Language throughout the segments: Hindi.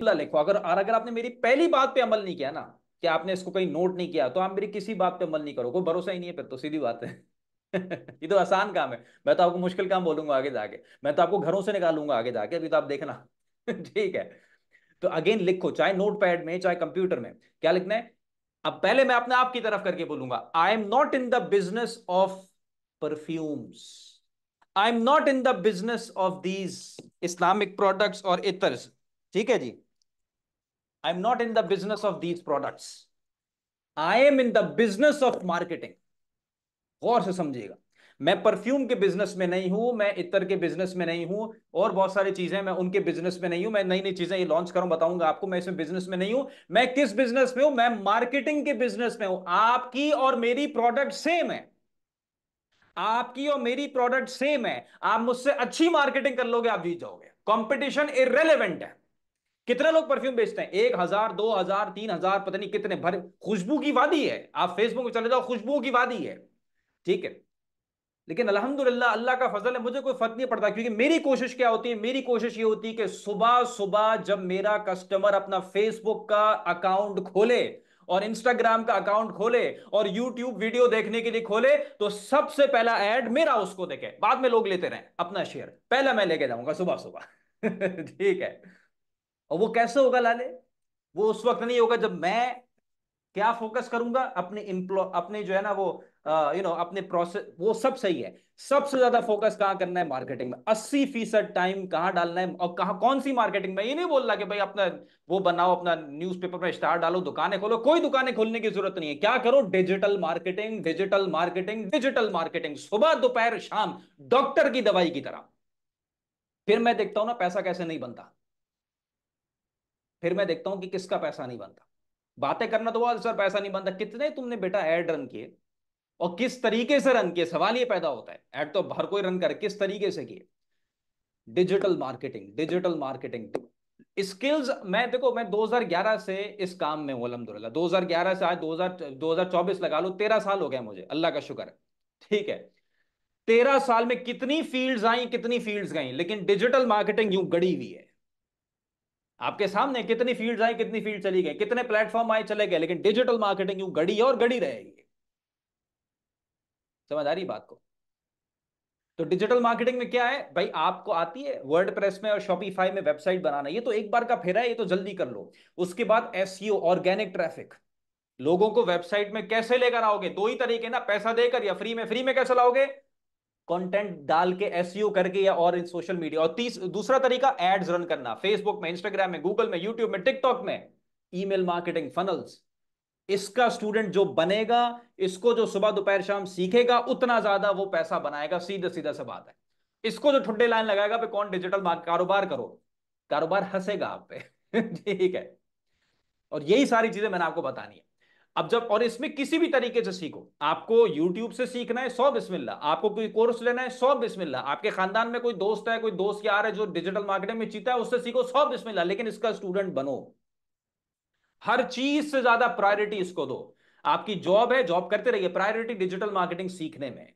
लिखो अगर और अगर आपने मेरी पहली बात पे अमल नहीं किया ना कि आपने इसको कहीं नोट नहीं किया तो आप मेरी किसी बात पे अमल नहीं करोगे भरोसा ही नहीं है फिर तो सीधी बात है ये तो आसान काम है मैं तो आपको मुश्किल काम बोलूंगा आगे जाके मैं तो आपको घरों से निकालूंगा आगे जाके अभी तो आप देखना ठीक है तो अगेन लिखो चाहे नोट पैड में चाहे कंप्यूटर में क्या लिखना है अब पहले मैं अपने आप की तरफ करके बोलूंगा I am not in the business of perfumes I am not in the business of these Islamic products और इतर्स ठीक है जी I'm not in the business of these products. I am in the business of marketing. गौर से समझिएगा मैं परफ्यूम के बिजनेस में नहीं हूं मैं इतर के बिजनेस में नहीं हूं और बहुत सारी चीजें मैं उनके बिजनेस में नहीं हूं मैं नई नई चीजें ये लॉन्च करूं बताऊंगा आपको मैं इसमें बिजनेस में नहीं हूं मैं किस बिजनेस में हूं मैं मार्केटिंग के बिजनेस में हूं आपकी और मेरी प्रोडक्ट सेम है आपकी और मेरी प्रोडक्ट सेम है आप मुझसे अच्छी मार्केटिंग कर लोगे आप जीत जाओगे कॉम्पिटिशन इरेलीवेंट है कितने लोग परफ्यूम बेचते हैं एक हजार दो हजार तीन हजार पता नहीं कितने भर खुशबू की वादी है आप फेसबुक में चले जाओ खुशबू की वादी है ठीक है लेकिन अल्हम्दुलिल्लाह अल्लाह का फजल है मुझे कोई फर्क नहीं पड़ता क्योंकि मेरी कोशिश क्या होती है मेरी कोशिश ये होती है कि सुबह सुबह जब मेरा कस्टमर अपना फेसबुक का अकाउंट खोले और इंस्टाग्राम का अकाउंट खोले और यूट्यूब वीडियो देखने के लिए खोले तो सबसे पहला एड मेरा उसको देखे बाद में लोग लेते रहे अपना शेयर पहला मैं लेके जाऊंगा सुबह सुबह ठीक है और वो कैसे होगा लाले वो उस वक्त नहीं होगा जब मैं क्या फोकस करूंगा अपने इम्प्लॉ अपने जो है ना वो यू नो अपने प्रोसेस वो सब सही है सबसे ज्यादा फोकस कहां करना है मार्केटिंग में अस्सी फीसद टाइम कहां डालना है और कहा कौन सी मार्केटिंग में ये नहीं बोल रहा कि भाई अपना वो बनाओ अपना न्यूज़पेपर में स्टार डालो दुकानें खोलो कोई दुकानें खोलने की जरूरत नहीं है क्या करो digital marketing digital marketing digital marketing सुबह दोपहर शाम डॉक्टर की दवाई की तरह फिर मैं देखता हूं ना पैसा कैसे नहीं बनता फिर मैं देखता हूं कि किसका पैसा नहीं बनता बातें करना तो बहुत सर पैसा नहीं बनता कितने तुमने बेटा एड रन किए और किस तरीके से रन किए सवाल ये पैदा होता है एड तो हर कोई रन करे किस तरीके से किए digital marketing digital marketing skills मैं देखो मैं 2011 से इस काम में हूँ अलहमदुल्ला 2011 से आज 2000 2024 लगा लो तेरह साल हो गए मुझे अल्लाह का शुक्र ठीक है तेरह साल में कितनी फील्ड्स आई कितनी फील्ड्स गई लेकिन डिजिटल मार्केटिंग यूं गड़ी हुई है आपके सामने कितनी फील्ड आई कितनी फील्ड चली गई कितने प्लेटफॉर्म आए चले गए लेकिन डिजिटल मार्केटिंग यू गड़ी और गड़ी रहेगी समझ आ रही बात को तो डिजिटल मार्केटिंग में क्या है भाई आपको आती है प्रेस में और शॉपिफाई में वेबसाइट बनाना ये तो एक बार का फेरा है ये तो जल्दी कर लो उसके बाद एसईओ ऑर्गेनिक ट्रैफिक लोगों को वेबसाइट में कैसे लेकर आओगे दो ही तरीके ना पैसा देकर या फ्री में फ्री में कैसे लाओगे कंटेंट डाल के एस e करके या और इन सोशल मीडिया और तीस दूसरा तरीका एड्स रन करना फेसबुक में इंस्टाग्राम में गूगल में यूट्यूब में टिकटॉक में ईमेल मार्केटिंग फनल्स इसका स्टूडेंट जो बनेगा इसको जो सुबह दोपहर शाम सीखेगा उतना ज्यादा वो पैसा बनाएगा सीधा सीधा सा बात है इसको जो ठुड्डे लाइन लगाएगा पे कौन डिजिटल कारोबार करो कारोबार हंसेगा आप पे ठीक है और यही सारी चीजें मैंने आपको बतानी है अब जब और इसमें किसी भी तरीके से सीखो आपको यूट्यूब से सीखना है सौ बिस्मिल्ला आपको कोई कोर्स लेना है सौ बिस्मिल्ला आपके खानदान में कोई दोस्त है कोई दोस्त यार है जो डिजिटल मार्केटिंग में जीता है उससे सीखो सौ बिस्मिल्ला लेकिन इसका स्टूडेंट बनो हर चीज से ज्यादा प्रायोरिटी इसको दो आपकी जॉब है जॉब करते रहिए प्रायोरिटी डिजिटल मार्केटिंग सीखने में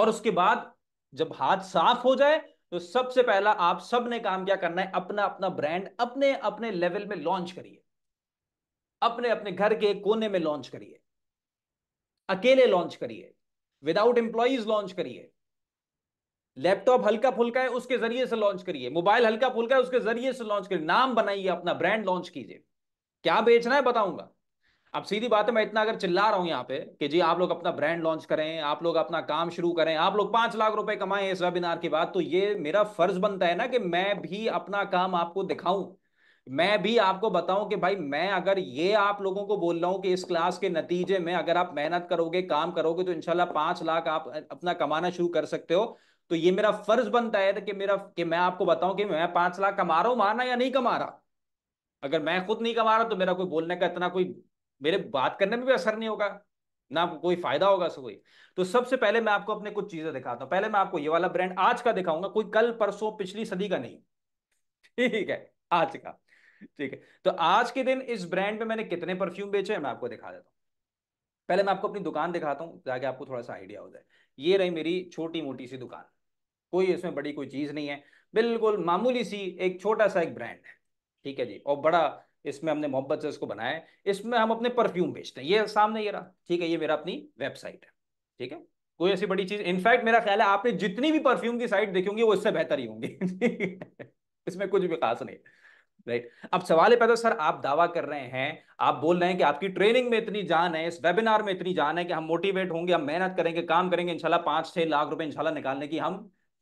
और उसके बाद जब हाथ साफ हो जाए तो सबसे पहला आप सबने काम क्या करना है अपना अपना ब्रांड अपने अपने लेवल में लॉन्च करिए अपने अपने घर के कोने में लॉन्च करिए अकेले लॉन्च करिए विदाउट एम्प्लॉज लॉन्च करिए लैपटॉप हल्का फुल्का है उसके जरिए से लॉन्च करिए मोबाइल हल्का फुल्का है उसके जरिए से लॉन्च करिए नाम बनाइए अपना ब्रांड लॉन्च कीजिए क्या बेचना है बताऊंगा अब सीधी बात है मैं इतना अगर चिल्ला रहा हूं यहाँ पे कि जी आप लोग अपना ब्रांड लॉन्च करें आप लोग अपना काम शुरू करें आप लोग पांच लाख रुपए कमाएं इस वेबिनार के बाद तो ये मेरा फर्ज बनता है ना कि मैं भी अपना काम आपको दिखाऊं मैं भी आपको बताऊं कि भाई मैं अगर ये आप लोगों को बोल रहा हूं कि इस क्लास के नतीजे में अगर आप मेहनत करोगे काम करोगे तो इनशाला पांच लाख आप अपना कमाना शुरू कर सकते हो तो ये मेरा फर्ज बनता है कि मेरा कि मैं आपको बताऊं कि मैं पांच लाख कमा रहा हूं मारना या नहीं कमा रहा अगर मैं खुद नहीं कमा रहा तो मेरा कोई बोलने का इतना कोई मेरे बात करने में भी असर नहीं होगा ना कोई फायदा होगा इसको कोई तो सबसे पहले मैं आपको अपने कुछ चीजें दिखाता हूं पहले मैं आपको ये वाला ब्रांड आज का दिखाऊंगा कोई कल परसों पिछली सदी का नहीं ठीक है आज का ठीक है तो आज के दिन इस ब्रांड में मैंने कितने परफ्यूम बेचे हैं मैं आपको दिखा देता हूँ पहले मैं आपको अपनी दुकान दिखाता हूँ ताकि आपको थोड़ा सा आइडिया हो जाए ये रही मेरी छोटी मोटी सी दुकान कोई इसमें बड़ी कोई चीज़ नहीं है बिल्कुल मामूली सी एक छोटा सा एक ब्रांड है ठीक है जी और बड़ा इसमें हमने मोहब्बत से इसको बनाया है इसमें हम अपने परफ्यूम बेचते हैं ये सामने ये रहा ठीक है ये मेरा अपनी वेबसाइट है ठीक है कोई ऐसी बड़ी चीज़ इनफैक्ट मेरा ख्याल है आपने जितनी भी परफ्यूम की साइट देखी होंगी वो इससे बेहतर ही होंगी इसमें कुछ भी खास नहीं राइट अब सवाल है पैदा सर आप दावा कर रहे हैं आप बोल रहे हैं कि आपकी ट्रेनिंग में इतनी जान है इस वेबिनार में इतनी जान है कि हम मोटिवेट होंगे हम मेहनत करेंगे काम करेंगे इनशाला पांच छह लाख रुपए इनशाला निकालने की हम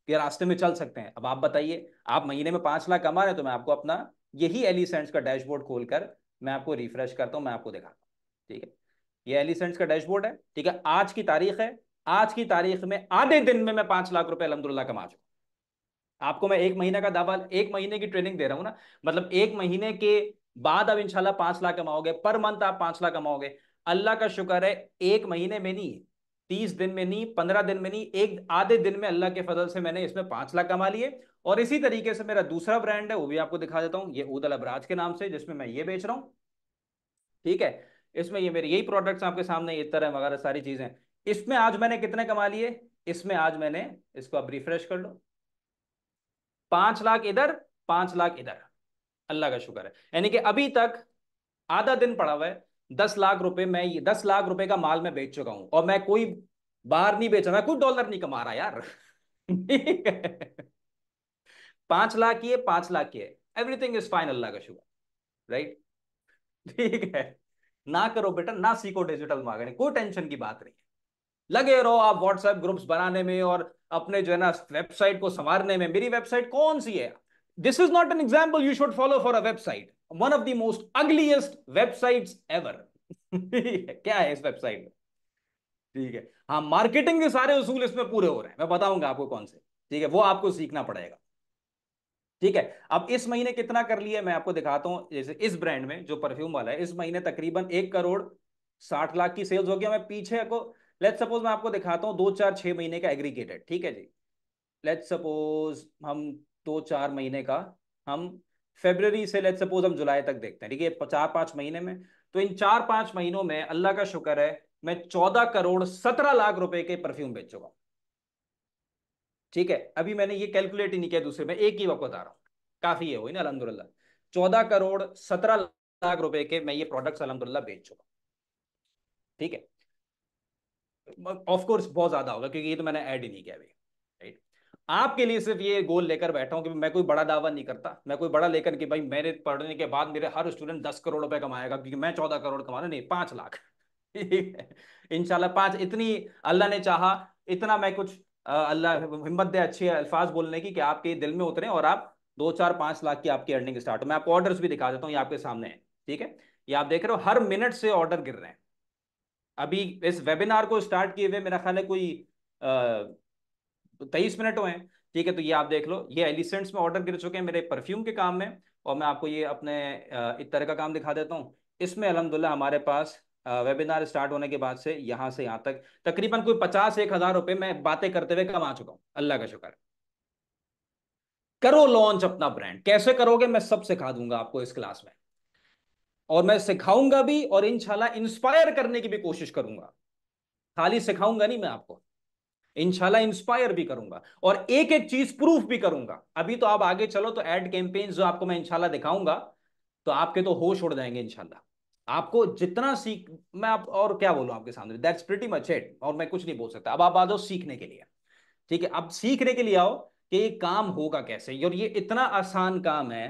के रास्ते में चल सकते हैं अब आप बताइए आप महीने में पांच लाख कमा रहे हैं तो मैं आपको अपना यही एलिसेंट्स e का डैशबोर्ड खोलकर मैं आपको रिफ्रेश करता हूँ मैं आपको दिखाता हूँ ठीक है ये एलिसेंट्स e का डैशबोर्ड है ठीक है आज की तारीख है आज की तारीख में आधे दिन में मैं पांच लाख रुपए अलहमदुल्ला कमा चुका आपको मैं एक महीने का दावा एक महीने की ट्रेनिंग दे रहा हूँ ना मतलब एक महीने के बाद अब इंशाल्लाह पांच लाख कमाओगे पर मंथ आप पांच लाख कमाओगे अल्लाह का शुक्र है एक महीने में नहीं तीस दिन में नहीं पंद्रह दिन में नहीं एक आधे दिन में अल्लाह के फजल से मैंने इसमें पांच लाख कमा लिए और इसी तरीके से मेरा दूसरा ब्रांड है वो भी आपको दिखा देता हूँ ये उदल अबराज के नाम से जिसमें मैं ये बेच रहा हूँ ठीक है इसमें ये मेरे यही प्रोडक्ट्स आपके सामने ये तरह वगैरह सारी चीजें इसमें आज मैंने कितने कमा लिए इसमें आज मैंने इसको आप रिफ्रेश कर लो पांच लाख इधर पांच लाख इधर अल्लाह का शुक्र है यानी कि अभी तक आधा दिन पड़ा हुआ है दस लाख रुपए मैं ये दस लाख रुपए का माल मैं बेच चुका हूं और मैं कोई बाहर नहीं बेच रहा कुछ डॉलर नहीं कमा रहा यार पांच लाख की है पांच लाख की है एवरीथिंग इज फाइन अल्लाह का शुक्र राइट ठीक है ना करो बेटा ना सीखो डिजिटल मार्केटिंग कोई टेंशन की बात नहीं लगे रहो आप व्हाट्सएप ग्रुप्स बनाने में और अपने जो है ना वेबसाइट को संवारने में मेरी वेबसाइट कौन सी है this is not an example you should follow for a website one of the most ugliest website ever क्या है इस वेबसाइट में ठीक है हाँ मार्केटिंग के सारे उसूल इसमें पूरे हो रहे हैं मैं बताऊंगा आपको कौन से ठीक है वो आपको सीखना पड़ेगा ठीक है अब इस महीने कितना कर लिया मैं आपको दिखाता हूं जैसे इस ब्रांड में जो परफ्यूम वाला है इस महीने तकरीबन एक करोड़ साठ लाख की सेल्स हो गया मैं पीछे को लेट सपोज मैं आपको दिखाता हूँ दो चार छह महीने का एग्रीगेटेड ठीक है जी लेट सपोज हम दो चार महीने का हम फेबररी से लेट सपोज हम जुलाई तक देखते हैं ठीक है चार पांच महीने में तो इन चार पांच महीनों में अल्लाह का शुक्र है मैं चौदह करोड़ सत्रह लाख रुपए के परफ्यूम बेच चुका हूँ ठीक है अभी मैंने ये कैलकुलेट ही नहीं किया दूसरे में एक ही वक्त बता रहा हूँ काफी है वही ना अलहमदुल्ला चौदह करोड़ सत्रह लाख रुपए के मैं ये प्रोडक्ट्स अलहमदुल्ला बेच चुका ठीक है ऑफ कोर्स बहुत ज्यादा होगा क्योंकि ये तो मैंने ऐड ही नहीं किया अभी राइट आपके लिए सिर्फ ये गोल लेकर बैठा हूँ कि मैं कोई बड़ा दावा नहीं करता मैं कोई बड़ा लेकर कि भाई मेरे पढ़ने के बाद मेरे हर स्टूडेंट दस करोड़ रुपए कमाएगा क्योंकि मैं चौदह करोड़ कमा नहीं पांच लाख इनशाला पांच इतनी अल्लाह ने चाह इतना मैं कुछ अल्लाह हिम्मत दे अच्छे अल्फाज बोलने की कि आपके दिल में उतरे और आप दो चार पांच लाख की आपकी अर्निंग स्टार्ट हो मैं आपको ऑर्डर्स भी दिखा देता हूँ ये आपके सामने है ठीक है ये आप देख रहे हो हर मिनट से ऑर्डर गिर रहे हैं अभी इस वेबिनार को स्टार्ट किए हुए मेरा ख्याल है कोई तेईस मिनट हुए हैं ठीक है तो ये आप देख लो ये एलिसेंट्स में ऑर्डर गिर चुके हैं मेरे परफ्यूम के काम में और मैं आपको ये अपने तरह का काम दिखा देता हूँ इसमें अलहमदिल्ला हमारे पास वेबिनार स्टार्ट होने के बाद से यहाँ से यहाँ तक तकरीबन कोई पचास एक हज़ार रुपये मैं बातें करते हुए कमा चुका हूँ अल्लाह का शुक्र करो लॉन्च अपना ब्रांड कैसे करोगे मैं सब सिखा दूंगा आपको इस क्लास में और मैं सिखाऊंगा भी और इनशाला इंस्पायर करने की भी कोशिश करूंगा खाली सिखाऊंगा नहीं मैं आपको इंशाला इंस्पायर भी करूंगा और एक एक चीज प्रूफ भी करूंगा अभी तो आप आगे चलो तो एड कैंपेन जो आपको मैं इंशाला दिखाऊंगा तो आपके तो होश उड़ जाएंगे इंशाला आपको जितना सीख मैं आप और क्या बोलूं आपके सामने दैट्स प्रिटी मच इट और मैं कुछ नहीं बोल सकता अब आप आ जाओ सीखने के लिए ठीक है अब सीखने के लिए आओ कि ये काम होगा कैसे और ये इतना आसान काम है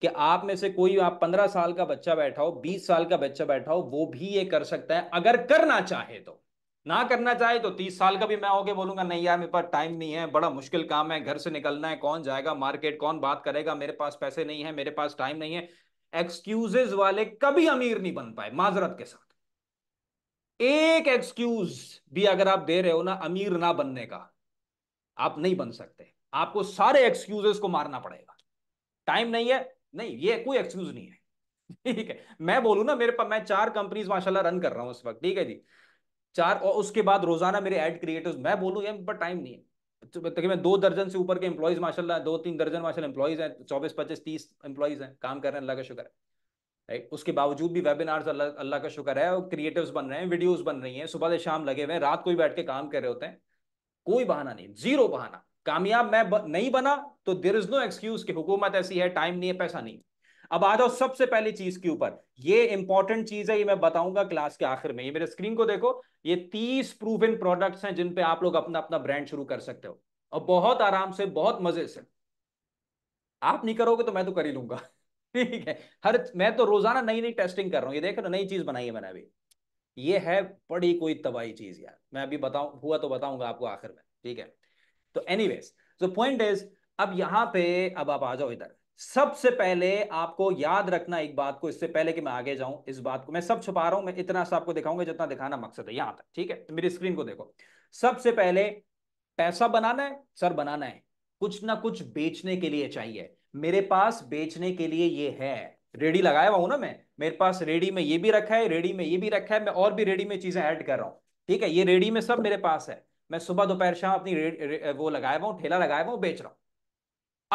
कि आप में से कोई आप पंद्रह साल का बच्चा बैठा हो बीस साल का बच्चा बैठा हो वो भी ये कर सकता है अगर करना चाहे तो ना करना चाहे तो तीस साल का भी मैं होके बोलूंगा नहीं यार मेरे पास टाइम नहीं है बड़ा मुश्किल काम है घर से निकलना है कौन जाएगा मार्केट कौन बात करेगा मेरे पास पैसे नहीं है मेरे पास टाइम नहीं है एक्सक्यूजेज वाले कभी अमीर नहीं बन पाए माजरत के साथ एक एक्सक्यूज भी अगर आप दे रहे हो ना अमीर ना बनने का आप नहीं बन सकते आपको सारे एक्सक्यूजेस को मारना पड़ेगा टाइम नहीं है नहीं ये कोई एक्सक्यूज नहीं है ठीक है मैं बोलूँ ना मेरे पास मैं चार कंपनीज माशाल्लाह रन कर रहा हूँ इस वक्त ठीक है जी चार और उसके बाद रोजाना मेरे एड क्रिएटर्स मैं बोलूँ ये पर टाइम नहीं है मैं तो दो दर्जन से ऊपर के एम्प्लॉज माशा दो तीन दर्जन माशा एम्प्लॉज हैं चौबीस पच्चीस तीस एम्प्लॉज हैं काम कर रहे हैं अल्लाह का शुक्र है राइट उसके बावजूद भी वेबिनार्स अल्लाह अल्लाह का शुक्र है और क्रिएटिव्स बन रहे हैं वीडियोस बन रही हैं सुबह से शाम लगे हुए हैं रात को भी बैठ के काम कर रहे होते हैं कोई बहाना नहीं जीरो बहाना कामयाब मैं ब, नहीं बना तो देर इज नो एक्सक्यूज कि हुकूमत ऐसी है टाइम नहीं है पैसा नहीं अब आ जाओ सबसे पहली चीज के ऊपर ये इंपॉर्टेंट चीज है ये मैं बताऊंगा क्लास के आखिर में ये मेरे स्क्रीन को देखो ये तीस प्रूफ इन प्रोडक्ट्स हैं जिन पे आप लोग अपना अपना ब्रांड शुरू कर सकते हो और बहुत आराम से बहुत मजे से आप नहीं करोगे तो मैं तो कर ही लूंगा ठीक है हर मैं तो रोजाना नई नई टेस्टिंग कर रहा हूँ ये देखो ना नई चीज बनाई है मैंने अभी ये है बड़ी कोई तबाही चीज यार मैं अभी बताऊ हुआ तो बताऊंगा आपको आखिर में ठीक है तो एनीवेज द पॉइंट इज अब यहां पे अब आप आ जाओ इधर सबसे पहले आपको याद रखना एक बात को इससे पहले कि मैं आगे जाऊं इस बात को मैं सब छुपा रहा हूं मैं इतना सा आपको दिखाऊंगा जितना दिखाना मकसद है यहां तक ठीक है तो मेरी स्क्रीन को देखो सबसे पहले पैसा बनाना है सर बनाना है कुछ ना कुछ बेचने के लिए चाहिए मेरे पास बेचने के लिए ये है रेडी लगाया हुआ हूं ना मैं मेरे पास रेडी में ये भी रखा है रेडी में ये भी रखा है मैं और भी रेडी में चीजें ऐड कर रहा हूं ठीक है ये रेडी में सब मेरे पास है मैं सुबह दोपहर शाम अपनी रे, रे, वो लगाया हुआ ठेला लगाया हुआ बेच रहा हूं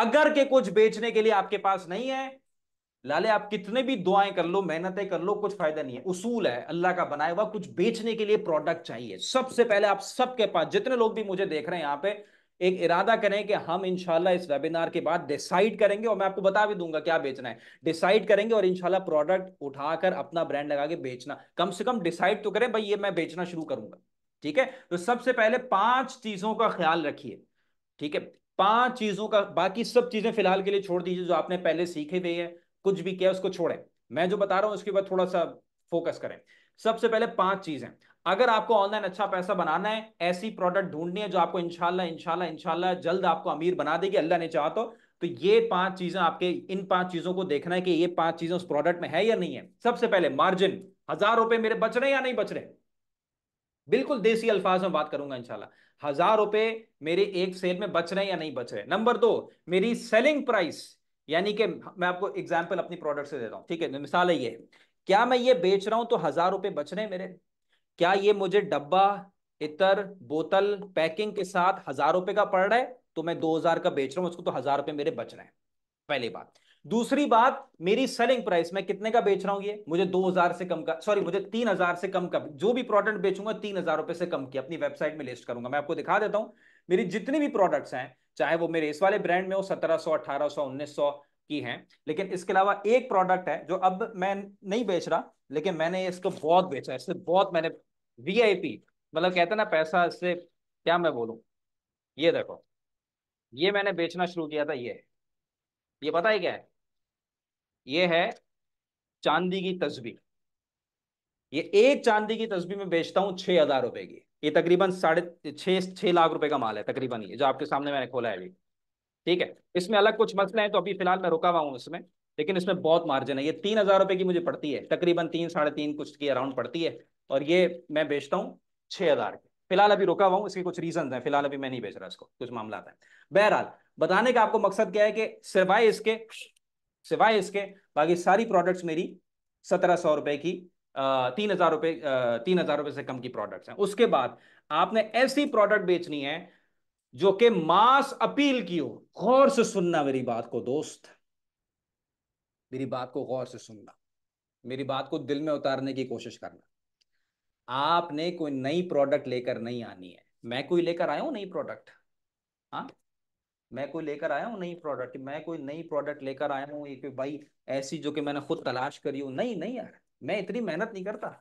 अगर के कुछ बेचने के लिए आपके पास नहीं है लाले आप कितने भी दुआएं कर लो मेहनतें कर लो कुछ फायदा नहीं है उसूल है अल्लाह का बनाया हुआ कुछ बेचने के लिए प्रोडक्ट चाहिए सबसे पहले आप सबके पास जितने लोग भी मुझे देख रहे हैं यहाँ पे एक इरादा करें कि हम इंशाल्लाह इस वेबिनार के बाद डिसाइड करेंगे और मैं आपको बता भी दूंगा क्या बेचना है डिसाइड करेंगे और इंशाल्लाह प्रोडक्ट उठाकर अपना ब्रांड लगा के बेचना कम से कम डिसाइड तो करें भाई ये मैं बेचना शुरू करूंगा ठीक है तो सबसे पहले पांच चीजों का ख्याल रखिए ठीक है पांच चीजों का बाकी सब चीजें फिलहाल के लिए छोड़ दीजिए जो आपने पहले सीखे हुए हैं कुछ भी किया उसको छोड़ें मैं जो बता रहा हूं उसके बाद थोड़ा सा फोकस करें सबसे पहले पांच चीजें अगर आपको ऑनलाइन अच्छा पैसा बनाना है ऐसी प्रोडक्ट ढूंढनी है जो आपको इंशाला इंशाला इंशाला जल्द आपको अमीर बना देगी अल्लाह ने चाह तो तो ये पांच चीजें आपके इन पांच चीजों को देखना है कि ये पांच चीजें उस प्रोडक्ट में है या नहीं है सबसे पहले मार्जिन हजार रुपए मेरे बच रहे हैं या नहीं बच रहे बिल्कुल देसी अल्फाज में बात करूंगा इंशाल्लाह हजार रुपए मेरे एक सेल में बच रहे हैं या नहीं बच रहे नंबर दो मेरी सेलिंग प्राइस यानी कि मैं आपको एग्जाम्पल अपनी प्रोडक्ट से देता हूँ ठीक है मिसाल है ये क्या मैं ये बेच रहा हूं तो हजार रुपए बच रहे हैं मेरे क्या ये मुझे डब्बा इतर बोतल पैकिंग के साथ हजार रुपए का पड़ रहा है तो मैं दो हजार का बेच रहा हूं उसको तो हजार रुपए मेरे बच रहे हैं पहली बात दूसरी बात मेरी सेलिंग प्राइस मैं कितने का बेच रहा हूं ये मुझे 2000 से कम का सॉरी मुझे 3000 से कम का जो भी प्रोडक्ट बेचूंगा तीन हजार रुपए से कम की अपनी वेबसाइट में लिस्ट करूंगा मैं आपको दिखा देता हूं मेरी जितनी भी प्रोडक्ट्स हैं चाहे वो मेरे इस वाले ब्रांड में हो सत्रह सौ अठारह सौ उन्नीस सौ की है लेकिन इसके अलावा एक प्रोडक्ट है जो अब मैं नहीं बेच रहा लेकिन मैंने इसको बहुत बेचा इससे बहुत मैंने वी मतलब कहते हैं ना पैसा इससे क्या मैं बोलू ये देखो ये मैंने बेचना शुरू किया था ये ये पता है क्या है ये है चांदी की तस्बी ये एक चांदी की तस्वीर में बेचता हूं छह हजार रुपए की ये तकरीबन साढ़े छह छह लाख रुपए का माल है तकरीबन ये जो आपके सामने मैंने खोला है अभी ठीक है इसमें अलग कुछ मसले हैं तो अभी फिलहाल मैं रुका हुआ हूं इसमें लेकिन इसमें बहुत मार्जिन है ये तीन हजार रुपए की मुझे पड़ती है तकरीबन तीन साढ़े तीन कुछ की अराउंड पड़ती है और ये मैं बेचता हूँ छह हजार की फिलहाल अभी रुका हुआ हूँ इसके कुछ रीजन है फिलहाल अभी मैं नहीं बेच रहा इसको कुछ मामला है बहरहाल बताने का आपको मकसद क्या है कि सिवाय इसके सिवाय इसके बाकी सारी प्रोडक्ट्स मेरी सत्रह सौ रुपए की तीन हजार रुपये तीन हजार रुपए से कम की प्रोडक्ट्स हैं उसके बाद आपने ऐसी प्रोडक्ट बेचनी है जो कि मास अपील की हो गौर से सुनना मेरी बात को दोस्त मेरी बात को गौर से सुनना मेरी बात को दिल में उतारने की कोशिश करना आपने कोई नई प्रोडक्ट लेकर नहीं आनी है मैं कोई लेकर आया हूं नई प्रोडक्ट हाँ मैं कोई लेकर आया हूँ नई प्रोडक्ट मैं कोई नई प्रोडक्ट लेकर आया हूँ ये कोई भाई ऐसी जो कि मैंने खुद तलाश करी हूँ नहीं नहीं यार मैं इतनी मेहनत नहीं करता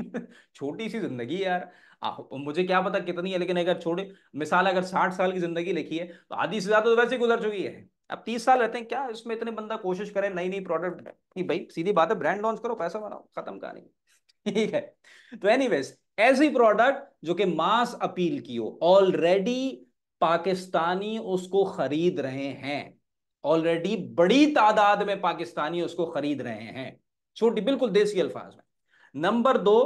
छोटी सी जिंदगी यार आ, मुझे क्या पता कितनी है लेकिन अगर छोटे मिसाल अगर साठ साल की जिंदगी लिखी है तो आधी से ज्यादा तो वैसे गुजर चुकी है अब तीस साल रहते हैं क्या इसमें इतने बंदा कोशिश करे नई नई प्रोडक्ट नहीं भाई सीधी बात है ब्रांड लॉन्च करो पैसा बनाओ खत्म कहानी ठीक है तो एनीवेज ऐसी प्रोडक्ट जो कि मास अपील की हो ऑलरेडी पाकिस्तानी उसको खरीद रहे हैं ऑलरेडी बड़ी तादाद में पाकिस्तानी उसको खरीद रहे हैं छोटी बिल्कुल देसी अल्फाज में नंबर दो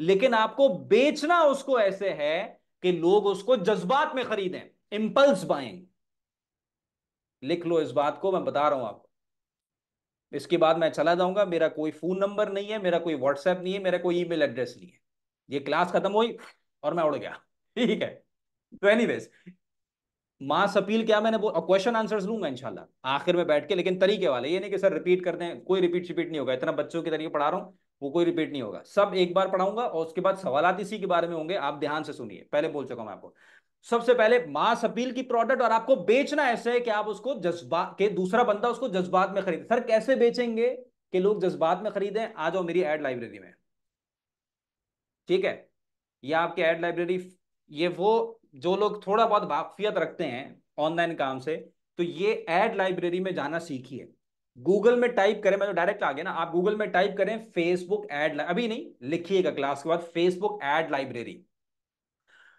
लेकिन आपको बेचना उसको ऐसे है कि लोग उसको जज्बात में खरीदें इम्पल्स बाइंग लिख लो इस बात को मैं बता रहा हूं आपको इसके बाद मैं चला जाऊंगा मेरा कोई फोन नंबर नहीं है मेरा कोई व्हाट्सएप नहीं है मेरा कोई ईमेल एड्रेस नहीं है ये क्लास खत्म हुई और मैं उड़ गया ठीक है तो एनीवेज मास अपील क्या मैंने क्वेश्चन आंसर्स लूंगा इनशाला आखिर में बैठ के लेकिन तरीके वाले ये नहीं कि सर रिपीट करते हैं कोई रिपीट शिपीट नहीं होगा इतना बच्चों के तरीके पढ़ा रहा हूँ वो कोई रिपीट नहीं होगा सब एक बार पढ़ाऊंगा और उसके बाद सवाल इसी के बारे में होंगे आप ध्यान से सुनिए पहले बोल चुका मैं आपको सबसे पहले मास अपील की प्रोडक्ट और आपको बेचना ऐसे है कि आप उसको जज्बा के दूसरा बंदा उसको जज्बात में खरीदे सर कैसे बेचेंगे कि लोग जज्बात में खरीदें आ जाओ मेरी एड लाइब्रेरी में ठीक है ये आपकी एड लाइब्रेरी ये वो जो लोग थोड़ा बहुत वाकफियत रखते हैं ऑनलाइन काम से तो ये एड लाइब्रेरी में जाना सीखिए गूगल में टाइप करें मैं तो डायरेक्ट आ गया ना आप गूगल में टाइप करें फेसबुक एड अभी नहीं लिखिएगा क्लास के बाद फेसबुक एड लाइब्रेरी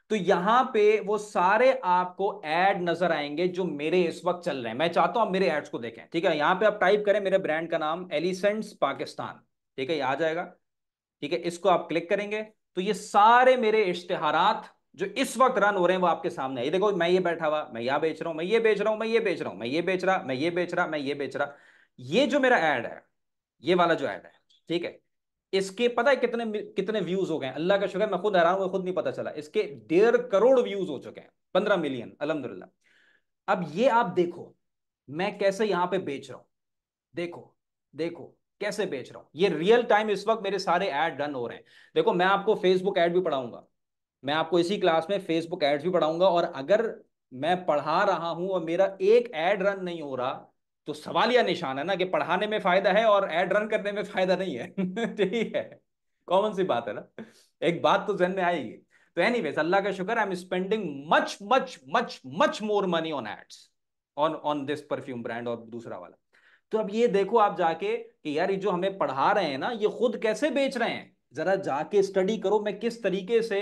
तो यहां पे वो सारे आपको एड नजर आएंगे जो मेरे इस वक्त चल रहे हैं मैं चाहता हूं आप मेरे एड्स को देखें ठीक है यहां पे आप टाइप करें मेरे ब्रांड का नाम एलिसेंट्स पाकिस्तान ठीक है ये आ जाएगा ठीक है इसको आप क्लिक करेंगे तो ये सारे मेरे इश्तेहारात जो इस वक्त रन हो रहे हैं वो आपके सामने है ये देखो मैं ये बैठा हुआ मैं यहां बेच रहा हूं मैं ये बेच रहा हूं मैं ये बेच रहा हूं मैं ये बेच रहा मैं ये बेच रहा मैं ये बेच रहा ये जो मेरा एड है ये वाला जो एड है ठीक है इसके पता है कितने कितने व्यूज हो गए अल्लाह का शुक्र मैं खुद हैरान हूँ खुद नहीं पता चला इसके डेढ़ करोड़ व्यूज हो चुके हैं पंद्रह मिलियन अलहमदुल्ला अब ये आप देखो मैं कैसे यहां पर बेच रहा हूं देखो देखो कैसे बेच रहा हूं ये रियल टाइम इस वक्त मेरे सारे एड रन हो रहे हैं देखो मैं आपको फेसबुक एड भी पढ़ाऊंगा मैं आपको इसी क्लास में फेसबुक एड्स भी पढ़ाऊंगा और अगर मैं पढ़ा रहा हूं और मेरा एक एड रन नहीं हो रहा तो सवाल यह निशान है ना कि पढ़ाने में फायदा है और एड रन करने में फायदा नहीं है ठीक है कॉमन सी बात है ना एक बात तो जहन में आएगी तो एनी अल्लाह का शुक्र I am spending much much much much more money on ads on on this perfume brand और दूसरा वाला तो अब ये देखो आप जाके कि यार ये जो हमें पढ़ा रहे हैं ना ये खुद कैसे बेच रहे हैं जरा जाके स्टडी करो मैं किस तरीके से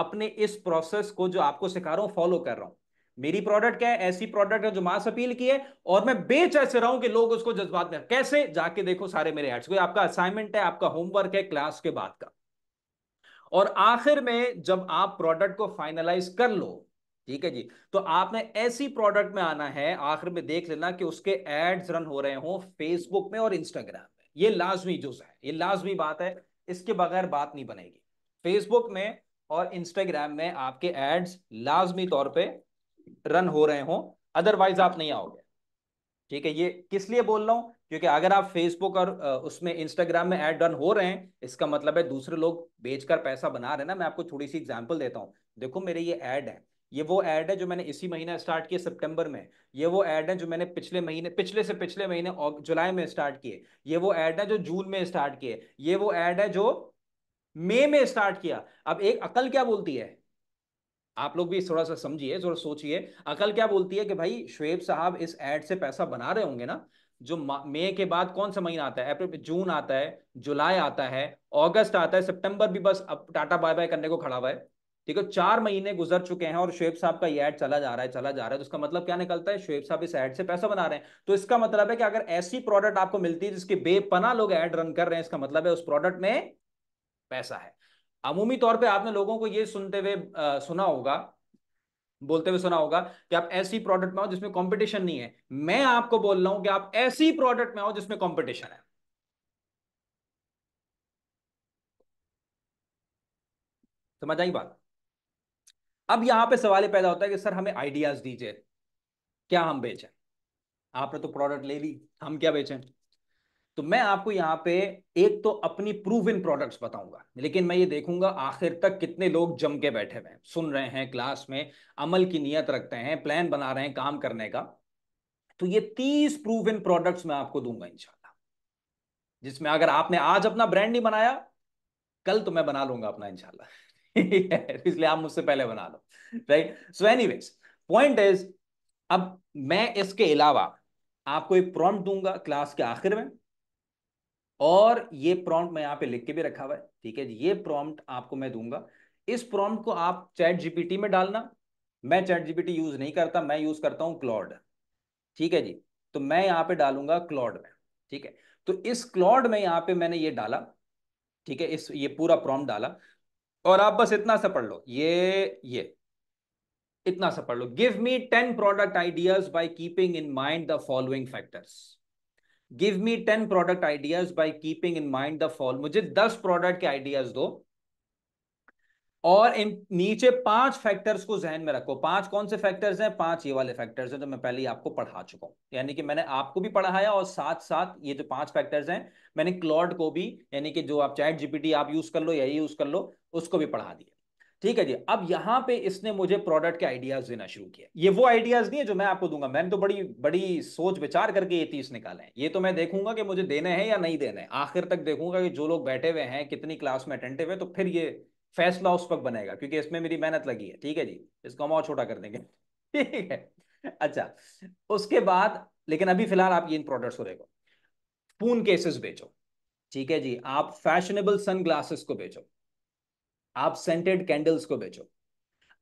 अपने इस प्रोसेस को जो आपको सिखा रहा हूं फॉलो कर रहा हूं मेरी प्रोडक्ट क्या है ऐसी प्रोडक्ट है जो मास अपील की है और मैं बेच ऐसे रहा हूं कि लोग उसको जज्बात में कैसे जाके देखो सारे मेरे एड्स को आपका असाइनमेंट है आपका होमवर्क है क्लास के बाद का और आखिर में जब आप प्रोडक्ट को फाइनलाइज कर लो ठीक है जी तो आपने ऐसी प्रोडक्ट में आना है आखिर में देख लेना कि उसके एड्स रन हो रहे हो फेसबुक में और इंस्टाग्राम में ये लाजमी जुज है ये लाजमी बात है इसके बगैर बात नहीं बनेगी फेसबुक में और इंस्टाग्राम में आपके एड्स लाजमी तौर पे रन हो रहे हो अदरवाइज आप नहीं आओगे ठीक है ये किस लिए बोल रहा हूं क्योंकि अगर आप फेसबुक और उसमें इंस्टाग्राम में एड रन हो रहे हैं इसका मतलब है दूसरे लोग बेचकर पैसा बना रहे हैं ना मैं आपको थोड़ी सी एग्जाम्पल देता हूँ देखो मेरे ये एड है ये वो एड है जो मैंने इसी महीना स्टार्ट किया सितंबर में ये वो एड है जो मैंने पिछले महीने पिछले से पिछले महीने जुलाई में स्टार्ट किए ये वो एड है जो जून में स्टार्ट किए ये वो एड है जो मे में स्टार्ट किया अब एक अकल क्या बोलती है आप लोग भी थोड़ा सा समझिए थोड़ा सोचिए अकल क्या बोलती है कि भाई शुएब साहब इस एड से पैसा बना रहे होंगे ना जो मई के बाद कौन सा महीना आता है अप्रैल जून आता है जुलाई आता है अगस्त आता है सितंबर भी बस अब टाटा बाय बाय करने को खड़ा हुआ है ठीक है चार महीने गुजर चुके हैं और शुएब साहब का ये ऐड चला जा रहा है चला जा रहा है तो उसका मतलब क्या निकलता है शुएब साहब इस ऐड से पैसा बना रहे हैं तो इसका मतलब है कि अगर ऐसी प्रोडक्ट आपको मिलती है जिसके बेपना लोग ऐड रन कर रहे हैं इसका मतलब है उस प्रोडक्ट में पैसा है अमूमी तौर पे आपने लोगों को ये सुनते हुए सुना होगा बोलते हुए सुना होगा कि आप ऐसी प्रोडक्ट में आओ जिसमें कंपटीशन नहीं है मैं आपको बोल रहा हूं कि आप ऐसी प्रोडक्ट में आओ जिसमें कंपटीशन है समझ आई बात अब यहां पे सवाल पैदा होता है कि सर हमें आइडियाज दीजिए क्या हम बेचें आपने तो प्रोडक्ट ले ली हम क्या बेचें तो मैं आपको यहाँ पे एक तो अपनी प्रूव इन प्रोडक्ट्स बताऊंगा लेकिन मैं ये देखूंगा आखिर तक कितने लोग जम के बैठे हुए हैं सुन रहे हैं क्लास में अमल की नीयत रखते हैं प्लान बना रहे हैं काम करने का तो ये तीस प्रूव इन प्रोडक्ट्स मैं आपको दूंगा इंशाला जिसमें अगर आपने आज अपना ब्रांड नहीं बनाया कल तो मैं बना लूंगा अपना इंशाला इसलिए आप मुझसे पहले बना लो right so anyways point is अब मैं इसके अलावा आपको एक प्रॉम्प्ट दूंगा क्लास के आखिर में और ये प्रॉम्प्ट मैं यहाँ पे लिख के भी रखा हुआ है ठीक है ये प्रॉम्प्ट आपको मैं दूंगा इस प्रॉम्प्ट को आप चैट जीपीटी में डालना मैं चैट जीपीटी यूज नहीं करता मैं यूज करता हूँ क्लॉड ठीक है जी तो मैं यहाँ पे डालूंगा क्लॉड में ठीक है तो इस क्लॉड में यहाँ पे मैंने ये डाला ठीक है इस ये पूरा प्रॉम्प्ट डाला और आप बस इतना सा पढ़ लो ये ये इतना सा पढ़ लो give me ten product ideas by keeping in mind the following factors give me ten product ideas by keeping in mind the fall मुझे दस प्रोडक्ट के आइडियाज दो और इन नीचे पांच फैक्टर्स को जहन में रखो पांच कौन से फैक्टर्स हैं पांच ये वाले फैक्टर्स हैं जो मैं पहले आपको पढ़ा चुका हूं यानी कि मैंने आपको भी पढ़ाया और साथ साथ ये जो पांच फैक्टर्स हैं मैंने क्लॉड को भी यानी कि जो आप चैट जीपीटी आप यूज कर लो या यूज कर लो उसको भी पढ़ा दिया ठीक है जी अब यहां पे इसने मुझे प्रोडक्ट के आइडियाज देना शुरू किया ये वो आइडियाज नहीं है जो मैं आपको दूंगा मैंने तो बड़ी बड़ी सोच विचार करके ये तीस निकाले हैं ये तो मैं देखूंगा कि मुझे देने हैं या नहीं देने आखिर तक देखूंगा कि जो लोग बैठे हुए हैं कितनी क्लास में अटेंटिव है तो फिर ये फैसला उस वक्त बनेगा क्योंकि इसमें मेरी मेहनत लगी है ठीक है जी इसको हम और छोटा कर देंगे ठीक है अच्छा उसके बाद लेकिन अभी फिलहाल आप ये इन प्रोडक्ट्स को देखो पून केसेस बेचो ठीक है जी आप फैशनेबल सनग्लासेस को बेचो आप सेंटेड कैंडल्स को बेचो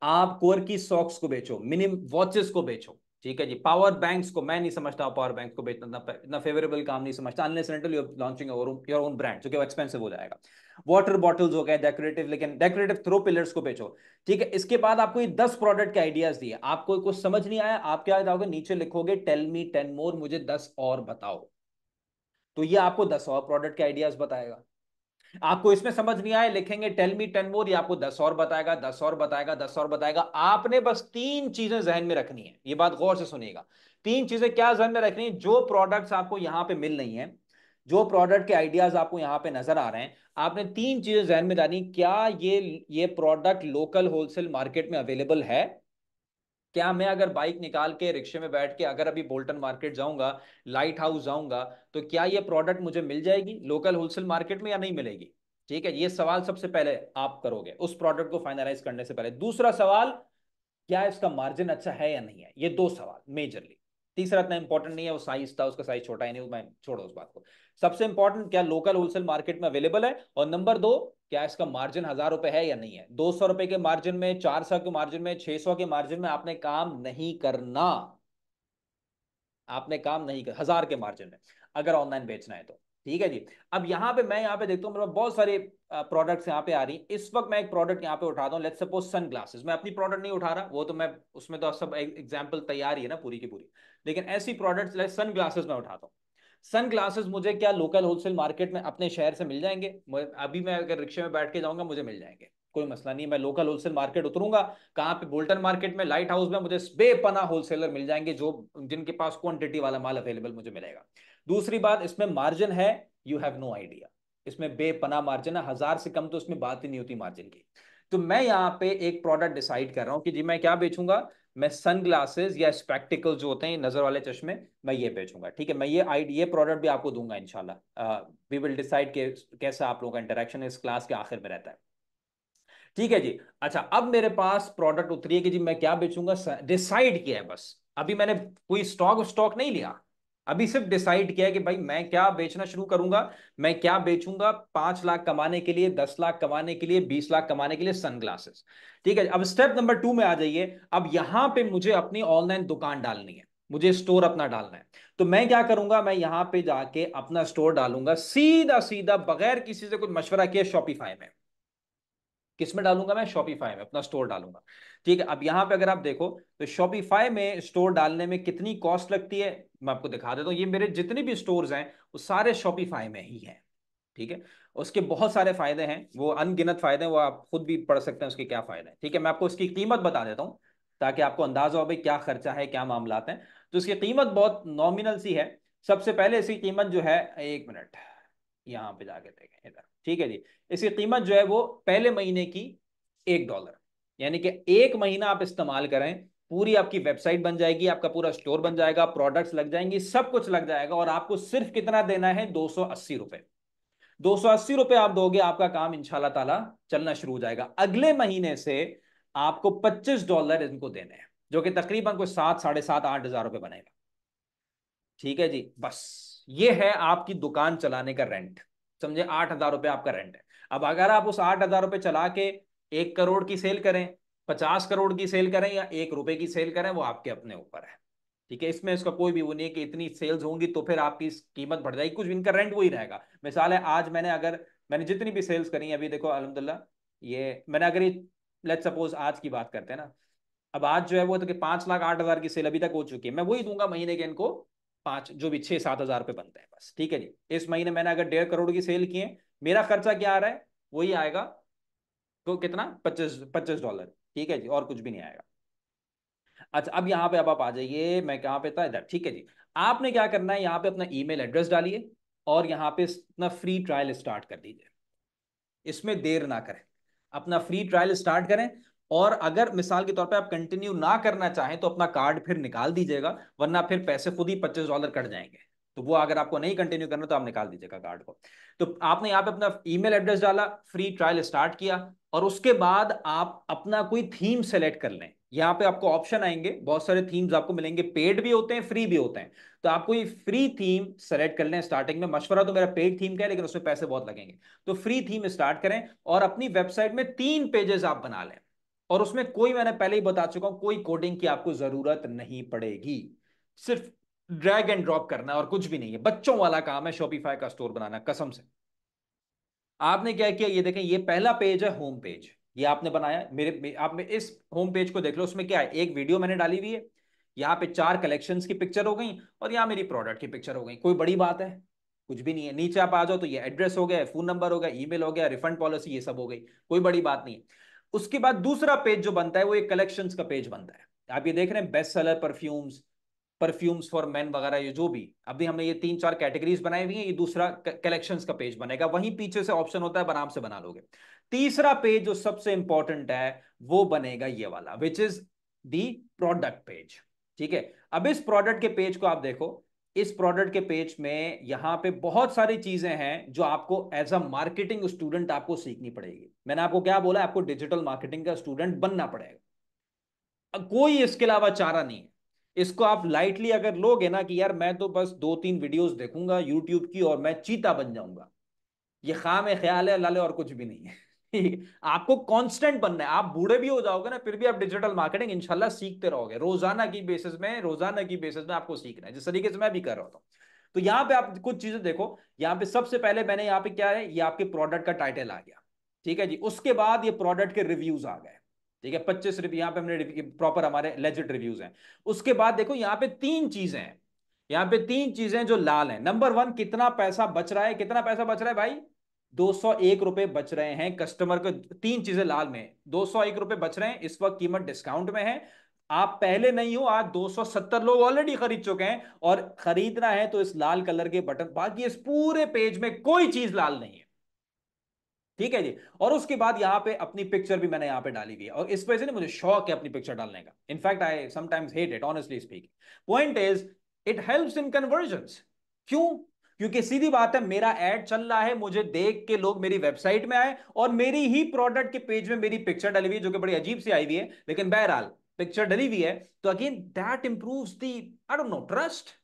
आप कोर की सॉक्स को बेचो मिनिम वॉचेस को बेचो ठीक है जी पावर बैंक्स को मैं नहीं समझता पावर बैंक को बेचना इतना फेवरेबल काम नहीं समझता unless you launching your own brand जो कि एक्सपेंसिव हो जाएगा वाटर बॉटल्स हो गए डेकोरेटिव लेकिन डेकोरेटिव थ्रो पिलर्स को बेचो ठीक है इसके बाद आपको ये दस प्रोडक्ट के आइडियाज दिए आपको कुछ समझ नहीं आया आप क्या जाओगे नीचे लिखोगे टेल मी टेन मोर मुझे दस और बताओ तो ये आपको दस और प्रोडक्ट के आइडियाज बताएगा आपको इसमें समझ नहीं आए लिखेंगे टेल मी टेन मोर ये आपको दस और बताएगा दस और बताएगा दस और बताएगा आपने बस तीन चीजें जहन में रखनी है ये बात गौर से सुनेगा तीन चीजें क्या जहन में रखनी है जो प्रोडक्ट्स आपको यहाँ पे मिल रही हैं जो प्रोडक्ट के आइडियाज आपको यहाँ पे नजर आ रहे हैं आपने तीन चीजें जहन में डाली क्या ये ये प्रोडक्ट लोकल होलसेल मार्केट में अवेलेबल है क्या मैं अगर बाइक निकाल के रिक्शे में बैठ के अगर अभी बोल्टन मार्केट जाऊंगा लाइट हाउस जाऊंगा तो क्या ये प्रोडक्ट मुझे मिल जाएगी लोकल होलसेल मार्केट में या नहीं मिलेगी ठीक है ये सवाल सबसे पहले आप करोगे उस प्रोडक्ट को फाइनलाइज करने से पहले दूसरा सवाल क्या इसका मार्जिन अच्छा है या नहीं है ये दो सवाल मेजरली तीसरा इतना इंपॉर्टेंट नहीं है वो साइज था उसका साइज छोटा ही नहीं मैं छोड़ो उस बात को सबसे इंपॉर्टेंट क्या लोकल होलसेल मार्केट में अवेलेबल है और नंबर दो क्या इसका मार्जिन हजार रुपए है या नहीं है दो सौ रुपए के मार्जिन में चार सौ के मार्जिन में छह सौ के मार्जिन में आपने काम नहीं करना आपने काम नहीं कर हजार के मार्जिन में अगर ऑनलाइन बेचना है तो ठीक है जी अब यहाँ पे मैं यहाँ पे देखता हूँ मेरे बहुत सारे प्रोडक्ट्स यहाँ पे आ रही है इस वक्त मैं एक प्रोडक्ट यहाँ पे उठाता हूँ लेट्स सपोज सन ग्लासेस मैं अपनी प्रोडक्ट नहीं उठा रहा वो तो मैं उसमें तो सब एग्जाम्पल e-, तैयार ही है ना पूरी की पूरी लेकिन ऐसी प्रोडक्ट्स लाइक सन ग्लासेस में उठाता हूँ सन ग्लासेस मुझे क्या लोकल होलसेल मार्केट में अपने शहर से मिल जाएंगे अभी मैं अगर रिक्शे में बैठ के जाऊंगा मुझे मिल जाएंगे कोई मसला नहीं मैं लोकल होलसेल मार्केट उतरूंगा कहाँ पे बोल्टन मार्केट में लाइट हाउस में मुझे बेपना होलसेलर मिल जाएंगे जो जिनके पास क्वांटिटी वाला माल अवेलेबल मुझे मिलेगा दूसरी बात इसमें मार्जिन है यू हैव नो आइडिया इसमें बेपना मार्जिन है हजार से कम तो इसमें बात ही नहीं होती मार्जिन की तो मैं यहाँ पे एक प्रोडक्ट डिसाइड कर रहा हूँ कि जी मैं क्या बेचूंगा मैं सन ग्लासेस या स्पेक्टिकल जो होते हैं नजर वाले चश्मे मैं ये बेचूंगा ठीक है मैं ये आइड ये प्रोडक्ट भी आपको दूंगा इनशाला वी विल डिसाइड के कैसा आप लोगों का इंटरेक्शन इस क्लास के आखिर में रहता है ठीक है जी अच्छा अब मेरे पास प्रोडक्ट उतरी है कि जी मैं क्या बेचूंगा डिसाइड किया है बस अभी मैंने कोई स्टॉक स्टॉक नहीं लिया अभी सिर्फ डिसाइड किया है कि भाई मैं क्या बेचना शुरू करूंगा मैं क्या बेचूंगा पांच लाख कमाने के लिए दस लाख कमाने के लिए बीस लाख कमाने के लिए सनग्लासेस ठीक है अब स्टेप नंबर टू में आ जाइए अब यहां पे मुझे अपनी ऑनलाइन दुकान डालनी है मुझे स्टोर अपना डालना है तो मैं क्या करूंगा मैं यहां पर जाके अपना स्टोर डालूंगा सीधा सीधा बगैर किसी से कुछ मशवरा किया शॉपीफाई में किस में डालूंगा मैं शॉपीफाई में अपना स्टोर डालूंगा ठीक है अब यहां पे अगर आप देखो तो शॉपीफाई में स्टोर डालने में कितनी कॉस्ट लगती है मैं आपको दिखा देता हूँ ये मेरे जितने भी स्टोर्स हैं वो सारे शॉपिफाई में ही हैं ठीक है उसके बहुत सारे फायदे हैं वो अनगिनत फायदे हैं वो आप खुद भी पढ़ सकते हैं उसके क्या फायदे हैं ठीक है मैं आपको उसकी कीमत बता देता हूँ ताकि आपको अंदाजा हो भाई क्या खर्चा है क्या मामला हैं तो उसकी कीमत बहुत नॉमिनल सी है सबसे पहले इसकी कीमत जो है एक मिनट यहाँ पे जाके देखें इधर ठीक है जी इसकी कीमत जो है वो पहले महीने की एक डॉलर यानी कि एक महीना आप इस्तेमाल करें पूरी आपकी वेबसाइट बन जाएगी आपका पूरा स्टोर बन जाएगा प्रोडक्ट्स लग जाएंगी सब कुछ लग जाएगा और आपको सिर्फ कितना देना है दो सौ अस्सी रुपए दो सौ अस्सी आप दोगे आपका काम इंशाल्लाह ताला चलना शुरू हो जाएगा अगले महीने से आपको पच्चीस डॉलर इनको देने हैं जो कि तकरीबन कोई सात साढ़े सात आठ हजार रुपए बनेगा ठीक है जी बस ये है आपकी दुकान चलाने का रेंट समझे आठ हजार रुपए आपका रेंट है अब अगर आप उस आठ हजार रुपए चला के एक करोड़ की सेल करें पचास करोड़ की सेल करें या एक रुपए की सेल करें वो आपके अपने ऊपर है ठीक है इसमें इसका कोई भी वो नहीं है कि इतनी सेल्स होंगी तो फिर आपकी कीमत बढ़ जाएगी कुछ इनका रेंट वही रहेगा मिसाल है आज मैंने अगर मैंने जितनी भी सेल्स करी अभी देखो अलहमदुल्ला ये मैंने अगर लेट सपोज आज की बात करते हैं ना अब आज जो है वो तो कि पांच लाख आठ हजार की सेल अभी तक हो चुकी है मैं वही दूंगा महीने के इनको पांच जो भी छह सात हजार रुपये बनते हैं बस ठीक है जी इस महीने मैंने अगर डेढ़ करोड़ की सेल किए मेरा खर्चा क्या आ रहा है वही आएगा तो कितना पच्चीस पच्चीस डॉलर ठीक है जी और कुछ भी नहीं आएगा अच्छा अब यहाँ पे अब आप आ जाइए मैं कहाँ पे था इधर ठीक है जी आपने क्या करना है यहाँ पे अपना ईमेल एड्रेस डालिए और यहाँ पे अपना फ्री ट्रायल स्टार्ट कर दीजिए इसमें देर ना करें अपना फ्री ट्रायल स्टार्ट करें और अगर मिसाल के तौर पे आप कंटिन्यू ना करना चाहें तो अपना कार्ड फिर निकाल दीजिएगा वरना फिर पैसे खुद ही पच्चीस डॉलर कट जाएंगे तो वो अगर आपको नहीं कंटिन्यू करना तो आप निकाल दीजिएगा कार्ड को तो आपने यहाँ पे अपना ईमेल एड्रेस डाला फ्री ट्रायल स्टार्ट किया और उसके बाद आप अपना कोई थीम सेलेक्ट कर लें यहाँ पे आपको ऑप्शन आएंगे बहुत सारे थीम्स आपको मिलेंगे पेड भी होते हैं फ्री भी होते हैं तो आप कोई फ्री थीम सेलेक्ट कर लें स्टार्टिंग में मशवरा तो मेरा पेड थीम का है लेकिन उसमें पैसे बहुत लगेंगे तो फ्री थीम स्टार्ट करें और अपनी वेबसाइट में तीन पेजेस आप बना लें और उसमें कोई मैंने पहले ही बता चुका हूं कोई कोडिंग की आपको जरूरत नहीं पड़ेगी सिर्फ ड्रैग एंड ड्रॉप करना और कुछ भी नहीं है बच्चों वाला काम है शॉपिफाई का स्टोर बनाना कसम से आपने क्या किया ये देखें ये पहला पेज है होम पेज ये आपने बनाया मेरे आप में इस होम पेज को देख लो उसमें क्या है एक वीडियो मैंने डाली हुई है यहाँ पे चार कलेक्शंस की पिक्चर हो गई और यहाँ मेरी प्रोडक्ट की पिक्चर हो गई कोई बड़ी बात है कुछ भी नहीं है नीचे आप आ जाओ तो ये एड्रेस हो गया फोन नंबर हो गया ईमेल हो गया रिफंड पॉलिसी ये सब हो गई कोई बड़ी बात नहीं है उसके बाद दूसरा पेज जो बनता है वो एक कलेक्शंस का पेज बनता है आप ये देख रहे हैं best seller perfumes perfumes for man वगैरह ये जो भी अभी हमने ये तीन चार कैटेगरीज बनाई हुई है ये दूसरा कलेक्शंस का पेज बनेगा वहीं पीछे से ऑप्शन होता है बनाम से बना लोगे तीसरा पेज जो सबसे इंपॉर्टेंट है वो बनेगा ये वाला which is the product page ठीक है अब इस प्रोडक्ट के पेज को आप देखो इस प्रोडक्ट के पेज में यहां पे बहुत सारी चीजें हैं जो आपको एज अ मार्केटिंग स्टूडेंट आपको सीखनी पड़ेगी मैंने आपको क्या बोला आपको डिजिटल मार्केटिंग का स्टूडेंट बनना पड़ेगा कोई इसके अलावा चारा नहीं है इसको आप लाइटली अगर लोगे ना कि यार मैं तो बस दो तीन वीडियोस देखूंगा यूट्यूब की और मैं चीता बन जाऊंगा ये खाम ख्याल है लाले और कुछ भी नहीं है आपको कांस्टेंट बनना है आप बूढ़े भी हो जाओगे ना फिर भी आप डिजिटल मार्केटिंग इंशाल्लाह सीखते रहोगे रोजाना की बेसिस में रोजाना की बेसिस में आपको सीखना है जिस तरीके से मैं भी कर रहा था तो यहाँ पे आप कुछ चीजें देखो यहाँ पे सबसे पहले मैंने यहाँ पे क्या है ये आपके प्रोडक्ट का टाइटल आ गया ठीक है जी उसके बाद ये प्रोडक्ट के रिव्यूज आ गए ठीक है पच्चीस रिव्यू यहाँ पे हमने प्रॉपर हमारे लेजिट रिव्यूज हैं उसके बाद देखो यहाँ पे तीन चीजें हैं यहाँ पे तीन चीजें जो लाल हैं नंबर वन कितना पैसा बच रहा है कितना पैसा बच रहा है भाई दो सौ एक रुपए बच रहे हैं कस्टमर को तीन चीजें लाल में दो सौ एक रुपए बच रहे हैं इस वक्त कीमत डिस्काउंट में है आप पहले नहीं हो आज 270 लोग ऑलरेडी खरीद चुके हैं और खरीदना है तो इस लाल कलर के बटन बाकी इस पूरे पेज में कोई चीज लाल नहीं है ठीक है जी और उसके बाद यहाँ पे अपनी पिक्चर भी मैंने यहाँ पे डाली हुई है और इस वजह से ना मुझे शौक है अपनी पिक्चर डालने का in fact I sometimes hate it honestly speaking point is it helps in conversion क्यों क्योंकि सीधी बात है मेरा एड चल रहा है मुझे देख के लोग मेरी वेबसाइट में आए और मेरी ही प्रोडक्ट के पेज में मेरी पिक्चर डली हुई है जो कि बड़ी अजीब सी आई हुई है लेकिन बहरहाल पिक्चर डली हुई है तो again that improve the I don't know trust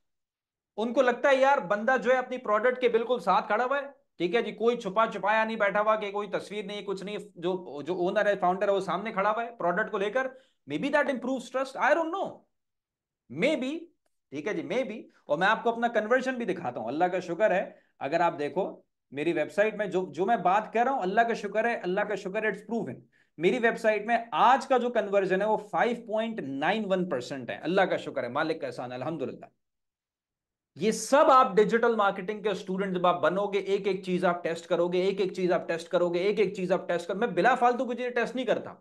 उनको लगता है यार बंदा जो है अपनी प्रोडक्ट के बिल्कुल साथ खड़ा हुआ है ठीक है जी कोई छुपा छुपाया नहीं बैठा हुआ कि कोई तस्वीर नहीं कुछ नहीं जो जो ओनर है फाउंडर है वो सामने खड़ा हुआ है प्रोडक्ट को लेकर maybe that improve trust I don't know maybe ठीक है जी मे बी और मैं आपको अपना कन्वर्जन भी दिखाता हूँ अल्लाह का शुक्र है अगर आप देखो मेरी वेबसाइट में जो जो मैं बात कर रहा हूँ अल्लाह का शुक्र है अल्लाह का शुक्र इट्स प्रूवन मेरी वेबसाइट में आज का जो कन्वर्जन है वो 5.91 परसेंट है अल्लाह का शुक्र है मालिक का एहसान अलहमदुल्ला ये सब आप डिजिटल मार्केटिंग के स्टूडेंट जब आप बनोगे एक एक चीज आप टेस्ट करोगे एक एक चीज आप टेस्ट करोगे एक एक चीज आप टेस्ट कर मैं बिला फालतू की चीजें टेस्ट नहीं करता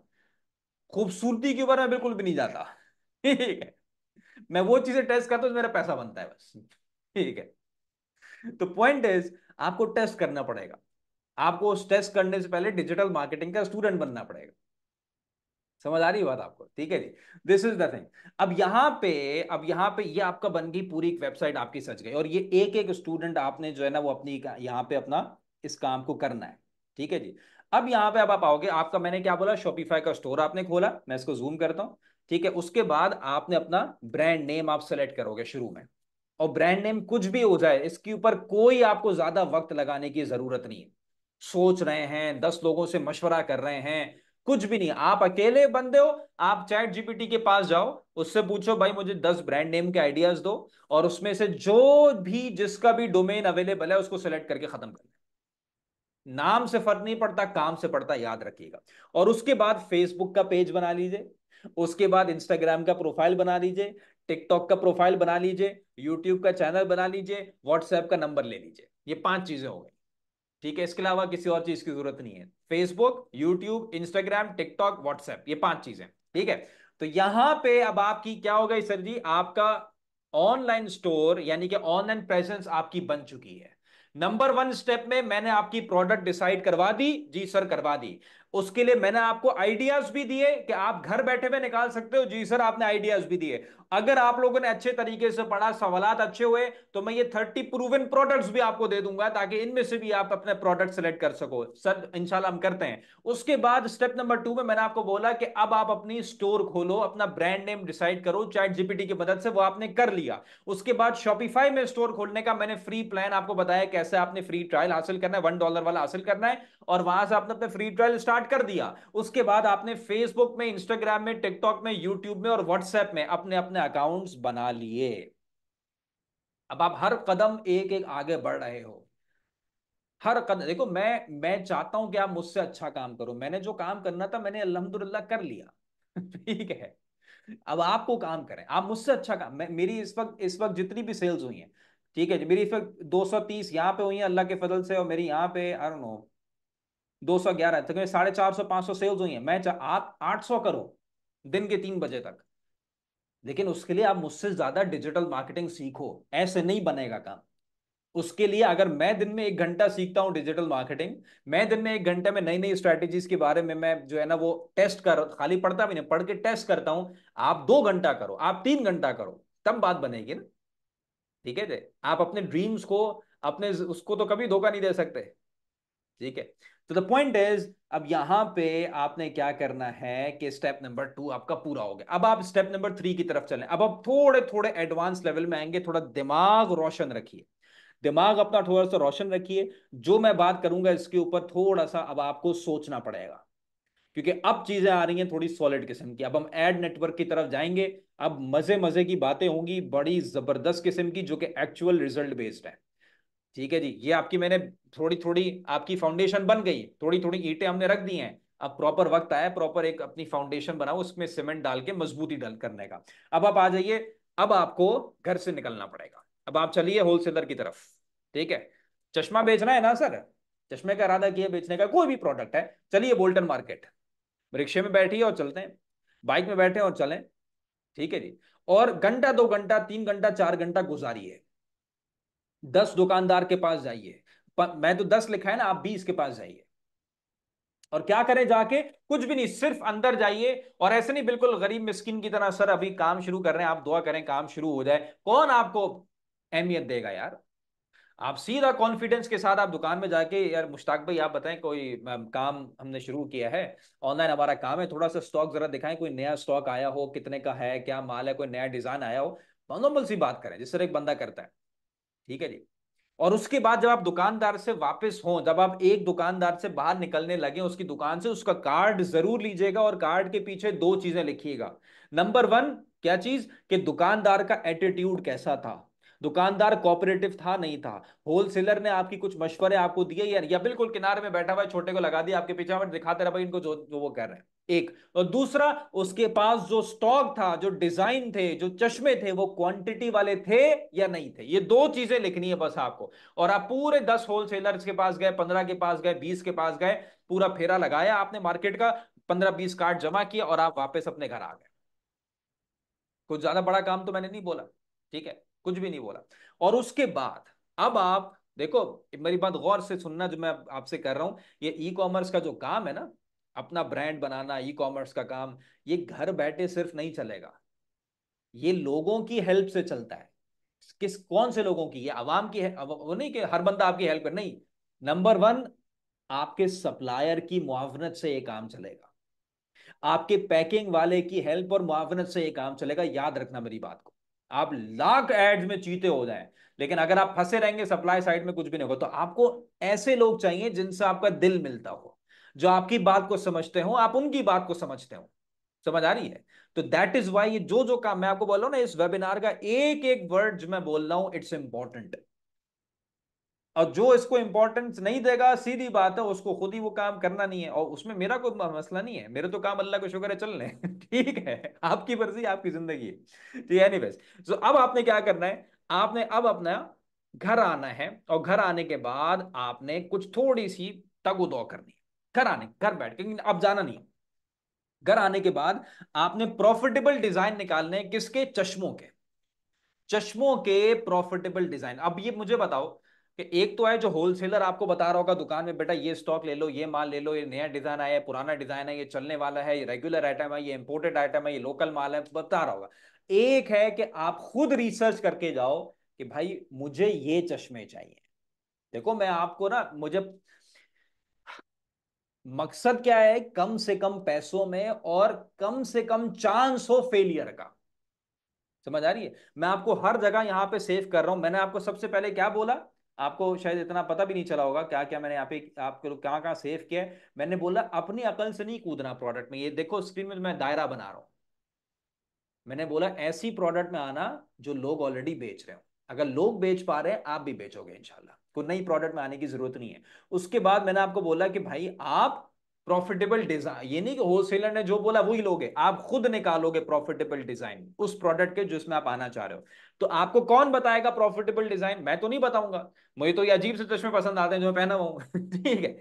खूबसूरती के ऊपर मैं बिल्कुल भी नहीं जाता ठीक है मैं वो चीजें टेस्ट करता हूँ मेरा पैसा बनता है बस ठीक है तो पॉइंट इज आपको टेस्ट करना पड़ेगा आपको उस टेस्ट करने से पहले डिजिटल मार्केटिंग का स्टूडेंट बनना पड़ेगा समझ आ रही बात आपको ठीक है जी दिस इज द थिंग अब यहाँ पे अब यहाँ पे ये आपका बन गई पूरी एक वेबसाइट आपकी सच गई और ये एक एक स्टूडेंट आपने जो है ना वो अपनी यहाँ पे अपना इस काम को करना है ठीक है जी अब यहाँ पे अब आप आओगे आपका मैंने क्या बोला शॉपिफाई का स्टोर आपने खोला मैं इसको जूम करता हूँ ठीक है उसके बाद आपने अपना ब्रांड नेम आप सेलेक्ट करोगे शुरू में और ब्रांड नेम कुछ भी हो जाए इसके ऊपर कोई आपको ज्यादा वक्त लगाने की जरूरत नहीं है सोच रहे हैं दस लोगों से मशवरा कर रहे हैं कुछ भी नहीं आप अकेले बंदे हो आप चैट जीपीटी के पास जाओ उससे पूछो भाई मुझे दस ब्रांड नेम के आइडियाज दो और उसमें से जो भी जिसका भी डोमेन अवेलेबल है उसको सिलेक्ट करके खत्म कर नाम से फर्क नहीं पड़ता काम से पड़ता याद रखिएगा और उसके बाद फेसबुक का पेज बना लीजिए उसके बाद इंस्टाग्राम का प्रोफाइल बना लीजिए टिकटॉक का प्रोफाइल बना लीजिए यूट्यूब का चैनल बना लीजिए व्हाट्सएप का नंबर ले लीजिए ये पांच चीजें हो गई ठीक है इसके अलावा किसी और चीज की जरूरत नहीं है Facebook YouTube Instagram TikTok WhatsApp ये पांच चीजें ठीक है तो यहां पे अब आपकी क्या हो गई सर जी आपका ऑनलाइन स्टोर यानी कि ऑनलाइन प्रेजेंस आपकी बन चुकी है नंबर वन स्टेप में मैंने आपकी प्रोडक्ट डिसाइड करवा दी जी सर करवा दी उसके लिए मैंने आपको आइडियाज भी दिए कि आप घर बैठे हुए निकाल सकते हो जी सर आपने आइडियाज भी दिए अगर आप लोगों ने अच्छे तरीके से पढ़ा सवाल अच्छे हुए तो मैं ये थर्टी प्रूवन प्रोडक्ट्स भी आपको दे दूंगा ताकि इनमें से भी आप अपने प्रोडक्ट सेलेक्ट कर सको सर इनशाला हम करते हैं उसके बाद स्टेप नंबर टू में मैंने आपको बोला कि अब आप अपनी स्टोर खोलो अपना ब्रांड नेम डिसाइड करो चैट जीपीटी की मदद से वो आपने कर लिया उसके बाद शॉपिफाई में स्टोर खोलने का मैंने फ्री प्लान आपको बताया कैसे आपने फ्री ट्रायल हासिल करना है वन डॉलर वाला हासिल करना है और वहां से आपने अपने फ्री ट्रायल स्टार्ट स्टार्ट कर दिया उसके बाद आपने फेसबुक में इंस्टाग्राम में टिकटॉक में यूट्यूब में और व्हाट्सएप में अपने अपने अकाउंट्स बना लिए अब आप हर कदम एक एक आगे बढ़ रहे हो हर कदम देखो मैं मैं चाहता हूं कि आप मुझसे अच्छा काम करो मैंने जो काम करना था मैंने अलहमदुल्ला कर लिया ठीक है अब आपको काम करें आप मुझसे अच्छा काम मैं मेरी इस वक्त इस वक्त जितनी भी सेल्स हुई हैं ठीक है मेरी इस वक्त दो सौ तीस यहाँ पे हुई है अल्लाह के फजल से और मेरी यहाँ पे आई डोंट नो दो सौ ग्यारह तक तो साढ़े चार सौ पांच सौ सेल्स हुई है मैं आप आठ सौ करो दिन के तीन बजे तक लेकिन उसके लिए आप मुझसे ज्यादा डिजिटल मार्केटिंग सीखो ऐसे नहीं बनेगा काम उसके लिए अगर मैं दिन में एक घंटा सीखता हूँ डिजिटल मार्केटिंग मैं दिन में एक घंटे में नई नई स्ट्रैटेजीज के बारे में मैं जो है ना वो टेस्ट कर खाली पढ़ता भी नहीं पढ़ के टेस्ट करता हूँ आप दो घंटा करो आप तीन घंटा करो तब बात बनेगी ना ठीक है आप अपने ड्रीम्स को अपने उसको तो कभी धोखा नहीं दे सकते ठीक है तो द पॉइंट इज अब यहां पे आपने क्या करना है कि स्टेप नंबर टू आपका पूरा हो गया अब आप स्टेप नंबर थ्री की तरफ चलें अब आप थोड़े थोड़े एडवांस लेवल में आएंगे थोड़ा दिमाग रोशन रखिए दिमाग अपना थोड़ा सा रोशन रखिए जो मैं बात करूंगा इसके ऊपर थोड़ा सा अब आपको सोचना पड़ेगा क्योंकि अब चीजें आ रही हैं थोड़ी सॉलिड किस्म की अब हम एड नेटवर्क की तरफ जाएंगे अब मजे मजे की बातें होंगी बड़ी जबरदस्त किस्म की जो कि एक्चुअल रिजल्ट बेस्ड है ठीक है जी ये आपकी मैंने थोड़ी थोड़ी आपकी फाउंडेशन बन गई थोड़ी थोड़ी ईटे हमने रख दी हैं अब प्रॉपर वक्त आया प्रॉपर एक अपनी फाउंडेशन बनाओ उसमें सीमेंट डाल के मजबूती डल करने का अब आप आ जाइए अब आपको घर से निकलना पड़ेगा अब आप चलिए होलसेलर की तरफ ठीक है चश्मा बेचना है ना सर चश्मे का इरादा किया बेचने का कोई भी प्रोडक्ट है चलिए बोल्टन मार्केट रिक्शे में बैठिए और चलते हैं बाइक में बैठे और चलें ठीक है जी और घंटा दो घंटा तीन घंटा चार घंटा गुजारिए दस दुकानदार के पास जाइए मैं तो दस लिखा है ना आप बीस के पास जाइए और क्या करें जाके कुछ भी नहीं सिर्फ अंदर जाइए और ऐसे नहीं बिल्कुल गरीब मिस्किन की तरह सर अभी काम शुरू कर रहे हैं आप दुआ करें काम शुरू हो जाए कौन आपको अहमियत देगा यार आप सीधा कॉन्फिडेंस के साथ आप दुकान में जाके यार मुश्ताक भाई आप बताएं कोई काम हमने शुरू किया है ऑनलाइन हमारा काम है थोड़ा सा स्टॉक जरा दिखाएं कोई नया स्टॉक आया हो कितने का है क्या माल है कोई नया डिजाइन आया हो नॉर्मल सी बात करें जिस तरह एक बंदा करता है ठीक है जी और उसके बाद जब आप दुकानदार से वापस हो जब आप एक दुकानदार से बाहर निकलने लगे उसकी दुकान से उसका कार्ड जरूर लीजिएगा और कार्ड के पीछे दो चीजें लिखिएगा नंबर वन क्या चीज कि दुकानदार का एटीट्यूड कैसा था दुकानदार कोऑपरेटिव था नहीं था होलसेलर ने आपकी कुछ मशवरे आपको दिए या, या बिल्कुल किनारे में बैठा हुआ छोटे को लगा दिया आपके पीछे दिखाते रहा भाई इनको जो, जो वो कर रहे हैं एक और दूसरा उसके पास जो स्टॉक था जो डिजाइन थे जो चश्मे थे वो क्वांटिटी वाले थे या नहीं थे ये दो चीजें लिखनी है बस आपको और आप पूरे दस होलसेलर के पास गए पंद्रह के पास गए बीस के पास गए पूरा फेरा लगाया आपने मार्केट का पंद्रह बीस कार्ड जमा किया और आप वापस अपने घर आ गए कुछ ज्यादा बड़ा काम तो मैंने नहीं बोला ठीक है कुछ भी नहीं बोला और उसके बाद अब आप देखो मेरी बात गौर से सुनना जो मैं आपसे कर रहा हूं ये ई कॉमर्स का जो काम है ना अपना ब्रांड बनाना ई कॉमर्स का काम ये घर बैठे सिर्फ नहीं चलेगा ये लोगों की हेल्प से चलता है किस कौन से लोगों की ये आवाम की है वो नहीं कि हर बंदा आपकी हेल्प कर नहीं नंबर वन आपके सप्लायर की मुआवनत से ये काम चलेगा आपके पैकिंग वाले की हेल्प और मुआवनत से ये काम चलेगा याद रखना मेरी बात को आप लाख एड्स में चीते हो जाए लेकिन अगर आप फंसे रहेंगे सप्लाई साइड में कुछ भी नहीं होगा तो आपको ऐसे लोग चाहिए जिनसे आपका दिल मिलता हो जो आपकी बात को समझते हो आप उनकी बात को समझते हो समझ आ रही है तो दैट इज वाई ये जो जो काम मैं आपको बोल रहा हूं ना इस वेबिनार का एक एक वर्ड मैं बोल रहा हूं इट्स इंपॉर्टेंट और जो इसको इंपॉर्टेंस नहीं देगा सीधी बात है उसको खुद ही वो काम करना नहीं है और उसमें मेरा कोई मसला नहीं है मेरे तो काम अल्लाह का शुक्र है चल रहे ठीक है आपकी मर्जी आपकी जिंदगी है ठीक है एनीवेज सो अब आपने क्या करना है आपने अब अपना घर आना है और घर आने के बाद आपने कुछ थोड़ी सी तगुदौ करनी घर आने घर बैठ के अब जाना नहीं घर आने के बाद आपने प्रॉफिटेबल डिजाइन निकालने किसके चश्मों के चश्मों के प्रॉफिटेबल डिजाइन अब ये मुझे बताओ कि एक तो है जो होलसेलर आपको बता रहा होगा दुकान में बेटा ये स्टॉक ले लो ये माल ले लो ये नया डिजाइन आया है पुराना डिजाइन है ये चलने वाला है ये रेगुलर आइटम है ये इंपोर्टेड आइटम है ये लोकल माल है तो बता रहा होगा एक है कि आप खुद रिसर्च करके जाओ कि भाई मुझे ये चश्मे चाहिए देखो मैं आपको ना मुझे मकसद क्या है कम से कम पैसों में और कम से कम चांस हो फेलियर का समझ आ रही है मैं आपको हर जगह यहां पे सेव कर रहा हूं मैंने आपको सबसे पहले क्या बोला आपको शायद इतना पता भी नहीं चला होगा क्या क्या मैंने यहाँ पे आपके लोग कहाँ कहाँ सेव किया है मैंने बोला अपनी अकल से नहीं कूदना प्रोडक्ट में ये देखो स्क्रीन में मैं दायरा बना रहा हूं मैंने बोला ऐसी प्रोडक्ट में आना जो लोग ऑलरेडी बेच रहे हो अगर लोग बेच पा रहे हैं आप भी बेचोगे इंशाला को नई प्रोडक्ट में आने की जरूरत नहीं है उसके बाद मैंने आपको बोला कि भाई आप प्रॉफिटेबल डिजाइन ये नहीं कि होलसेलर ने जो बोला वही लोगे आप खुद निकालोगे प्रॉफिटेबल डिजाइन उस प्रोडक्ट के जिसमें आप आना चाह रहे हो तो आपको कौन बताएगा प्रॉफिटेबल डिजाइन मैं तो नहीं बताऊंगा मुझे तो ये अजीब से चश्मे पसंद आते हैं जो मैं पहना हुआ ठीक है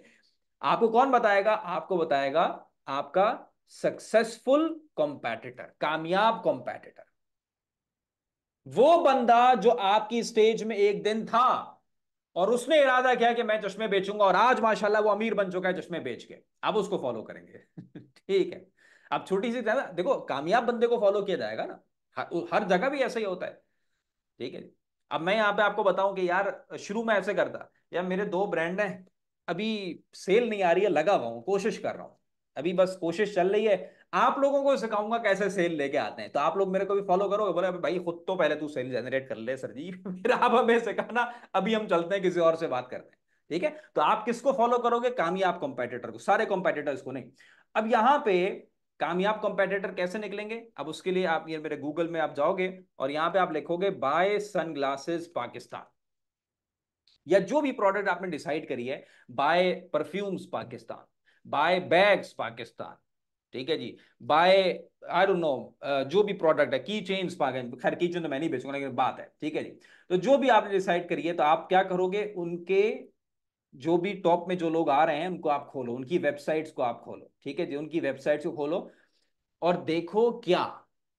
आपको कौन बताएगा आपको बताएगा आपका सक्सेसफुल कॉम्पैटिटर कामयाब कॉम्पैटिटर वो बंदा जो आपकी स्टेज में एक दिन था और उसने इरादा किया कि मैं चश्मे बेचूंगा और आज माशाल्लाह वो अमीर बन चुका है चश्मे बेच के अब उसको फॉलो करेंगे ठीक है अब छोटी सी ना देखो कामयाब बंदे को फॉलो किया जाएगा ना हर, जगह भी ऐसा ही होता है ठीक है अब मैं यहाँ पे आपको बताऊं कि यार शुरू में ऐसे करता यार मेरे दो ब्रांड हैं अभी सेल नहीं आ रही है लगा हुआ हूँ कोशिश कर रहा हूँ अभी बस कोशिश चल रही है आप लोगों को सिखाऊंगा कैसे सेल लेके आते हैं तो आप लोग मेरे को भी फॉलो करोगे बोले भाई खुद तो पहले तू सेल जनरेट कर ले सर जी फिर आप हमें सिखाना अभी हम चलते हैं किसी और से बात करते हैं ठीक है तो आप किसको फॉलो करोगे कामयाब कॉम्पिटिटर को सारे कॉम्पेटेटर को नहीं अब यहाँ पे कामयाब कॉम्पिटिटर कैसे निकलेंगे अब उसके लिए आप ये मेरे गूगल में आप जाओगे और यहाँ पे आप लिखोगे बाय सन पाकिस्तान या जो भी प्रोडक्ट आपने डिसाइड करी है buy perfumes Pakistan buy bags Pakistan ठीक है जी बाय आई डोंट नो जो भी प्रोडक्ट है की चेन खैर की चेन तो मैं नहीं बेचूंगा लेकिन बात है ठीक है जी तो जो भी आपने डिसाइड करिए तो आप क्या करोगे उनके जो भी टॉप में जो लोग आ रहे हैं उनको आप खोलो उनकी वेबसाइट्स को आप खोलो ठीक है जी उनकी वेबसाइट्स को खोलो और देखो क्या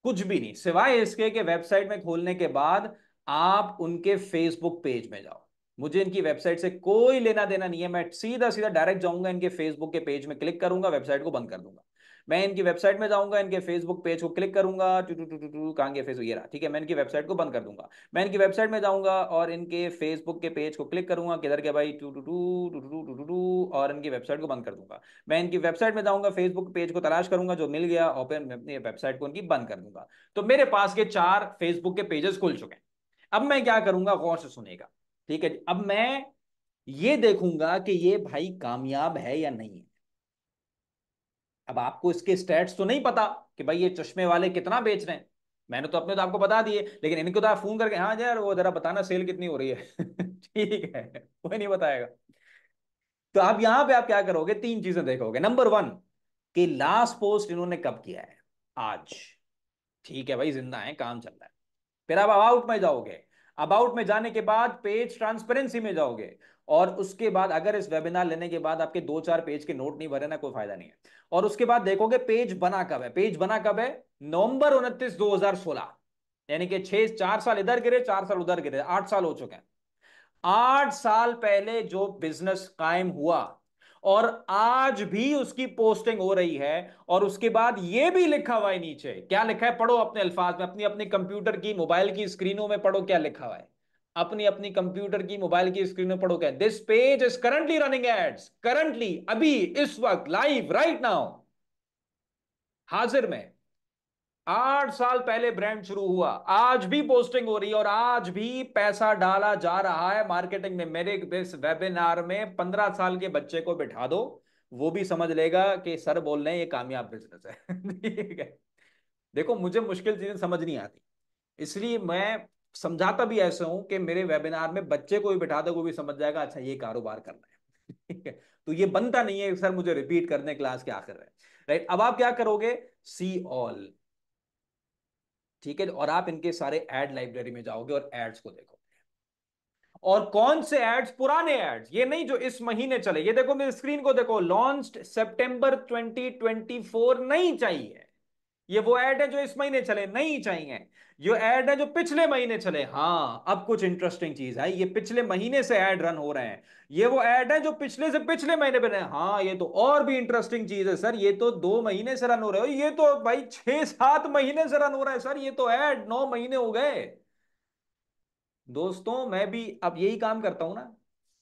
कुछ भी नहीं सिवाय इसके कि वेबसाइट में खोलने के बाद आप उनके फेसबुक पेज में जाओ मुझे इनकी वेबसाइट से कोई लेना देना नहीं है मैं सीधा सीधा डायरेक्ट जाऊंगा इनके फेसबुक के पेज में क्लिक करूंगा वेबसाइट को बंद कर दूंगा मैं इनकी वेबसाइट में जाऊंगा इनके फेसबुक पेज को क्लिक करूंगा टू टू टू टू टू फेस ये रहा ठीक है मैं इनकी वेबसाइट को बंद कर दूंगा मैं इनकी वेबसाइट में जाऊंगा और इनके फेसबुक के पेज को क्लिक करूंगा किधर के भाई टू टू टू टू टू टू टू टू और इनकी वेबसाइट को बंद कर दूंगा मैं इनकी वेबसाइट में जाऊंगा फेसबुक पेज को तलाश करूंगा जो मिल गया और अपनी वेबसाइट को इनकी बंद कर दूंगा तो मेरे पास के चार फेसबुक के पेजेस खुल चुके हैं अब मैं क्या करूंगा गौर से सुनेगा ठीक है अब मैं ये देखूंगा कि ये भाई कामयाब है या नहीं है अब आपको इसके स्टैट्स तो नहीं पता कि भाई ये चश्मे वाले कितना बेच रहे हैं मैंने तो अपने तो आपको बता दिए लेकिन इनको तो आप फोन करके हाँ यार वो जरा बताना सेल कितनी हो रही है ठीक है कोई नहीं बताएगा तो आप यहां पे आप क्या करोगे तीन चीजें देखोगे नंबर वन कि लास्ट पोस्ट इन्होंने कब किया है आज ठीक है भाई जिंदा है काम चल रहा है फिर आप अबाउट में जाओगे अबाउट में जाने के बाद पेज ट्रांसपेरेंसी में जाओगे और उसके बाद अगर इस वेबिनार लेने के बाद आपके दो चार पेज के नोट नहीं भरे ना कोई फायदा नहीं है और उसके बाद देखोगे पेज बना कब है पेज बना कब है नवंबर उनतीस दो हजार सोलह यानी कि छह चार साल इधर गिरे चार साल उधर गिरे आठ साल हो चुके हैं आठ साल पहले जो बिजनेस कायम हुआ और आज भी उसकी पोस्टिंग हो रही है और उसके बाद ये भी लिखा हुआ है नीचे क्या लिखा है पढ़ो अपने अल्फाज में अपनी अपनी कंप्यूटर की मोबाइल की स्क्रीनों में पढ़ो क्या लिखा हुआ है अपनी अपनी कंप्यूटर की मोबाइल की स्क्रीन पर क्या this page is currently running ads currently अभी इस वक्त लाइव राइट नाउ हाजिर में आठ साल पहले ब्रांड शुरू हुआ आज भी पोस्टिंग हो रही है और आज भी पैसा डाला जा रहा है मार्केटिंग में मेरे इस वेबिनार में पंद्रह साल के बच्चे को बिठा दो वो भी समझ लेगा कि सर बोल रहे हैं ये कामयाब बिजनेस है ठीक है देखो मुझे मुश्किल चीजें समझ नहीं आती इसलिए मैं समझाता भी ऐसे हूं कि मेरे वेबिनार में बच्चे को भी बिठा दो वो भी समझ जाएगा अच्छा ये कारोबार करना है तो ये बनता नहीं है सर मुझे रिपीट करने क्लास के आखिर में राइट अब आप क्या करोगे सी ऑल ठीक है और आप इनके सारे एड लाइब्रेरी में जाओगे और एड्स को देखो और कौन से एड्स पुराने एड्स ये नहीं जो इस महीने चले ये देखो मेरे स्क्रीन को देखो लॉन्च सितंबर 2024 नहीं चाहिए ये वो एड है जो इस महीने चले नहीं चाहिए ये एड है जो पिछले महीने चले हाँ अब कुछ इंटरेस्टिंग चीज है ये पिछले महीने से एड रन हो रहे हैं ये वो एड है जो पिछले से पिछले महीने बने हाँ ये तो और भी इंटरेस्टिंग चीज है सर ये तो दो महीने से रन हो रहे हो ये तो भाई छह सात महीने से रन हो रहा है सर ये तो एड नौ महीने हो गए दोस्तों मैं भी अब यही काम करता हूं ना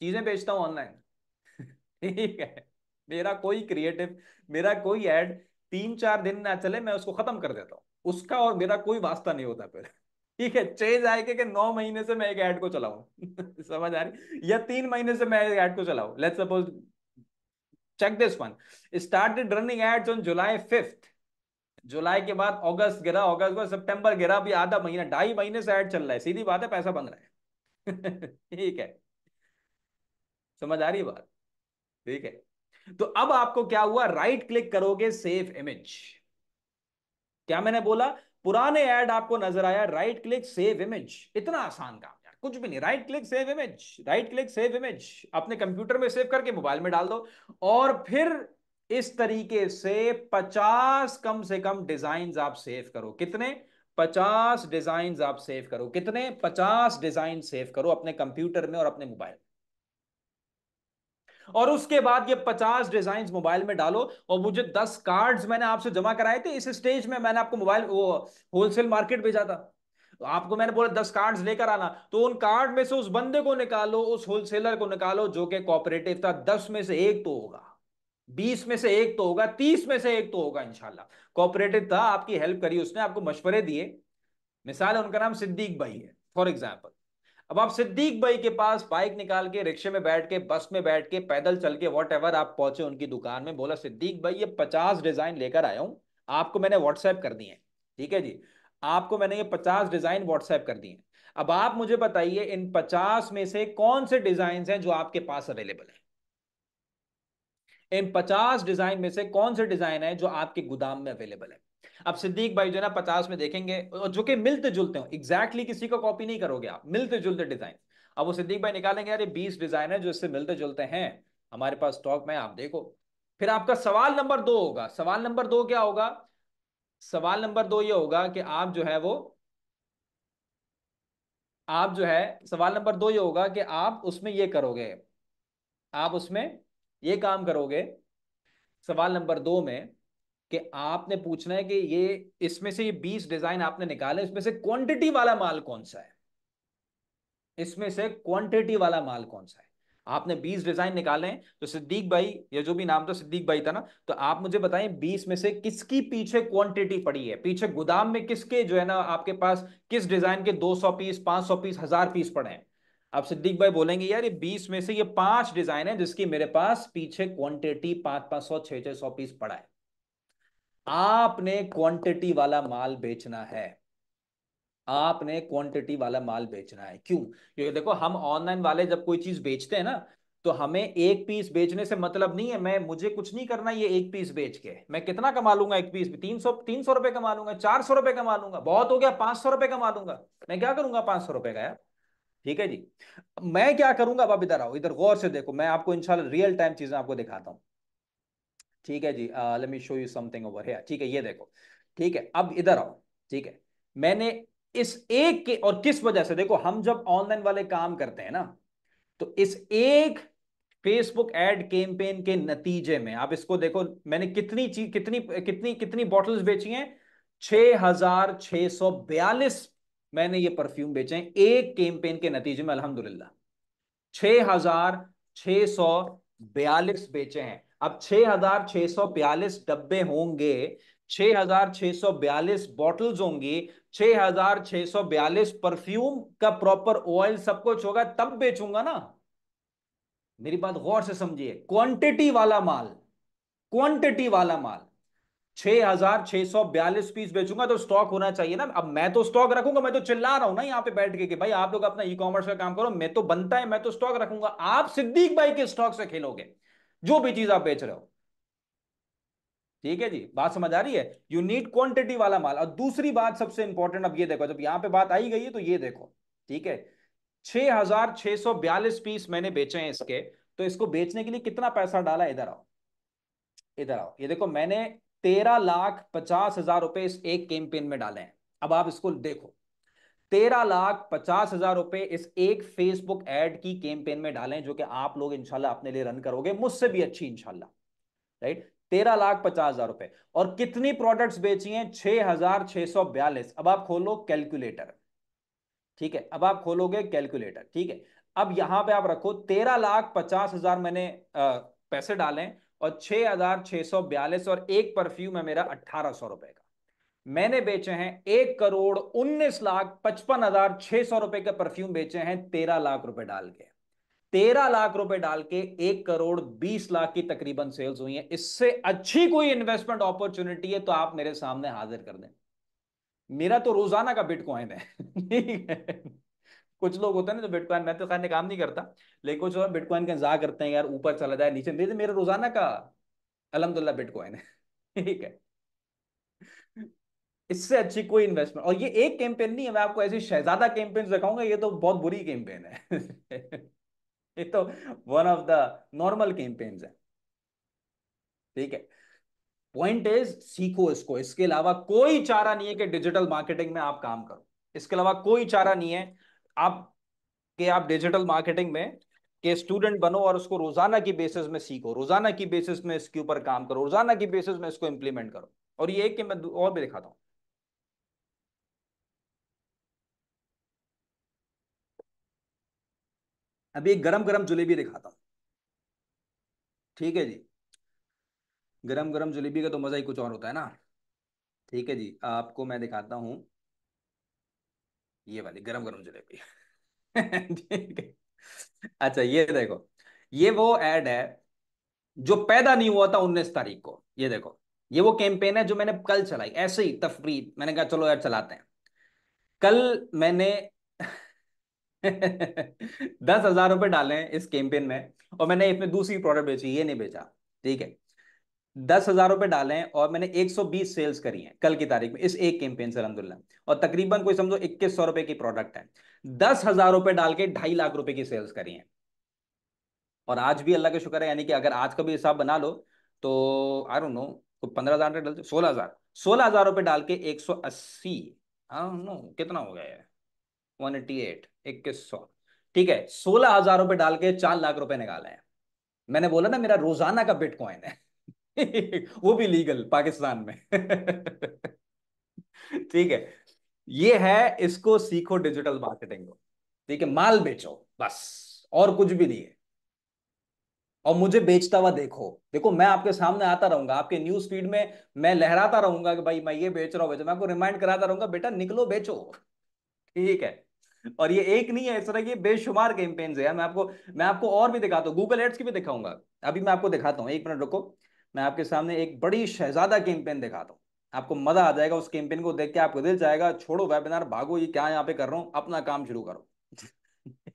चीजें बेचता हूं ऑनलाइन ठीक है मेरा कोई क्रिएटिव मेरा कोई एड तीन चार दिन ना चले मैं उसको खत्म कर देता हूं उसका और मेरा कोई वास्ता नहीं होता फिर ठीक है चेंज आएगा कि नौ महीने से मैं एक ऐड को चलाऊ समझ आ रही या तीन महीने से मैं एक ऐड को चलाऊ let suppose check this one started running ads on July fifth July के बाद अगस्त गिरा अगस्त को सितंबर गिरा भी आधा महीना ढाई महीने से ऐड चल रहा है सीधी बात है पैसा बन रहा है ठीक है समझ आ रही बात ठीक है तो अब आपको क्या हुआ राइट क्लिक करोगे सेव इमेज क्या मैंने बोला पुराने एड आपको नजर आया राइट क्लिक सेव इमेज इतना आसान काम यार कुछ भी नहीं right click save image right click save image अपने कंप्यूटर में सेव करके मोबाइल में डाल दो और फिर इस तरीके से 50 कम से कम डिजाइन आप सेव करो कितने 50 डिजाइन आप सेव करो कितने 50 डिजाइन सेव करो अपने कंप्यूटर में और अपने मोबाइल में और उसके बाद ये 50 डिजाइन मोबाइल में डालो और मुझे 10 कार्ड्स मैंने आपसे जमा कराए थे इस स्टेज में मैंने आपको मोबाइल वो होलसेल मार्केट भेजा था तो आपको मैंने बोला दस कार्ड्स लेकर आना तो उन कार्ड में से उस बंदे को निकालो उस होलसेलर को निकालो जो कि कॉपरेटिव था दस में से एक तो होगा बीस में से एक तो होगा तीस में से एक तो होगा इनशाला कॉपरेटिव था आपकी हेल्प करी उसने आपको मशवरे दिए मिसाल है उनका नाम सिद्दीक भाई है फॉर एग्जाम्पल अब आप सिद्दीक भाई के पास बाइक निकाल के रिक्शे में बैठ के बस में बैठ के पैदल चल के वॉट एवर आप पहुंचे उनकी दुकान में बोला सिद्दीक भाई ये पचास डिजाइन लेकर आया हूं आपको मैंने व्हाट्सएप कर दिए ठीक है जी आपको मैंने ये पचास डिजाइन व्हाट्सएप कर दिए अब आप मुझे बताइए इन पचास में से कौन से डिजाइन हैं जो आपके पास अवेलेबल है इन पचास डिजाइन में से कौन से डिजाइन है जो आपके गोदाम में अवेलेबल है अब सिद्दीक भाई जो है ना पचास में देखेंगे जो कि मिलते जुलते हो एग्जैक्टली किसी को कॉपी नहीं करोगे आप मिलते जुलते डिजाइन अब वो सिद्दीक भाई निकालेंगे अरे बीस डिजाइन है जो इससे मिलते जुलते हैं हमारे पास स्टॉक में आप देखो फिर आपका सवाल नंबर दो होगा सवाल नंबर दो क्या होगा सवाल नंबर दो ये होगा कि आप जो है वो आप जो है सवाल नंबर दो ये होगा कि आप उसमें ये करोगे आप उसमें ये काम करोगे सवाल नंबर दो में कि आपने पूछना है कि ये इसमें से ये बीस डिजाइन आपने निकाले इसमें से क्वांटिटी वाला माल कौन सा है इसमें से क्वांटिटी वाला माल कौन सा है आपने 20 डिजाइन निकाले तो सिद्दीक भाई या जो भी नाम था सिद्दीक भाई था ना तो आप मुझे बताएं 20 में से किसकी पीछे क्वांटिटी पड़ी है पीछे गोदाम में किसके जो है ना आपके पास किस डिजाइन के 200 पीस 500 पीस हजार पीस पड़े हैं अब सिद्दीक भाई बोलेंगे यार ये 20 में से ये पांच डिजाइन है जिसकी मेरे पास पीछे क्वांटिटी पांच पांच सौ छह सौ पीस पड़ा है आपने क्वांटिटी वाला माल बेचना है आपने क्वांटिटी वाला माल बेचना है क्यों क्योंकि देखो हम ऑनलाइन वाले जब कोई चीज बेचते हैं ना तो हमें एक पीस बेचने से मतलब नहीं है मैं मुझे कुछ नहीं करना ये एक पीस बेच के मैं कितना कमा लूंगा एक पीस तीन सौ तीन सौ रुपए कमा लूंगा चार सौ रुपए कमा लूंगा बहुत हो गया पांच सौ रुपए कमा लूंगा मैं क्या करूंगा पांच सौ रुपए का यार ठीक है जी मैं क्या करूंगा अब आप इधर आओ इधर गौर से देखो मैं आपको इनशाला रियल टाइम चीजें आपको दिखाता हूँ ठीक है जी let me show you something over here ठीक है ये देखो ठीक है अब इधर आओ ठीक है मैंने इस एक के और किस वजह से देखो हम जब ऑनलाइन वाले काम करते हैं ना तो इस एक फेसबुक एड कैंपेन के नतीजे में आप इसको देखो मैंने कितनी चीज कितनी कितनी कितनी बॉटल्स बेची हैं बयालीस मैंने ये परफ्यूम बेचे हैं एक कैंपेन के नतीजे में अल्हम्दुलिल्लाह बयालीस बेचे हैं अब 6,642 डब्बे होंगे 6,642 बॉटल्स होंगी 6,642 परफ्यूम का प्रॉपर ऑयल सब कुछ होगा तब बेचूंगा ना मेरी बात गौर से समझिए क्वांटिटी वाला माल क्वांटिटी वाला माल 6,642 पीस बेचूंगा तो स्टॉक होना चाहिए ना अब मैं तो स्टॉक रखूंगा मैं तो चिल्ला रहा हूं ना यहाँ पे बैठ के कि भाई आप लोग अपना ई कॉमर्स का काम करो मैं तो बनता है मैं तो स्टॉक रखूंगा आप सिद्दीक भाई के स्टॉक से खेलोगे जो भी चीज आप बेच रहे हो ठीक है जी बात समझ आ रही है यू नीड क्वांटिटी वाला माल और दूसरी बात सबसे इंपॉर्टेंट अब ये देखो जब यहां पे बात आई गई है तो ये देखो ठीक है 6642 पीस मैंने बेचे हैं इसके तो इसको बेचने के लिए कितना पैसा डाला इधर आओ इधर आओ ये देखो मैंने तेरह लाख पचास हजार रुपए इस एक कैंपेन में डाले हैं अब आप इसको देखो तेरह लाख पचास हजार रुपए इस एक फेसबुक एड की कैंपेन में डालें जो कि आप लोग इंशाल्लाह अपने लिए रन करोगे मुझसे भी अच्छी इंशाल्लाह राइट तेरह लाख पचास हजार रुपए और कितनी प्रोडक्ट्स बेची हैं छह हजार छह सौ बयालीस अब आप खोलो कैलकुलेटर ठीक है अब आप खोलोगे कैलकुलेटर ठीक है अब यहां पे आप रखो तेरह लाख पचास हजार मैंने आ, पैसे डाले और छह हजार छह सौ बयालीस और एक परफ्यूम है मेरा अट्ठारह सौ रुपए का मैंने बेचे हैं एक करोड़ उन्नीस लाख पचपन हजार छह सौ रुपए के परफ्यूम बेचे हैं तेरह लाख रुपए डाल के तेरह लाख रुपए डाल के एक करोड़ बीस लाख की तकरीबन सेल्स हुई है इससे अच्छी कोई इन्वेस्टमेंट अपॉर्चुनिटी है तो आप मेरे सामने हाजिर कर दें मेरा तो रोजाना का बिटकॉइन है कुछ लोग होते हैं ना जो बिटकॉइन मैं तो खैर काम नहीं करता लेकिन कुछ और बिटकॉइन का इंतजार करते हैं यार ऊपर चला जाए नीचे मेरे रोजाना का अलहमदुल्ला बिटकॉइन है ठीक है इससे अच्छी कोई इन्वेस्टमेंट और ये एक कैंपेन नहीं है मैं आपको ऐसी शहजादा कैंपेन दिखाऊंगा ये तो बहुत बुरी कैंपेन है ये तो one of the normal campaign है ठीक है पॉइंट इज सीखो इसको इसके अलावा कोई चारा नहीं है कि डिजिटल मार्केटिंग में आप काम करो इसके अलावा कोई चारा नहीं है आप कि आप डिजिटल मार्केटिंग में के स्टूडेंट बनो और उसको रोजाना की बेसिस में सीखो रोजाना की बेसिस में इसके ऊपर काम करो रोजाना की बेसिस में इसको इंप्लीमेंट करो और ये एक मैं और भी दिखाता हूँ अभी गरम गरम जलेबी दिखाता हूँ ठीक है जी गरम गरम जलेबी का तो मज़ा ही कुछ और होता है ना ठीक है जी आपको मैं दिखाता हूँ ये वाली गरम गरम जलेबी ठीक है अच्छा ये देखो ये वो एड है जो पैदा नहीं हुआ था उन्नीस तारीख को ये देखो ये वो कैंपेन है जो मैंने कल चलाई ऐसे ही तफरी मैंने कहा चलो यार चलाते हैं कल मैंने दस हजार रुपए डाले हैं इस कैंपेन में और मैंने इसमें दूसरी प्रोडक्ट बेची ये नहीं बेचा ठीक है दस हजार रुपए डाले हैं और मैंने एक सौ बीस सेल्स करी हैं कल की तारीख में इस एक कैंपेन से अलहमदुल्ला और तकरीबन कोई समझो इक्कीस सौ रुपए की प्रोडक्ट है दस हजार रुपए डाल के ढाई लाख रुपए की सेल्स करी है और आज भी अल्लाह का शुक्र है यानी कि अगर आज का भी हिसाब बना लो तो आई डोंट नो पंद्रह हजार डाल सोलह हजार सोलह हजार रुपए डाल के एक सौ अस्सी नो कितना हो गया वन एट्टी एट इक्कीस सौ ठीक है सोलह हजार रुपए डाल के चार लाख रुपए निकाले हैं मैंने बोला ना मेरा रोजाना का बिटकॉइन है वो भी लीगल पाकिस्तान में ठीक है ये है इसको सीखो डिजिटल मार्केटिंग को ठीक है माल बेचो बस और कुछ भी नहीं है और मुझे बेचता हुआ देखो देखो मैं आपके सामने आता रहूंगा आपके न्यूज फीड में मैं लहराता रहूंगा कि भाई मैं ये बेच रहा हूं बेचो मैं आपको रिमाइंड कराता रहूंगा बेटा निकलो बेचो ठीक है और ये एक नहीं है इस तरह की बेशुमार कैंपेन्स है मैं आपको मैं आपको और भी दिखाता हूँ गूगल एड्स की भी दिखाऊंगा अभी मैं आपको दिखाता हूँ एक मिनट रुको मैं आपके सामने एक बड़ी शहजादा कैंपेन दिखाता हूँ आपको मजा आ जाएगा उस कैंपेन को देख के आपको दिल जाएगा छोड़ो वेबिनार भागो ये क्या यहाँ पे कर रहा हूँ अपना काम शुरू करो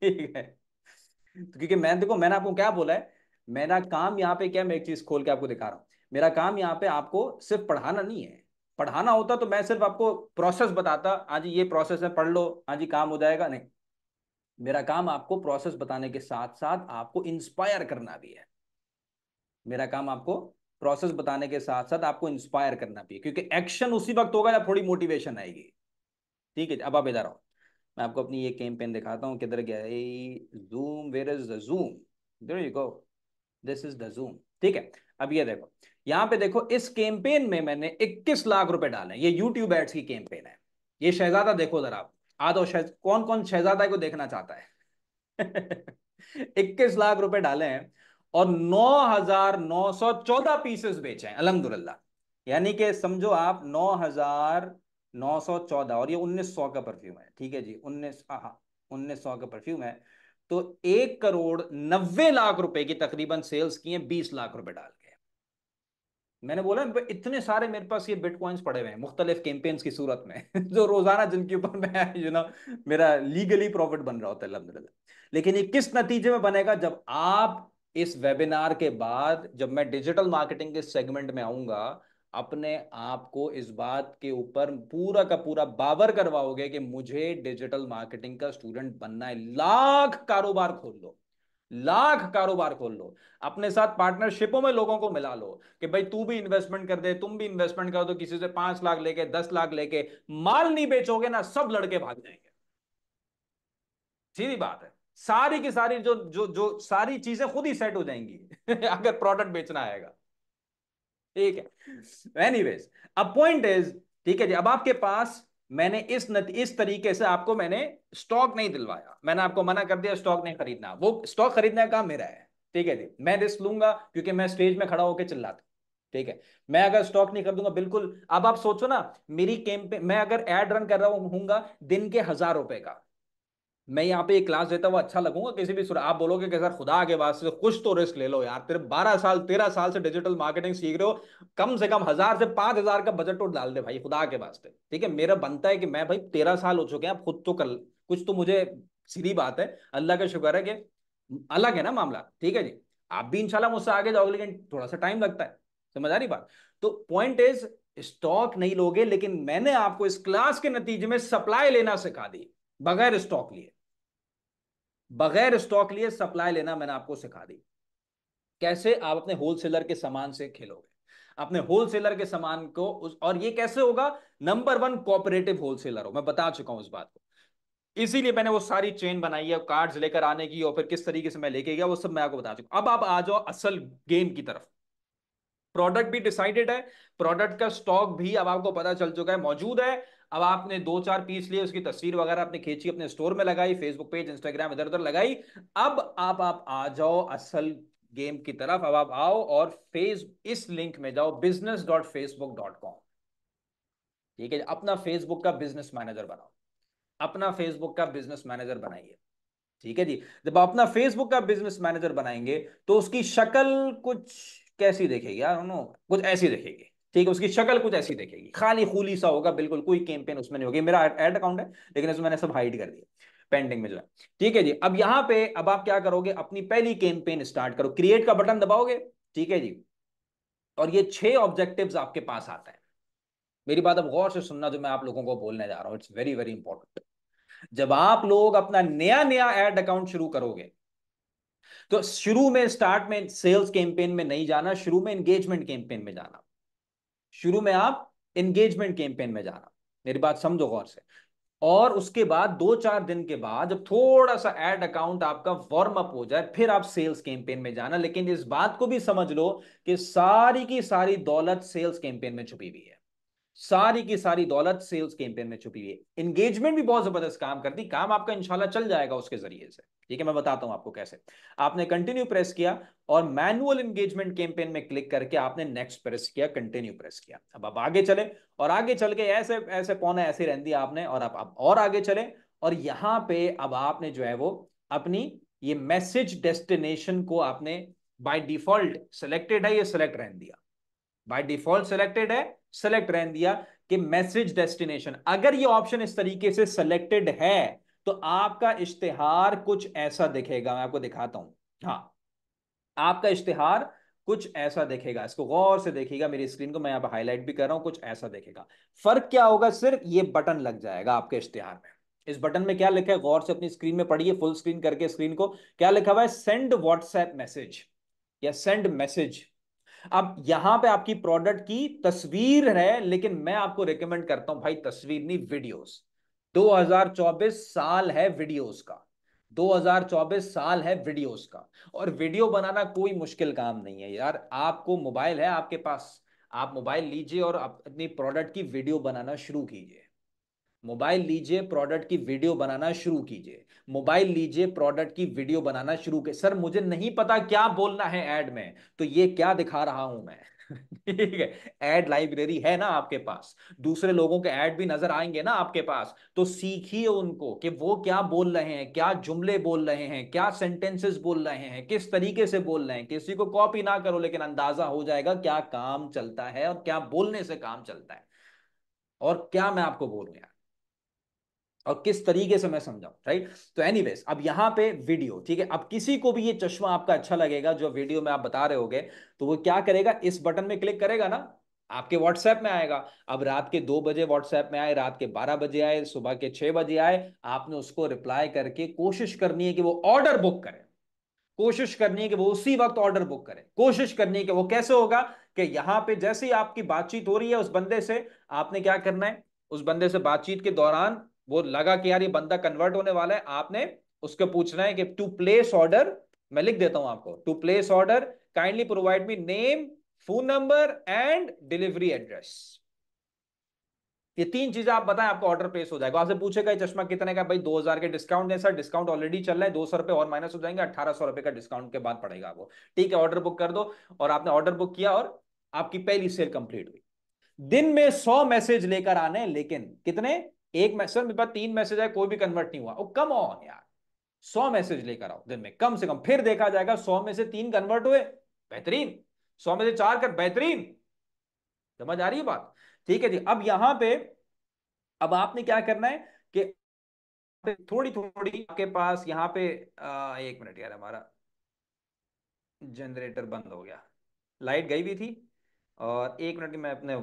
ठीक है तो क्योंकि मैं देखो मैंने आपको क्या बोला है मेरा काम यहाँ पे क्या मैं एक चीज खोल के आपको दिखा रहा हूँ मेरा काम यहाँ पे आपको सिर्फ पढ़ाना नहीं है पढ़ाना होता तो मैं सिर्फ आपको प्रोसेस बताता हाँ जी ये प्रोसेस है पढ़ लो हाँ जी काम हो जाएगा नहीं मेरा काम आपको प्रोसेस बताने के साथ साथ आपको इंस्पायर करना भी है मेरा काम आपको प्रोसेस बताने के साथ साथ आपको इंस्पायर करना भी है क्योंकि एक्शन उसी वक्त होगा जब थोड़ी मोटिवेशन आएगी ठीक है अब आप इधर आओ मैं आपको अपनी ये कैंपेन दिखाता हूँ किधर गया zoom where is the zoom this is the zoom ठीक है अब ये देखो यहां पे देखो इस कैंपेन में मैंने 21 लाख रुपए डाले ये यूट्यूब एड्स की कैंपेन है ये शहजादा देखो जरा आप आदो शहज कौन कौन शहजादा को देखना चाहता है 21 लाख रुपए डाले हैं और 9,914 पीसेस बेचे हैं अलहमदुल्ला यानी कि समझो आप 9,914 और ये 1900 का परफ्यूम है ठीक है जी उन्नीस हाँ, हाँ, उन्नीस सौ का परफ्यूम है तो एक करोड़ नब्बे लाख रुपए की तकरीबन सेल्स की है बीस लाख रुपए डाल मैंने बोला इतने सारे मेरे पास ये बिटकॉइंस पड़े हुए हैं मुख्तलिफ कैंपेन्स की सूरत में जो रोजाना जिनके ऊपर मैं यू नो मेरा लीगली प्रॉफिट बन रहा होता है अलहमदिल्ला लेकिन ये किस नतीजे में बनेगा जब आप इस वेबिनार के बाद जब मैं डिजिटल मार्केटिंग के सेगमेंट में आऊंगा अपने आप को इस बात के ऊपर पूरा का पूरा बावर करवाओगे कि मुझे डिजिटल मार्केटिंग का स्टूडेंट बनना है लाख कारोबार खोल लो लाख कारोबार खोल लो अपने साथ पार्टनरशिपों में लोगों को मिला लो कि भाई तू भी इन्वेस्टमेंट कर दे तुम भी इन्वेस्टमेंट कर दो किसी से पांच लाख लेके दस लाख लेके माल नहीं बेचोगे ना सब लड़के भाग जाएंगे सीधी बात है सारी की सारी जो जो जो सारी चीजें खुद ही सेट हो जाएंगी अगर प्रोडक्ट बेचना आएगा ठीक है एनी वेज अब पॉइंट इज ठीक है जी अब आपके पास मैंने इस नत, इस तरीके से आपको मैंने स्टॉक नहीं दिलवाया मैंने आपको मना कर दिया स्टॉक नहीं खरीदना वो स्टॉक खरीदने का काम मेरा है ठीक है जी मैं रिस्क लूंगा क्योंकि मैं स्टेज में खड़ा होकर चिल्लाता ठीक है मैं अगर स्टॉक नहीं खरीदूंगा बिल्कुल अब आप सोचो ना मेरी कैंपेन मैं अगर एड रन कर रहा हूँ दिन के हजार रुपए का मैं यहाँ पे एक क्लास देता हूँ अच्छा लगूंगा किसी भी आप बोलोगे कि सर खुदा के वास्ते कुछ तो रिस्क ले लो यार तेरे बारह साल तेरह साल से डिजिटल मार्केटिंग सीख रहे हो कम से कम हजार से पांच हजार का बजट तो डाल दे भाई खुदा के वास्ते ठीक है मेरा बनता है कि मैं भाई तेरह साल हो चुके हैं खुद तो कर कुछ तो मुझे सीधी बात है अल्लाह का शुक्र है कि अलग है ना मामला ठीक है जी आप भी इंशाल्लाह मुझसे आगे जाओगे लेकिन थोड़ा सा टाइम लगता है समझ आ रही बात तो पॉइंट इज स्टॉक नहीं लोगे लेकिन मैंने आपको इस क्लास के नतीजे में सप्लाई लेना सिखा दी बगैर स्टॉक लिए बगैर स्टॉक लिए सप्लाई लेना मैंने आपको सिखा दी कैसे आप अपने होलसेलर के सामान से खेलोगे अपने होलसेलर के सामान को उस और ये कैसे होगा नंबर वन कोऑपरेटिव होलसेलर हो मैं बता चुका हूं इस बात को इसीलिए मैंने वो सारी चेन बनाई है कार्ड्स लेकर आने की और फिर किस तरीके से मैं लेके गया वो सब मैं आपको बता चुका अब आप आ जाओ असल गेम की तरफ प्रोडक्ट भी डिसाइडेड है प्रोडक्ट का स्टॉक भी अब आपको पता चल चुका है मौजूद है अब आपने दो चार पीस लिए उसकी तस्वीर वगैरह आपने खींची अपने स्टोर में लगाई फेसबुक पेज इंस्टाग्राम इधर उधर लगाई अब आप आप आ जाओ असल गेम की तरफ अब आप आओ और फेस इस लिंक में जाओ business dot Facebook dot com ठीक है अपना फेसबुक का बिजनेस मैनेजर बनाओ अपना फेसबुक का बिजनेस मैनेजर बनाइए ठीक है जी जब आप अपना फेसबुक का बिजनेस मैनेजर बनाएंगे तो उसकी शक्ल कुछ कैसी देखेगी यार नो कुछ ऐसी देखेगी ठीक है उसकी शक्ल कुछ ऐसी देखेगी खाली खूली सा होगा बिल्कुल कोई कैंपेन उसमें नहीं होगी मेरा एड अकाउंट है लेकिन इसमें मैंने सब हाइड कर दिया पेंडिंग में जो है ठीक है जी अब यहाँ पे अब आप क्या करोगे अपनी पहली कैंपेन स्टार्ट करो क्रिएट का बटन दबाओगे ठीक है जी और ये छह ऑब्जेक्टिव्स आपके पास आता है मेरी बात अब गौर से सुनना जो मैं आप लोगों को बोलने जा रहा हूं इट्स वेरी वेरी इंपॉर्टेंट जब आप लोग अपना नया नया एड अकाउंट शुरू करोगे तो शुरू में स्टार्ट में सेल्स कैंपेन में नहीं जाना शुरू में एंगेजमेंट कैंपेन में जाना शुरू में आप एंगेजमेंट कैंपेन में जाना मेरी बात समझो गौर से और उसके बाद दो चार दिन के बाद जब थोड़ा सा एड अकाउंट आपका वार्म अप हो जाए फिर आप सेल्स कैंपेन में जाना लेकिन इस बात को भी समझ लो कि सारी की सारी दौलत सेल्स कैंपेन में छुपी हुई है सारी की सारी दौलत सेल्स कैंपेन में छुपी हुई है एंगेजमेंट भी बहुत जबरदस्त काम करती काम आपका इंशाल्लाह चल जाएगा उसके जरिए से ठीक है मैं बताता हूं आपको कैसे आपने कंटिन्यू प्रेस किया और मैनुअल एंगेजमेंट कैंपेन में क्लिक करके आपने नेक्स्ट प्रेस किया कंटिन्यू प्रेस किया अब आप आगे चले और आगे चल के ऐसे ऐसे पौना ऐसे रह दिया आपने और आप, आप और आगे चले और यहां पे अब आपने जो है वो अपनी ये मैसेज डेस्टिनेशन को आपने बाय डिफॉल्ट सिलेक्टेड है ये सिलेक्ट रह दिया बाय डिफॉल्ट सिलेक्टेड है सेलेक्ट रहने दिया कि मैसेज डेस्टिनेशन अगर ये ऑप्शन इस तरीके से सेलेक्टेड है तो आपका इश्तेहार कुछ ऐसा दिखेगा मैं आपको दिखाता हूं हाँ आपका इश्तेहार कुछ ऐसा देखेगा इसको गौर से देखिएगा मेरी स्क्रीन को मैं यहां पर हाईलाइट भी कर रहा हूं कुछ ऐसा देखेगा फर्क क्या होगा सिर्फ ये बटन लग जाएगा आपके इश्तेहार में इस बटन में क्या लिखा है गौर से अपनी स्क्रीन में पढ़िए फुल स्क्रीन करके स्क्रीन को क्या लिखा हुआ है सेंड व्हाट्सएप मैसेज या सेंड मैसेज अब यहां पे आपकी प्रोडक्ट की तस्वीर है लेकिन मैं आपको रिकमेंड करता हूं भाई तस्वीर नहीं वीडियोस 2024 साल है वीडियोस का 2024 साल है वीडियोस का और वीडियो बनाना कोई मुश्किल काम नहीं है यार आपको मोबाइल है आपके पास आप मोबाइल लीजिए और अपनी प्रोडक्ट की वीडियो बनाना शुरू कीजिए मोबाइल लीजिए प्रोडक्ट की वीडियो बनाना शुरू कीजिए मोबाइल लीजिए प्रोडक्ट की वीडियो बनाना शुरू के सर मुझे नहीं पता क्या बोलना है एड में तो ये क्या दिखा रहा हूं मैं ठीक है एड लाइब्रेरी है ना आपके पास दूसरे लोगों के ऐड भी नजर आएंगे ना आपके पास तो सीखिए उनको कि वो क्या बोल रहे हैं क्या जुमले बोल रहे हैं क्या सेंटेंसेस बोल रहे हैं किस तरीके से बोल रहे हैं किसी को कॉपी ना करो लेकिन अंदाजा हो जाएगा क्या काम चलता है और क्या बोलने से काम चलता है और क्या मैं आपको बोलूँ यार और किस तरीके से मैं समझाऊं राइट तो एनीवेज अब यहाँ पे वीडियो ठीक है अब किसी को भी ये चश्मा आपका अच्छा लगेगा जो वीडियो में आप बता रहे हो तो वो क्या करेगा इस बटन में क्लिक करेगा ना आपके व्हाट्सएप में आएगा अब रात के दो बजे व्हाट्सएप में आए रात के बारह बजे आए सुबह के छह बजे आए आपने उसको रिप्लाई करके कोशिश करनी है कि वो ऑर्डर बुक करे कोशिश करनी है कि वो उसी वक्त ऑर्डर बुक करे कोशिश करनी है कि वो कैसे होगा कि यहां पे जैसे ही आपकी बातचीत हो रही है उस बंदे से आपने क्या करना है उस बंदे से बातचीत के दौरान वो लगा कि यार ये बंदा कन्वर्ट होने वाला है आपने उसको पूछना है कि टू प्लेस ऑर्डर मैं लिख देता हूं आपको to place order kindly provide me name phone number and delivery address ये तीन चीजें आप बताएं आपका ऑर्डर प्लेस हो जाएगा आपसे पूछेगा चश्मा कितने का भाई 2000 के डिस्काउंट है सर डिस्काउंट ऑलरेडी चल रहा है दो सौ रुपए और माइनस हो जाएंगे अठारह सौ रुपए का डिस्काउंट के बाद पड़ेगा आपको ठीक है ऑर्डर बुक कर दो और आपने ऑर्डर बुक किया और आपकी पहली सेल कंप्लीट हुई दिन में सौ मैसेज लेकर आने लेकिन कितने एक मैसेज मेरे पास तीन मैसेज आए कोई भी कन्वर्ट नहीं हुआ कम ऑन यार सौ मैसेज लेकर आओ दिन में कम से कम फिर देखा जाएगा सौ में से तीन कन्वर्ट हुए बेहतरीन सौ में से चार कर बेहतरीन समझ आ रही है बात ठीक है जी अब यहां पे अब आपने क्या करना है कि थोड़ी थोड़ी आपके पास यहां पे आ, एक मिनट यार हमारा जनरेटर बंद हो गया लाइट गई भी थी और एक मिनट में अपने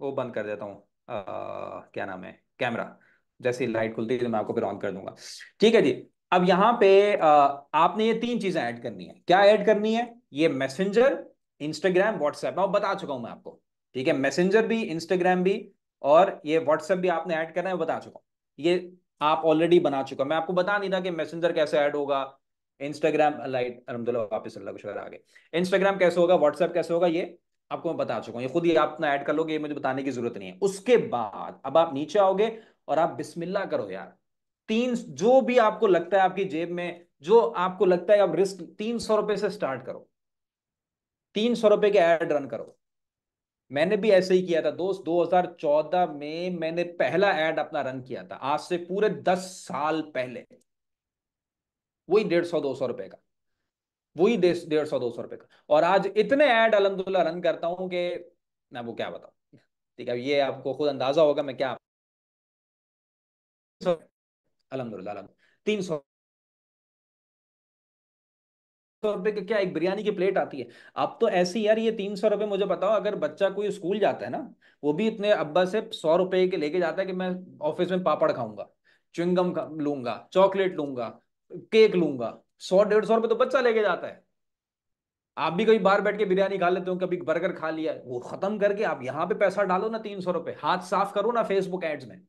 वो बंद कर देता हूँ क्या नाम है कैमरा जैसे लाइट खुलती है तो मैं आपको फिर ऑन कर दूंगा ठीक है जी अब यहाँ पे आपने ये तीन चीजें ऐड करनी है क्या ऐड करनी है ये मैसेंजर इंस्टाग्राम व्हाट्सएप मैं बता चुका हूं मैं आपको ठीक है मैसेंजर भी इंस्टाग्राम भी और ये व्हाट्सएप भी आपने ऐड करना है बता चुका हूं ये आप ऑलरेडी बना चुका मैं आपको बता नहीं था कि मैसेजर कैसे ऐड होगा इंस्टाग्राम लाइट अलहमदुल्ला वापस अल्लाह आगे इंस्टाग्राम कैसे होगा व्हाट्सएप कैसे होगा ये आपको मैं बता चुका हूँ ये खुद ही आप अपना ऐड कर लोगे ये मुझे बताने की जरूरत नहीं है उसके बाद अब आप नीचे आओगे और आप बिस्मिल्ला करो यार तीन जो भी आपको लगता है आपकी जेब में जो आपको लगता है आप रिस्क तीन सौ रुपए से स्टार्ट करो तीन सौ रुपए के एड रन करो मैंने भी ऐसे ही किया था दोस्त 2014 में मैंने पहला एड अपना रन किया था आज से पूरे दस साल पहले वही डेढ़ सौ दो सौ रुपए का वही डेढ़ सौ दो सौ रुपए का और आज इतने ऐड अलहमदुल्ला रन करता हूँ कि मैं वो क्या बताऊँ ठीक है ये आपको खुद अंदाजा होगा मैं क्या अलहमदुल्ला तीन सौ रुपए का क्या एक बिरयानी की प्लेट आती है अब तो ऐसे यार ये तीन सौ रुपए मुझे बताओ अगर बच्चा कोई स्कूल जाता है ना वो भी इतने अब्बा से सौ रुपए के लेके जाता है कि मैं ऑफिस में पापड़ खाऊंगा चुंगम लूंगा चॉकलेट लूंगा केक लूंगा सौ डेढ़ सौ रुपये तो बच्चा लेके जाता है आप भी कभी बाहर बैठ के बिरयानी खा लेते हो कभी बर्गर खा लिया वो खत्म करके आप यहाँ पे पैसा डालो ना तीन सौ रुपए हाथ साफ करो ना फेसबुक एड्स में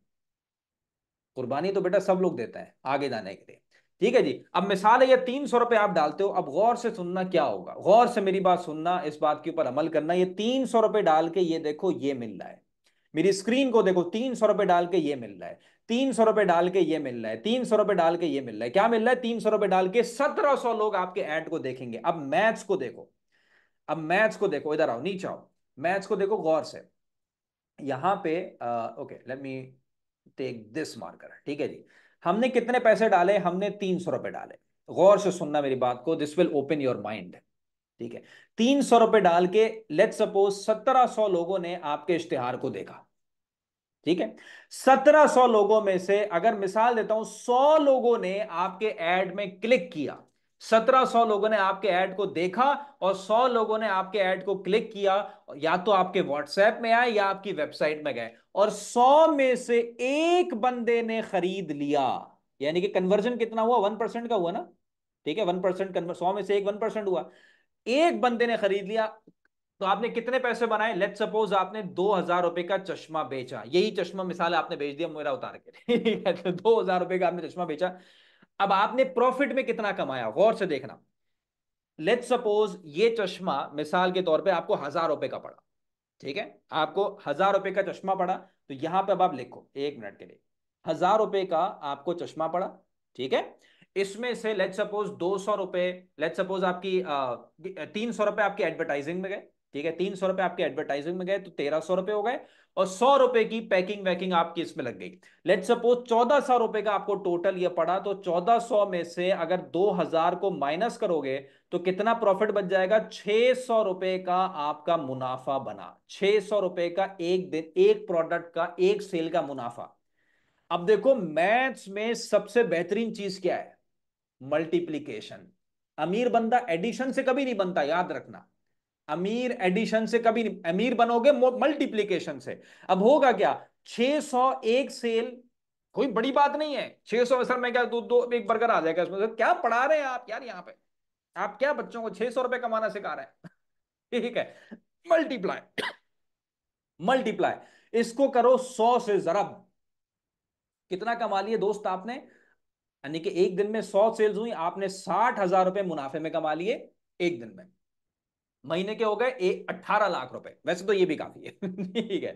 कुर्बानी तो बेटा सब लोग देता है आगे जाने के लिए ठीक है जी अब मिसाल है ये तीन सौ रुपए आप डालते हो अब गौर से सुनना क्या होगा गौर से मेरी बात सुनना इस बात के ऊपर अमल करना ये तीन सौ रुपये डाल के ये देखो ये मिल रहा है मेरी स्क्रीन को देखो तीन सौ रुपए डाल के ये मिल रहा है तीन सौ रुपए डाल के ये मिल रहा है तीन सौ रुपए डाल के ये मिल रहा है क्या मिल रहा है तीन सौ रुपए डाल के सत्रह सौ लोग आपके एड को देखेंगे अब मैथ्स को देखो अब मैथ्स को देखो इधर आओ नीचे आओ मैथ्स को देखो गौर से यहां पे okay let me take this marker ठीक है जी हमने कितने पैसे डाले हमने तीन सौ रुपए डाले गौर से सुनना मेरी बात को this will open your mind ठीक है तीन सौ रुपए डाल के लेट सपोज सत्रह सौ लोगों ने आपके इश्तेहार को देखा ठीक है सत्रह सौ लोगों में से अगर मिसाल देता हूं सौ लोगों ने आपके एड में क्लिक किया सत्रह सौ लोगों ने आपके एड को देखा और सौ लोगों ने आपके एड को क्लिक किया या तो आपके व्हाट्सएप में आए या आपकी वेबसाइट में गए और सौ में से एक बंदे ने खरीद लिया यानी कि कन्वर्जन कितना हुआ वन परसेंट का हुआ ना ठीक है वन परसेंट सौ में से एक वन परसेंट हुआ एक बंदे ने खरीद लिया तो आपने कितने पैसे बनाए लेट सपोज आपने दो हजार रुपए का चश्मा बेचा यही चश्मा मिसाल आपने बेच दिया मेरा उतार के तो दो हजार रुपए का आपने चश्मा बेचा अब आपने प्रॉफिट में कितना कमाया गौर से देखना लेट सपोज ये चश्मा मिसाल के तौर पर आपको हजार रुपए का पड़ा ठीक है आपको हजार रुपए का चश्मा पड़ा तो यहां पर अब आप लिखो एक मिनट के लिए हजार रुपए का आपको चश्मा पड़ा ठीक है इसमें से लेट सपोज दो सौ रुपए लेट सपोज आपकी तीन सौ रुपए आपकी एडवर्टाइजिंग में गए ठीक है तीन सौ रुपए आपके एडवर्टाइजिंग में गए तो तेरह सौ रुपए हो गए और सौ रुपए की पैकिंग वैकिंग आपकी इसमें लग गई लेट सपोज चौदह सौ रुपए का आपको टोटल ये पड़ा तो चौदह सौ में से अगर दो हजार को माइनस करोगे तो कितना प्रॉफिट बच जाएगा छह सौ रुपए का आपका मुनाफा बना छह सौ रुपए का एक दिन एक प्रोडक्ट का एक सेल का मुनाफा अब देखो मैथ्स में सबसे बेहतरीन चीज क्या है मल्टीप्लीकेशन अमीर बंदा एडिशन से कभी नहीं बनता याद रखना अमीर एडिशन से कभी नहीं अमीर बनोगे मल्टीप्लीकेशन से अब होगा क्या 601 सेल कोई बड़ी बात नहीं है 600 में सर मैं क्या दो दो एक बर्गर आ जाएगा इसमें क्या पढ़ा रहे हैं आप यार यहाँ पे आप क्या बच्चों को 600 रुपए कमाना सिखा रहे हैं ठीक है मल्टीप्लाई मल्टीप्लाई इसको करो 100 से जरब कितना कमा लिया दोस्त आपने यानी कि एक दिन में 100 सेल्स हुई आपने साठ हजार रुपए मुनाफे में कमा लिए एक दिन में महीने के हो गए अट्ठारह लाख रुपए वैसे तो ये भी काफी है ठीक है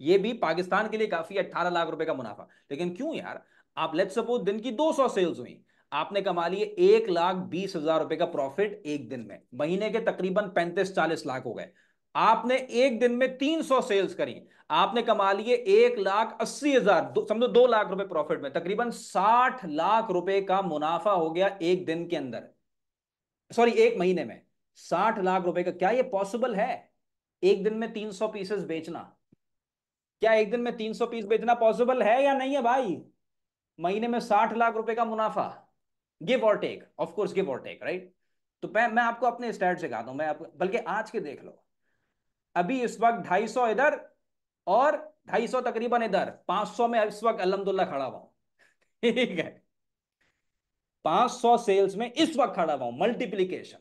ये भी पाकिस्तान के लिए काफी अट्ठारह लाख रुपए का मुनाफा लेकिन क्यों यार आप लेट सपोज दिन की दो सौ सेल्स हुई आपने कमा लिए एक लाख बीस हजार रुपए का प्रॉफिट एक दिन में महीने के तकरीबन पैंतीस चालीस लाख हो गए आपने एक दिन में तीन सौ सेल्स करी आपने कमा लिए एक लाख अस्सी हजार समझो दो लाख रुपए प्रॉफिट में तकरीबन साठ लाख रुपए का मुनाफा हो गया एक दिन के अंदर सॉरी एक महीने में साठ लाख रुपए का क्या ये पॉसिबल है एक दिन में तीन सौ पीसेस बेचना क्या एक दिन में तीन सौ पीस बेचना पॉसिबल है या नहीं है भाई महीने में साठ लाख रुपए का मुनाफा गिव और टेक ऑफ कोर्स गिव और टेक राइट तो मैं मैं आपको अपने स्टैंड से कहता हूं मैं बल्कि आज के देख लो अभी इस वक्त ढाई सौ इधर और ढाई सौ तकरीबन इधर पांच सौ में इस वक्त अलहमदुल्ला खड़ा हुआ ठीक है पांच सौ सेल्स में इस वक्त खड़ा हुआ मल्टीप्लीकेशन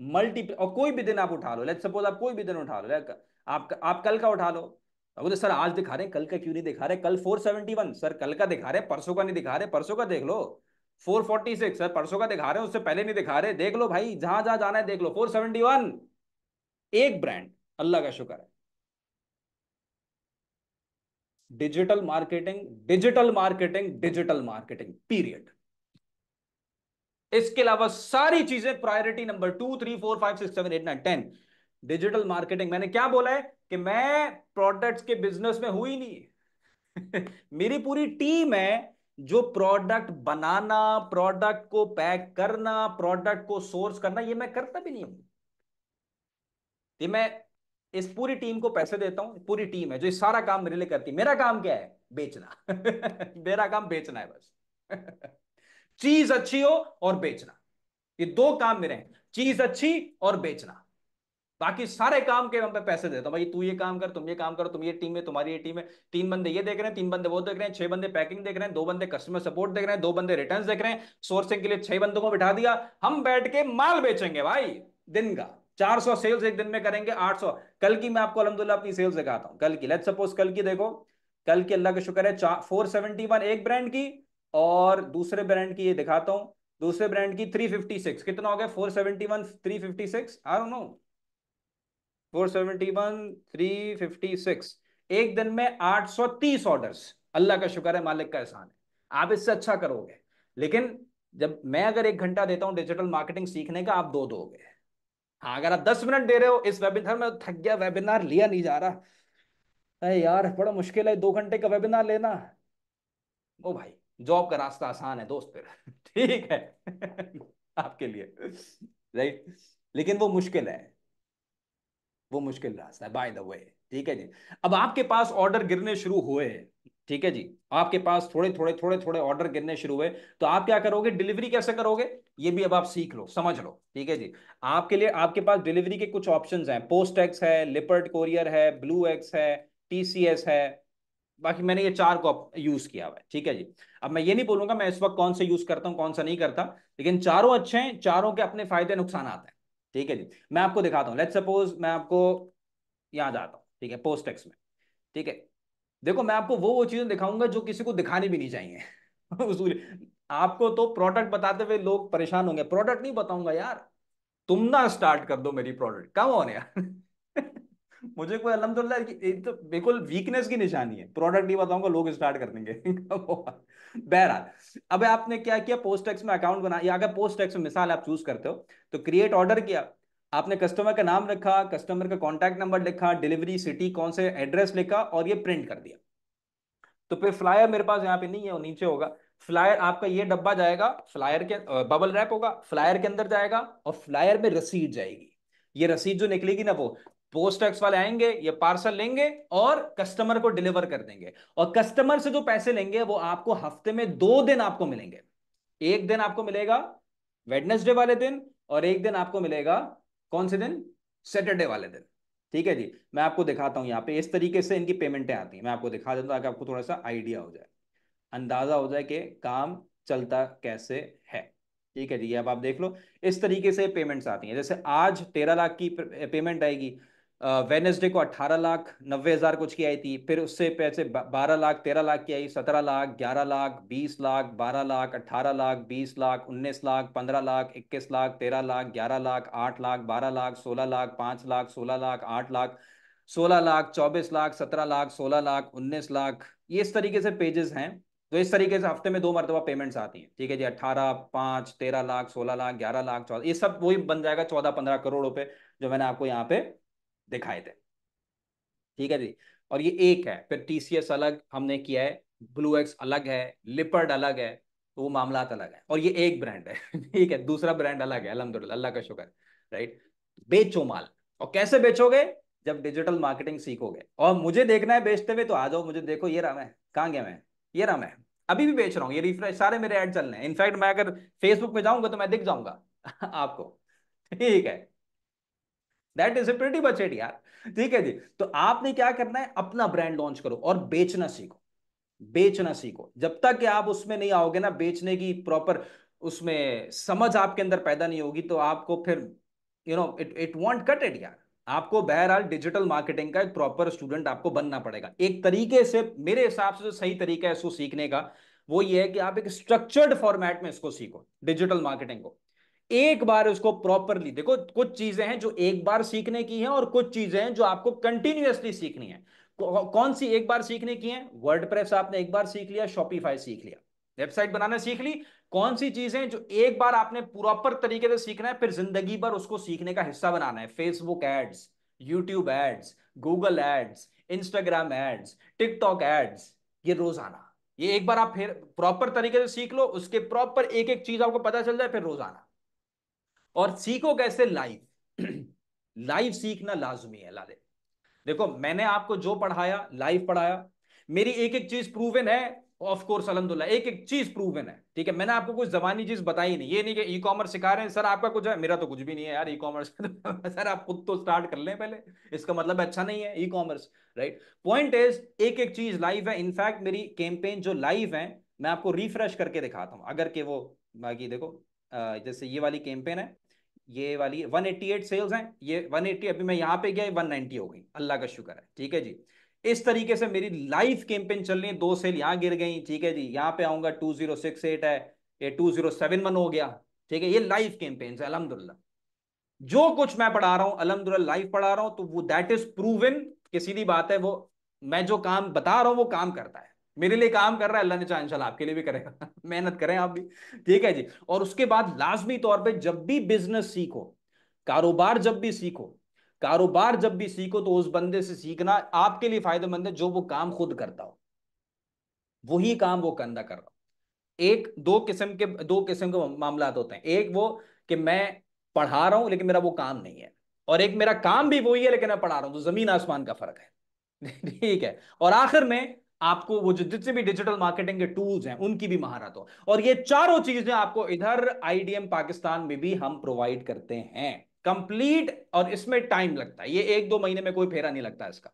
मल्टीपल और कोई भी दिन आप उठा लो लेट सपोज आप कोई भी दिन उठा लो आप आप कल का उठा लो बोले सर आज दिखा रहे हैं कल का क्यों नहीं दिखा रहे कल 471 सर कल का दिखा रहे हैं परसों का नहीं दिखा रहे परसों का देख लो 446 सर परसों का दिखा रहे हैं उससे पहले नहीं दिखा रहे देख लो भाई जहां जहां जाना है देख लो 471 एक ब्रांड अल्लाह का शुक्र है digital marketing digital marketing digital marketing period इसके अलावा सारी चीजें priority number two three four five six seven eight nine ten digital marketing मैंने क्या बोला है कि मैं प्रोडक्ट्स के बिजनेस में हुई नहीं मेरी पूरी टीम है जो प्रोडक्ट बनाना प्रोडक्ट को पैक करना प्रोडक्ट को सोर्स करना ये मैं करता भी नहीं हूं ये मैं इस पूरी टीम को पैसे देता हूं पूरी टीम है जो इस सारा काम मेरे लिए करती है मेरा काम क्या है बेचना मेरा काम बेचना है बस चीज अच्छी हो और बेचना ये दो काम मेरे हैं चीज अच्छी और बेचना बाकी सारे काम के हम पे पैसे देता हूं भाई तू ये काम कर तुम ये काम करो तुम ये टीम है तुम्हारी ये टीम है तीन बंदे ये देख रहे हैं तीन बंदे वो देख रहे हैं छह बंदे पैकिंग देख रहे हैं दो बंदे कस्टमर सपोर्ट देख रहे हैं दो बंदे रिटर्न देख रहे हैं सोर्सिंग के लिए छह बंदों को बिठा दिया हम बैठ के माल बेचेंगे भाई दिन का चार सेल्स एक दिन में करेंगे आठ कल की मैं आपको अलहमदुल्ला अपनी सेल्स दिखाता हूँ कल की लेट सपोज कल की देखो कल की अल्लाह का शुक्र है फोर सेवेंटी वन एक ब्रांड की और दूसरे ब्रांड की ये दिखाता हूं दूसरे ब्रांड की 356 कितना हो गया 471 356 आई डोंट नो 471 एक दिन में 830 ऑर्डर अल्लाह का शुक्र है मालिक का एहसान है आप इससे अच्छा करोगे लेकिन जब मैं अगर एक घंटा देता हूं डिजिटल मार्केटिंग सीखने का आप दो दोगे हाँ अगर आप दस मिनट दे रहे हो इस वेबिनार में थक गया वेबिनार लिया नहीं जा रहा अरे यार बड़ा मुश्किल है दो घंटे का वेबिनार लेना ओ भाई जॉब का रास्ता आसान है दोस्त फिर ठीक है आपके लिए राइट लेकिन वो मुश्किल है वो मुश्किल रास्ता है बाय द वे ठीक है जी अब आपके पास ऑर्डर गिरने शुरू हुए ठीक है जी आपके पास थोड़े थोड़े थोड़े थोड़े ऑर्डर गिरने शुरू हुए तो आप क्या करोगे डिलीवरी कैसे करोगे ये भी अब आप सीख लो समझ लो ठीक है जी आपके लिए आपके पास डिलीवरी के कुछ ऑप्शंस हैं पोस्ट एक्स है लिपर्ड कोरियर है ब्लू एक्स है टीसीएस है बाकी मैंने ये चार को यूज किया हुआ है ठीक है जी अब मैं ये नहीं बोलूंगा मैं इस वक्त कौन सा यूज करता हूँ कौन सा नहीं करता लेकिन चारों अच्छे हैं चारों के अपने फायदे नुकसान आते हैं ठीक है जी मैं आपको दिखाता हूँ लेट सपोज मैं आपको यहाँ जाता हूँ ठीक है पोस्ट एक्स में ठीक है देखो मैं आपको वो वो चीजें दिखाऊंगा जो किसी को दिखानी भी नहीं चाहिए आपको तो प्रोडक्ट बताते हुए लोग परेशान होंगे प्रोडक्ट नहीं बताऊंगा यार तुम ना स्टार्ट कर दो मेरी प्रोडक्ट कम होने यार मुझे कोई अलहमदुल्ला तो बिल्कुल वीकनेस की निशानी है प्रोडक्ट नहीं बताऊंगा लोग स्टार्ट कर देंगे बहरहाल अब आपने क्या किया पोस्ट टैक्स में अकाउंट बना या अगर पोस्ट टैक्स में मिसाल आप चूज करते हो तो क्रिएट ऑर्डर किया आपने कस्टमर का नाम रखा कस्टमर का कॉन्टैक्ट नंबर लिखा डिलीवरी सिटी कौन से एड्रेस लिखा और ये प्रिंट कर दिया तो फिर फ्लायर मेरे पास यहाँ पे नहीं है वो नीचे होगा फ्लायर आपका ये डब्बा जाएगा फ्लायर के बबल रैप होगा फ्लायर के अंदर जाएगा और फ्लायर में रसीद जाएगी ये रसीद जो निकलेगी ना वो पोस्ट टैक्स वाले आएंगे ये पार्सल लेंगे और कस्टमर को डिलीवर कर देंगे और कस्टमर से जो पैसे लेंगे वो आपको हफ्ते में दो दिन आपको मिलेंगे एक दिन आपको मिलेगा वेडनेसडे वाले दिन और एक दिन आपको मिलेगा कौन से दिन सैटरडे वाले दिन ठीक है जी मैं आपको दिखाता हूं यहाँ पे इस तरीके से इनकी पेमेंटें आती हैं मैं आपको दिखा देता हूँ आपको थोड़ा सा आइडिया हो जाए अंदाजा हो जाए कि काम चलता कैसे है ठीक है जी अब आप देख लो इस तरीके से पेमेंट्स आती हैं जैसे आज तेरह लाख की पेमेंट आएगी वेनेसडे को अट्ठारह लाख नब्बे हज़ार कुछ की आई थी फिर उससे पैसे बारह लाख तेरह लाख की आई सत्रह लाख ग्यारह लाख बीस लाख बारह लाख अट्ठारह लाख बीस लाख उन्नीस लाख पंद्रह लाख इक्कीस लाख तेरह लाख ग्यारह लाख आठ लाख बारह लाख सोलह लाख पांच लाख सोलह लाख आठ लाख सोलह लाख चौबीस लाख सत्रह लाख सोलह लाख उन्नीस लाख ये इस तरीके से पेजेस हैं तो इस तरीके से हफ्ते में दो मरतबा पेमेंट्स आती हैं ठीक है जी अट्ठारह पांच तेरह लाख सोलह लाख ग्यारह लाख चौदह ये सब वही बन जाएगा चौदह पंद्रह करोड़ रुपए जो मैंने आपको यहाँ पे दिखाए थे ठीक है जी और ये एक है फिर टीसीएस अलग हमने किया है ब्लू एक्स अलग है लिपर्ड अलग है तो वो मामला अलग है और ये एक ब्रांड है ठीक है दूसरा ब्रांड अलग है अलहमदुल्ला अल्लाह का शुक्र राइट बेचो माल और कैसे बेचोगे जब डिजिटल मार्केटिंग सीखोगे और मुझे देखना है बेचते हुए तो आ जाओ मुझे देखो ये राम है कहाँ गया मैं ये राम है अभी भी बेच रहा हूँ ये रिफ्रेश सारे मेरे ऐड चल रहे हैं इनफैक्ट मैं अगर फेसबुक पे जाऊंगा तो मैं दिख जाऊंगा आपको ठीक है that is a pretty budget यार ठीक है जी तो आपने क्या करना है अपना ब्रांड लॉन्च करो और बेचना सीखो बेचना सीखो जब तक कि आप उसमें नहीं आओगे ना बेचने की प्रॉपर उसमें समझ आपके अंदर पैदा नहीं होगी तो आपको फिर you know it it won't cut it यार आपको बहरहाल डिजिटल मार्केटिंग का एक प्रॉपर स्टूडेंट आपको बनना पड़ेगा एक तरीके से मेरे हिसाब से जो सही तरीका है इसको सीखने का वो ये है कि आप एक स्ट्रक्चर्ड फॉर्मेट में इसको सीखो डिजिटल मार्केटिंग को एक बार उसको प्रॉपरली देखो कुछ चीजें हैं जो एक बार सीखने की हैं और कुछ चीजें हैं जो आपको कंटिन्यूअसली सीखनी है कौन सी एक बार सीखने की है वर्ड आपने एक बार सीख लिया शॉपिफाई सीख लिया वेबसाइट बनाना सीख ली कौन सी चीजें जो एक बार आपने प्रॉपर तरीके से सीखना है फिर जिंदगी भर उसको सीखने का हिस्सा बनाना है Facebook ads YouTube ads Google ads Instagram ads TikTok ads ये रोजाना ये एक बार आप फिर प्रॉपर तरीके से सीख लो उसके प्रॉपर एक एक चीज आपको पता चल जाए फिर रोजाना और सीखो कैसे लाइव लाइव सीखना लाजमी है लादे देखो मैंने आपको जो पढ़ाया लाइव पढ़ाया मेरी एक एक चीज प्रूवन है ऑफ कोर्स अलहमदुल्ला एक एक चीज प्रूवन है ठीक है मैंने आपको कुछ जबानी चीज बताई नहीं ये नहीं कि ई कॉमर्स सिखा रहे हैं सर आपका कुछ है मेरा तो कुछ भी नहीं है यार ई कॉमर्स तो सर आप खुद तो स्टार्ट कर लें पहले इसका मतलब अच्छा नहीं है e commerce right point is एक एक चीज लाइव है इनफैक्ट मेरी कैंपेन जो लाइव है मैं आपको रिफ्रेश करके दिखाता हूँ अगर के वो बाकी देखो जैसे ये वाली कैंपेन है ये वाली 188 सेल्स हैं ये 180 अभी मैं यहाँ पे गया 190 हो गई अल्लाह का शुक्र है ठीक है जी इस तरीके से मेरी लाइव कैंपेन चल रही है दो सेल यहाँ गिर गई ठीक है जी यहाँ पे आऊंगा 2068 है ये 2071 हो गया ठीक है ये लाइव कैंपेन है अलहमदुल्ला जो कुछ मैं पढ़ा रहा हूँ अलहमदुल्ला लाइव पढ़ा रहा हूँ तो वो दैट इज प्रूव कि सीधी बात है वो मैं जो काम बता रहा हूँ वो काम करता है मेरे लिए काम कर रहा है अल्लाह ने चाह इंशाल्लाह आपके लिए भी करेगा मेहनत करें आप भी ठीक है जी और उसके बाद लाजमी तौर पे जब भी बिजनेस सीखो कारोबार जब भी सीखो कारोबार जब भी सीखो तो उस बंदे से सीखना आपके लिए फायदेमंद है जो वो काम खुद करता हो वही काम वो कंधा कर रहा एक दो किस्म के दो किस्म के मामला होते हैं एक वो कि मैं पढ़ा रहा हूं लेकिन मेरा वो काम नहीं है और एक मेरा काम भी वही है लेकिन मैं पढ़ा रहा हूं तो जमीन आसमान का फर्क है ठीक है और आखिर में आपको वो जितने भी डिजिटल मार्केटिंग के टूल्स हैं उनकी भी महारत हो और ये चारों चीजें आपको इधर आईडीएम पाकिस्तान में भी हम प्रोवाइड करते हैं कंप्लीट और इसमें टाइम लगता है ये एक दो महीने में कोई फेरा नहीं लगता इसका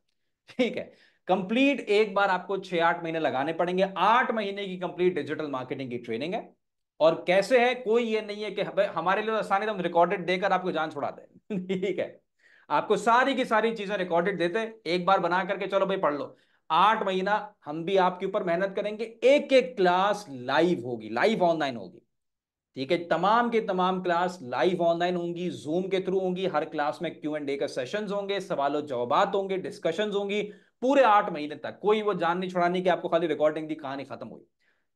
ठीक है कंप्लीट एक बार आपको छह आठ महीने लगाने पड़ेंगे आठ महीने की कंप्लीट डिजिटल मार्केटिंग की ट्रेनिंग है और कैसे है कोई ये नहीं है कि हमारे लिए तो आसानी तो हम रिकॉर्डेड देकर आपको जान छुड़ा दे ठीक है आपको सारी की सारी चीजें रिकॉर्डेड देते एक बार बना करके चलो भाई पढ़ लो आठ महीना हम भी आपके ऊपर मेहनत करेंगे एक एक क्लास लाइव होगी लाइव ऑनलाइन होगी ठीक है तमाम के तमाम क्लास लाइव ऑनलाइन होंगी जूम के थ्रू होंगी हर क्लास में क्यू एंड ए का सेशन होंगे सवालों जवाब होंगे डिस्कशन होंगी पूरे आठ महीने तक कोई वो जान नहीं छुड़ानी की आपको खाली रिकॉर्डिंग की कहानी खत्म हुई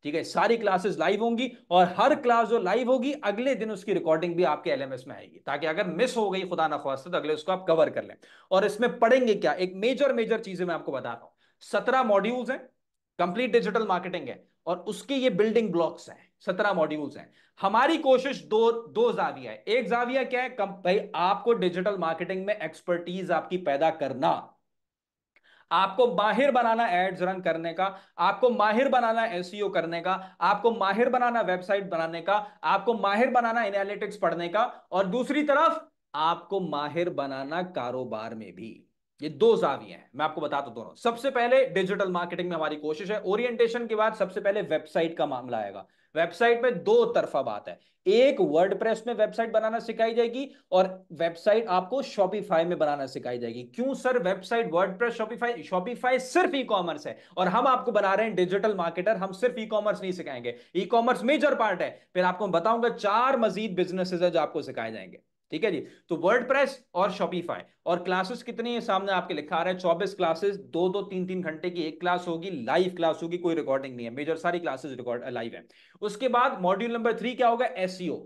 ठीक है सारी क्लासेस लाइव होंगी और हर क्लास जो लाइव होगी अगले दिन उसकी रिकॉर्डिंग भी आपके एलएमएस में आएगी ताकि अगर मिस हो गई खुदा ना खास्ता तो अगले उसको आप कवर कर लें और इसमें पढ़ेंगे क्या एक मेजर मेजर चीजें मैं आपको बता रहा हूं सत्रह मॉड्यूल्स हैं कंप्लीट डिजिटल मार्केटिंग है और उसके ये बिल्डिंग ब्लॉक्स हैं सत्रह मॉड्यूल्स हैं हमारी कोशिश दो दो जाविया है एक जाविया क्या है कम, भाई आपको डिजिटल मार्केटिंग में एक्सपर्टीज आपकी पैदा करना आपको माहिर बनाना एड्स रन करने का आपको माहिर बनाना एसईओ e करने का आपको माहिर बनाना वेबसाइट बनाने का आपको माहिर बनाना एनालिटिक्स पढ़ने का और दूसरी तरफ आपको माहिर बनाना कारोबार में भी ये दो जाविये हैं मैं आपको बता हूं दोनों सबसे पहले डिजिटल मार्केटिंग में हमारी कोशिश है ओरिएंटेशन के बाद सबसे पहले वेबसाइट का मामला आएगा वेबसाइट में दो तरफा बात है एक वर्डप्रेस में वेबसाइट बनाना सिखाई जाएगी और वेबसाइट आपको शॉपिफाई में बनाना सिखाई जाएगी क्यों sir website WordPress Shopify Shopify सिर्फ ई कॉमर्स है और हम आपको बना रहे हैं डिजिटल मार्केटर हम सिर्फ ई कॉमर्स नहीं सिखाएंगे ई कॉमर्स मेजर पार्ट है फिर आपको बताऊंगा चार मजीद बिजनेसेस है जो आपको सिखाए जाएंगे ठीक है जी तो वर्ड प्रेस और शॉपिफाई और क्लासेस कितनी है सामने आपके लिखा आ रहा है चौबीस क्लासेस दो दो तीन तीन घंटे की एक क्लास होगी लाइव क्लास होगी कोई रिकॉर्डिंग नहीं है मेजर सारी क्लासेस रिकॉर्ड लाइव है उसके बाद मॉड्यूल नंबर थ्री क्या होगा एसईओ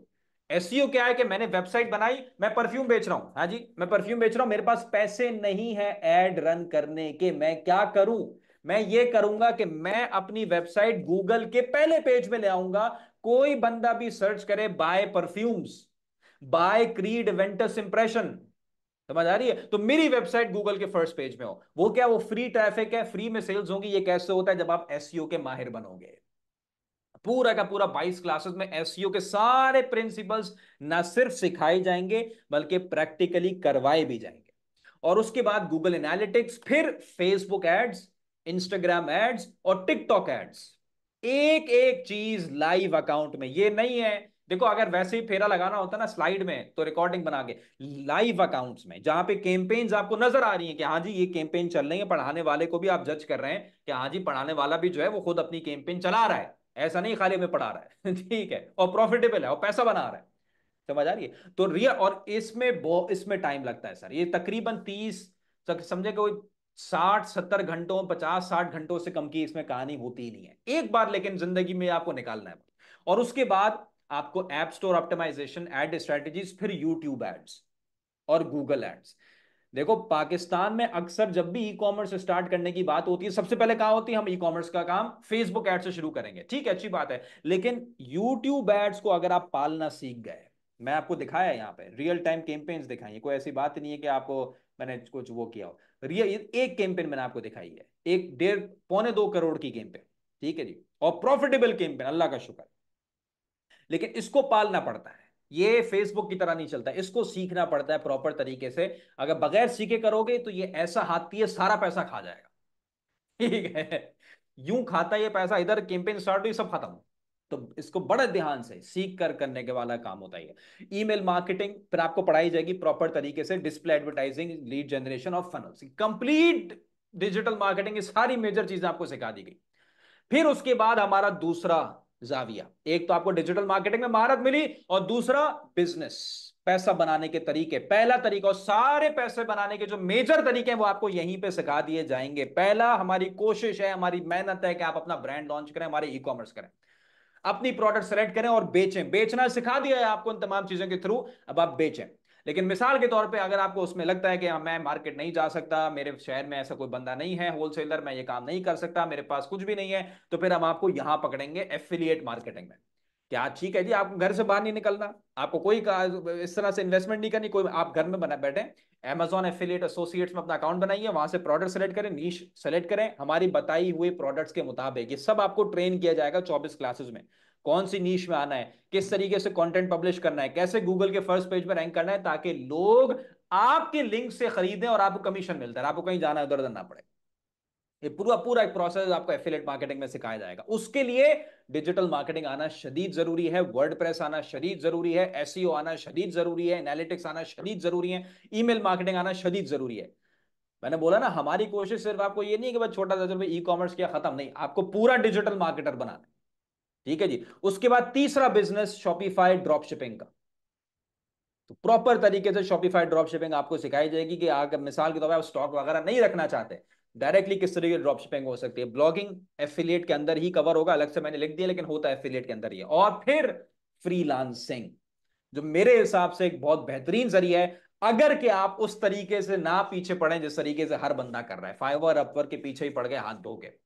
एसईओ e e क्या है कि मैंने वेबसाइट बनाई मैं परफ्यूम बेच रहा हूं हाँ जी मैं परफ्यूम बेच रहा हूं मेरे पास पैसे नहीं है एड रन करने के मैं क्या करूं मैं ये करूंगा कि मैं अपनी वेबसाइट गूगल के पहले पेज में ले आऊंगा कोई बंदा भी सर्च करे buy perfumes buy Creed Aventus impression समझ आ रही है तो मेरी वेबसाइट गूगल के फर्स्ट पेज में हो वो क्या वो फ्री ट्रैफिक है फ्री में सेल्स होंगी ये कैसे होता है जब आप एसईओ e के माहिर बनोगे पूरा का पूरा 22 क्लासेस में एसईओ e के सारे प्रिंसिपल्स ना सिर्फ सिखाए जाएंगे बल्कि प्रैक्टिकली करवाए भी जाएंगे और उसके बाद गूगल एनालिटिक्स फिर फेसबुक एड्स इंस्टाग्राम एड्स और टिकटॉक एड्स एक एक चीज लाइव अकाउंट में ये नहीं है देखो अगर वैसे ही फेरा लगाना होता ना स्लाइड में तो रिकॉर्डिंग बना के लाइव अकाउंट्स में जहां पे कैंपेन्स आपको नजर आ रही हैं कि हाँ जी ये कैंपेन चल रही है पढ़ाने वाले को भी आप जज कर रहे हैं कि हाँ जी पढ़ाने वाला भी जो है वो खुद अपनी कैंपेन चला रहा है ऐसा नहीं खाली में पढ़ा रहा है ठीक है और प्रॉफिटेबल है और पैसा बना रहा है समझ आ रही है तो रियल और इसमें इसमें टाइम लगता है सर ये तकरीबन तीस समझे कोई साठ सत्तर घंटों पचास साठ घंटों से कम की इसमें कहानी होती ही नहीं है एक बार लेकिन जिंदगी में आपको निकालना है और उसके बाद आपको app store optimization ad strategy फिर यूट्यूब एड्स और गूगल एड्स देखो पाकिस्तान में अक्सर जब भी ई कॉमर्स स्टार्ट करने की बात होती है सबसे पहले कहा होती है हम ई कॉमर्स का काम फेसबुक एड से शुरू करेंगे ठीक है अच्छी बात है लेकिन यूट्यूब एड्स को अगर आप पालना सीख गए मैं आपको दिखाया यहाँ पे रियल टाइम कैंपेन्स दिखाई है कोई ऐसी बात नहीं है कि आपको मैंने कुछ वो किया हो रियल एक कैंपेन मैंने आपको दिखाई है एक डेढ़ पौने दो करोड़ की कैंपेन ठीक है जी और प्रॉफिटेबल कैंपेन अल्लाह का शुक्र लेकिन इसको पालना पड़ता है ये फेसबुक की तरह नहीं चलता इसको सीखना पड़ता है प्रॉपर तरीके से अगर बगैर सीखे करोगे तो ये ऐसा हाथी है सारा पैसा खा जाएगा ठीक है यूं खाता ये पैसा इधर कैंपेन स्टार्ट हुई सब खत्म तो इसको बड़े ध्यान से सीख कर करने के वाला काम होता है ईमेल मार्केटिंग फिर आपको पढ़ाई जाएगी प्रॉपर तरीके से display advertising lead generation of funnel complete digital marketing सारी मेजर चीजें आपको सिखा दी गई फिर उसके बाद हमारा दूसरा जाविया एक तो आपको डिजिटल मार्केटिंग में महारत मिली और दूसरा बिजनेस पैसा बनाने के तरीके पहला तरीका और सारे पैसे बनाने के जो मेजर तरीके हैं वो आपको यहीं पे सिखा दिए जाएंगे पहला हमारी कोशिश है हमारी मेहनत है कि आप अपना ब्रांड लॉन्च करें हमारे ई कॉमर्स करें अपनी प्रोडक्ट सेलेक्ट करें और बेचें बेचना सिखा दिया है आपको इन तमाम चीजों के थ्रू अब आप बेचें लेकिन मिसाल के तौर पे अगर आपको उसमें लगता है कि हाँ, मैं मार्केट नहीं जा सकता मेरे शहर में ऐसा कोई बंदा नहीं है होलसेलर मैं ये काम नहीं कर सकता मेरे पास कुछ भी नहीं है तो फिर हम आपको यहाँ पकड़ेंगे एफिलियट मार्केटिंग में क्या ठीक है जी आपको घर से बाहर नहीं निकलना आपको कोई इस तरह से इन्वेस्टमेंट नहीं करनी कोई आप घर में बना बैठे एमेजॉन एफिलियट एसोसिएट्स में अपना अकाउंट बनाइए वहां से प्रोडक्ट सेलेक्ट करें नीच सेलेक्ट करें हमारी बताई हुई प्रोडक्ट्स के मुताबिक ये सब आपको ट्रेन किया जाएगा चौबीस क्लासेस में कौन सी नीच में आना है किस तरीके से कंटेंट पब्लिश करना है कैसे गूगल के फर्स्ट पेज पर रैंक करना है ताकि लोग आपके लिंक से खरीदें और आपको कमीशन मिलता है आपको कहीं जाना उधर उधर ना पड़े ये पूरा पूरा एक प्रोसेस आपको एफिलेट मार्केटिंग में सिखाया जाएगा उसके लिए डिजिटल मार्केटिंग आना शदीद जरूरी है वर्ड आना शदीद जरूरी है एस e आना शदीद जरूरी है एनालिटिक्स आना शदीद जरूरी है ईमेल मार्केटिंग आना शदीद जरूरी है मैंने बोला ना हमारी कोशिश सिर्फ आपको ये नहीं कि बस छोटा सा ई कॉमर्स किया खत्म नहीं आपको पूरा डिजिटल मार्केटर बनाना है ठीक है जी उसके बाद तीसरा बिजनेस शॉपिफाई ड्रॉप शिपिंग का तो प्रॉपर तरीके से शॉपिफाई ड्रॉप शिपिंग आपको सिखाई जाएगी कि अगर मिसाल के तौर पर आप स्टॉक वगैरह नहीं रखना चाहते डायरेक्टली किस तरीके ड्रॉप शिपिंग हो सकती है ब्लॉगिंग एफिलिएट के अंदर ही कवर होगा अलग से मैंने लिख दिया लेकिन होता है एफिलिएट के अंदर ही और फिर फ्रीलांसिंग जो मेरे हिसाब से एक बहुत बेहतरीन जरिया है अगर के आप उस तरीके से ना पीछे पड़े जिस तरीके से हर बंदा कर रहा है फाइवर अपवर के पीछे ही पड़ गए हाथ धो के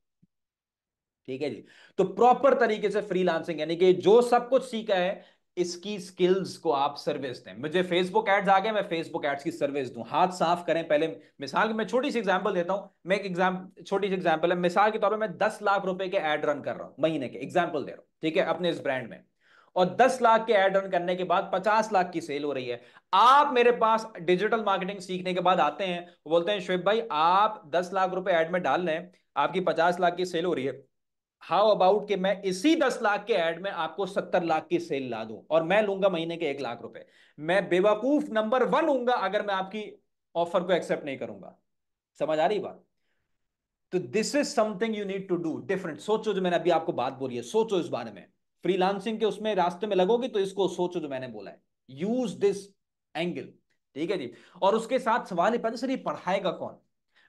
ठीक है जी तो प्रॉपर तरीके से फ्रीलांसिंग यानी कि जो सब कुछ सीखा है इसकी स्किल्स को आप सर्विस दें मुझे फेसबुक एड्स आ गए मैं फेसबुक एड्स की सर्विस दूं हाथ साफ करें पहले मिसाल मैं छोटी सी एग्जांपल देता हूं मैं एक एग्जाम छोटी सी एग्जांपल है मिसाल के तौर पर मैं दस लाख रुपए के एड रन कर रहा हूं महीने के एग्जाम्पल दे रहा हूं ठीक है अपने इस ब्रांड में और दस लाख के एड रन करने के बाद पचास लाख की सेल हो रही है आप मेरे पास डिजिटल मार्केटिंग सीखने के बाद आते हैं बोलते हैं शुभ भाई आप दस लाख रुपए एड में डाल रहे हैं आपकी पचास लाख की सेल हो रही है हाउ अबाउट कि मैं इसी दस लाख के एड में आपको सत्तर लाख की सेल ला दूं और मैं लूंगा महीने के एक लाख रुपए मैं बेवकूफ नंबर वन लूंगा अगर मैं आपकी ऑफर को एक्सेप्ट नहीं करूंगा समझ आ रही बात तो this is something you need to do different सोचो जो मैंने अभी आपको बात बोली है सोचो इस बारे में फ्रीलांसिंग के उसमें रास्ते में लगोगे तो इसको सोचो जो मैंने बोला है यूज दिस एंगल ठीक है जी और उसके साथ सवाल ही पता सर ये पढ़ाएगा कौन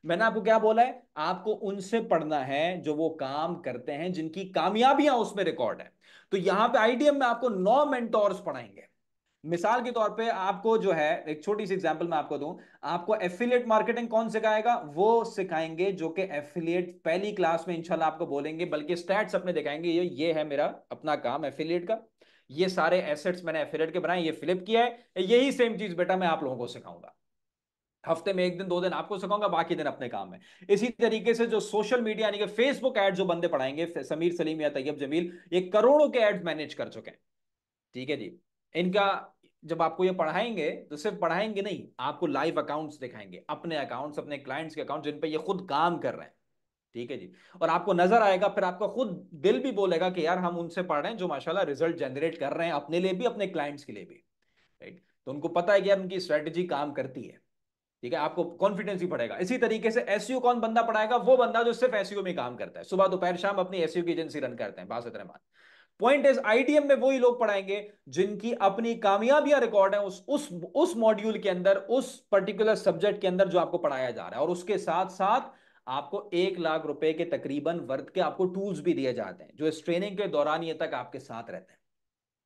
मैंने आपको क्या बोला है आपको उनसे पढ़ना है जो वो काम करते हैं जिनकी कामयाबियां उसमें रिकॉर्ड है तो यहां पे आईडीएम में आपको नौ मेंटोर्स पढ़ाएंगे मिसाल के तौर पे आपको जो है एक छोटी सी एग्जांपल मैं आपको दूं आपको एफिलिएट मार्केटिंग कौन सिखाएगा वो सिखाएंगे जो कि एफिलिएट पहली क्लास में इंशाल्लाह आपको बोलेंगे बल्कि स्टैट्स अपने दिखाएंगे ये ये है मेरा अपना काम एफिलिएट का ये सारे एसेट्स मैंने एफिलिएट के बनाए ये फ्लिप किया है यही सेम चीज बेटा मैं आप लोगों को सिखाऊंगा हफ्ते में एक दिन दो दिन आपको सिखाऊंगा बाकी दिन अपने काम में इसी तरीके से जो सोशल मीडिया यानी कि फेसबुक एड जो बंदे पढ़ाएंगे समीर सलीम या तैयब जमील ये करोड़ों के एड्स मैनेज कर चुके हैं ठीक है जी इनका जब आपको ये पढ़ाएंगे तो सिर्फ पढ़ाएंगे नहीं आपको लाइव अकाउंट्स दिखाएंगे अपने अकाउंट्स अपने क्लाइंट्स के अकाउंट जिन ये खुद काम कर रहे हैं ठीक है जी और आपको नजर आएगा फिर आपका खुद दिल भी बोलेगा कि यार हम उनसे पढ़ रहे हैं जो माशाल्लाह रिजल्ट जनरेट कर रहे हैं अपने लिए भी अपने क्लाइंट्स के लिए भी राइट तो उनको पता है कि यार उनकी स्ट्रेटेजी काम करती है ठीक है आपको कॉन्फिडेंस भी पड़ेगा इसी तरीके से एसयू कौन बंदा पढ़ाएगा वो बंदा जो सिर्फ एसयू में काम करता है सुबह दोपहर शाम अपनी एसयू की एजेंसी रन करते हैं Basit Rehman point is ITM में वही लोग पढ़ाएंगे जिनकी अपनी कामयाबियां रिकॉर्ड है उस उस उस मॉड्यूल के अंदर उस पर्टिकुलर सब्जेक्ट के अंदर जो आपको पढ़ाया जा रहा है और उसके साथ साथ आपको एक लाख रुपए के तकरीबन वर्थ के आपको टूल्स भी दिए जाते हैं जो इस ट्रेनिंग के दौरान ये तक आपके साथ रहते हैं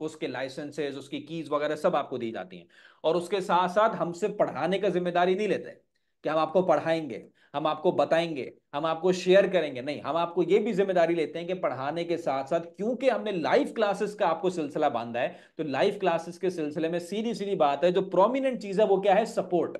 उसके लाइसेंसेज उसकी कीज वगैरह सब आपको दी जाती हैं और उसके साथ साथ हमसे पढ़ाने का जिम्मेदारी नहीं लेते कि हम आपको पढ़ाएंगे हम आपको बताएंगे हम आपको शेयर करेंगे नहीं हम आपको ये भी जिम्मेदारी लेते हैं कि पढ़ाने के साथ साथ क्योंकि हमने लाइव क्लासेस का आपको सिलसिला बांधा है तो लाइव क्लासेस के सिलसिले में सीधी सीधी बात है जो प्रोमिनेंट चीज है वो क्या है सपोर्ट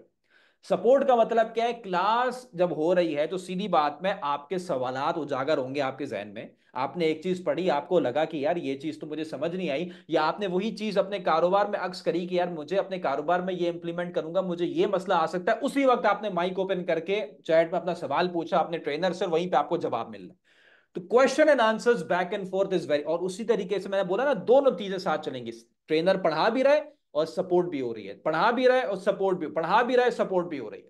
सपोर्ट का मतलब क्या है क्लास जब हो रही है तो सीधी बात में आपके सवाल उजागर होंगे आपके जहन में आपने एक चीज पढ़ी आपको लगा कि यार ये चीज तो मुझे समझ नहीं आई या आपने वही चीज अपने कारोबार में अक्स करी कि यार मुझे अपने कारोबार में ये इंप्लीमेंट करूंगा मुझे ये मसला आ सकता है उसी वक्त आपने माइक ओपन करके चैट में अपना सवाल पूछा अपने ट्रेनर से वहीं पर आपको जवाब मिल रहा तो question and answers back and forth is very और उसी तरीके से मैंने बोला ना दोनों चीजें साथ चलेंगी ट्रेनर पढ़ा भी रहा है और सपोर्ट भी हो रही है पढ़ा भी रहा है और सपोर्ट भी पढ़ा भी रहा है सपोर्ट भी हो रही है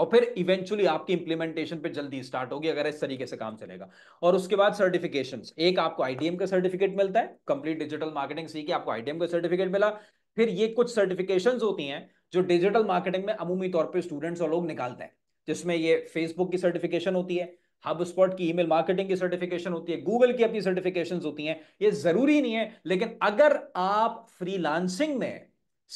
और फिर इवेंचुअली आपकी इंप्लीमेंटेशन पे जल्दी स्टार्ट होगी अगर इस तरीके से काम चलेगा और उसके बाद सर्टिफिकेशंस एक आपको आईडीएम का सर्टिफिकेट मिलता है कंप्लीट डिजिटल मार्केटिंग सीखी आपको आईडीएम का सर्टिफिकेट मिला फिर ये कुछ सर्टिफिकेशंस होती हैं जो डिजिटल मार्केटिंग में अमूमी तौर पर स्टूडेंट्स और लोग निकालते हैं जिसमें ये फेसबुक की सर्टिफिकेशन होती है हब स्पॉट की ईमेल मार्केटिंग की सर्टिफिकेशन होती है गूगल की अपनी सर्टिफिकेशन होती हैं ये जरूरी नहीं है लेकिन अगर आप फ्रीलांसिंग में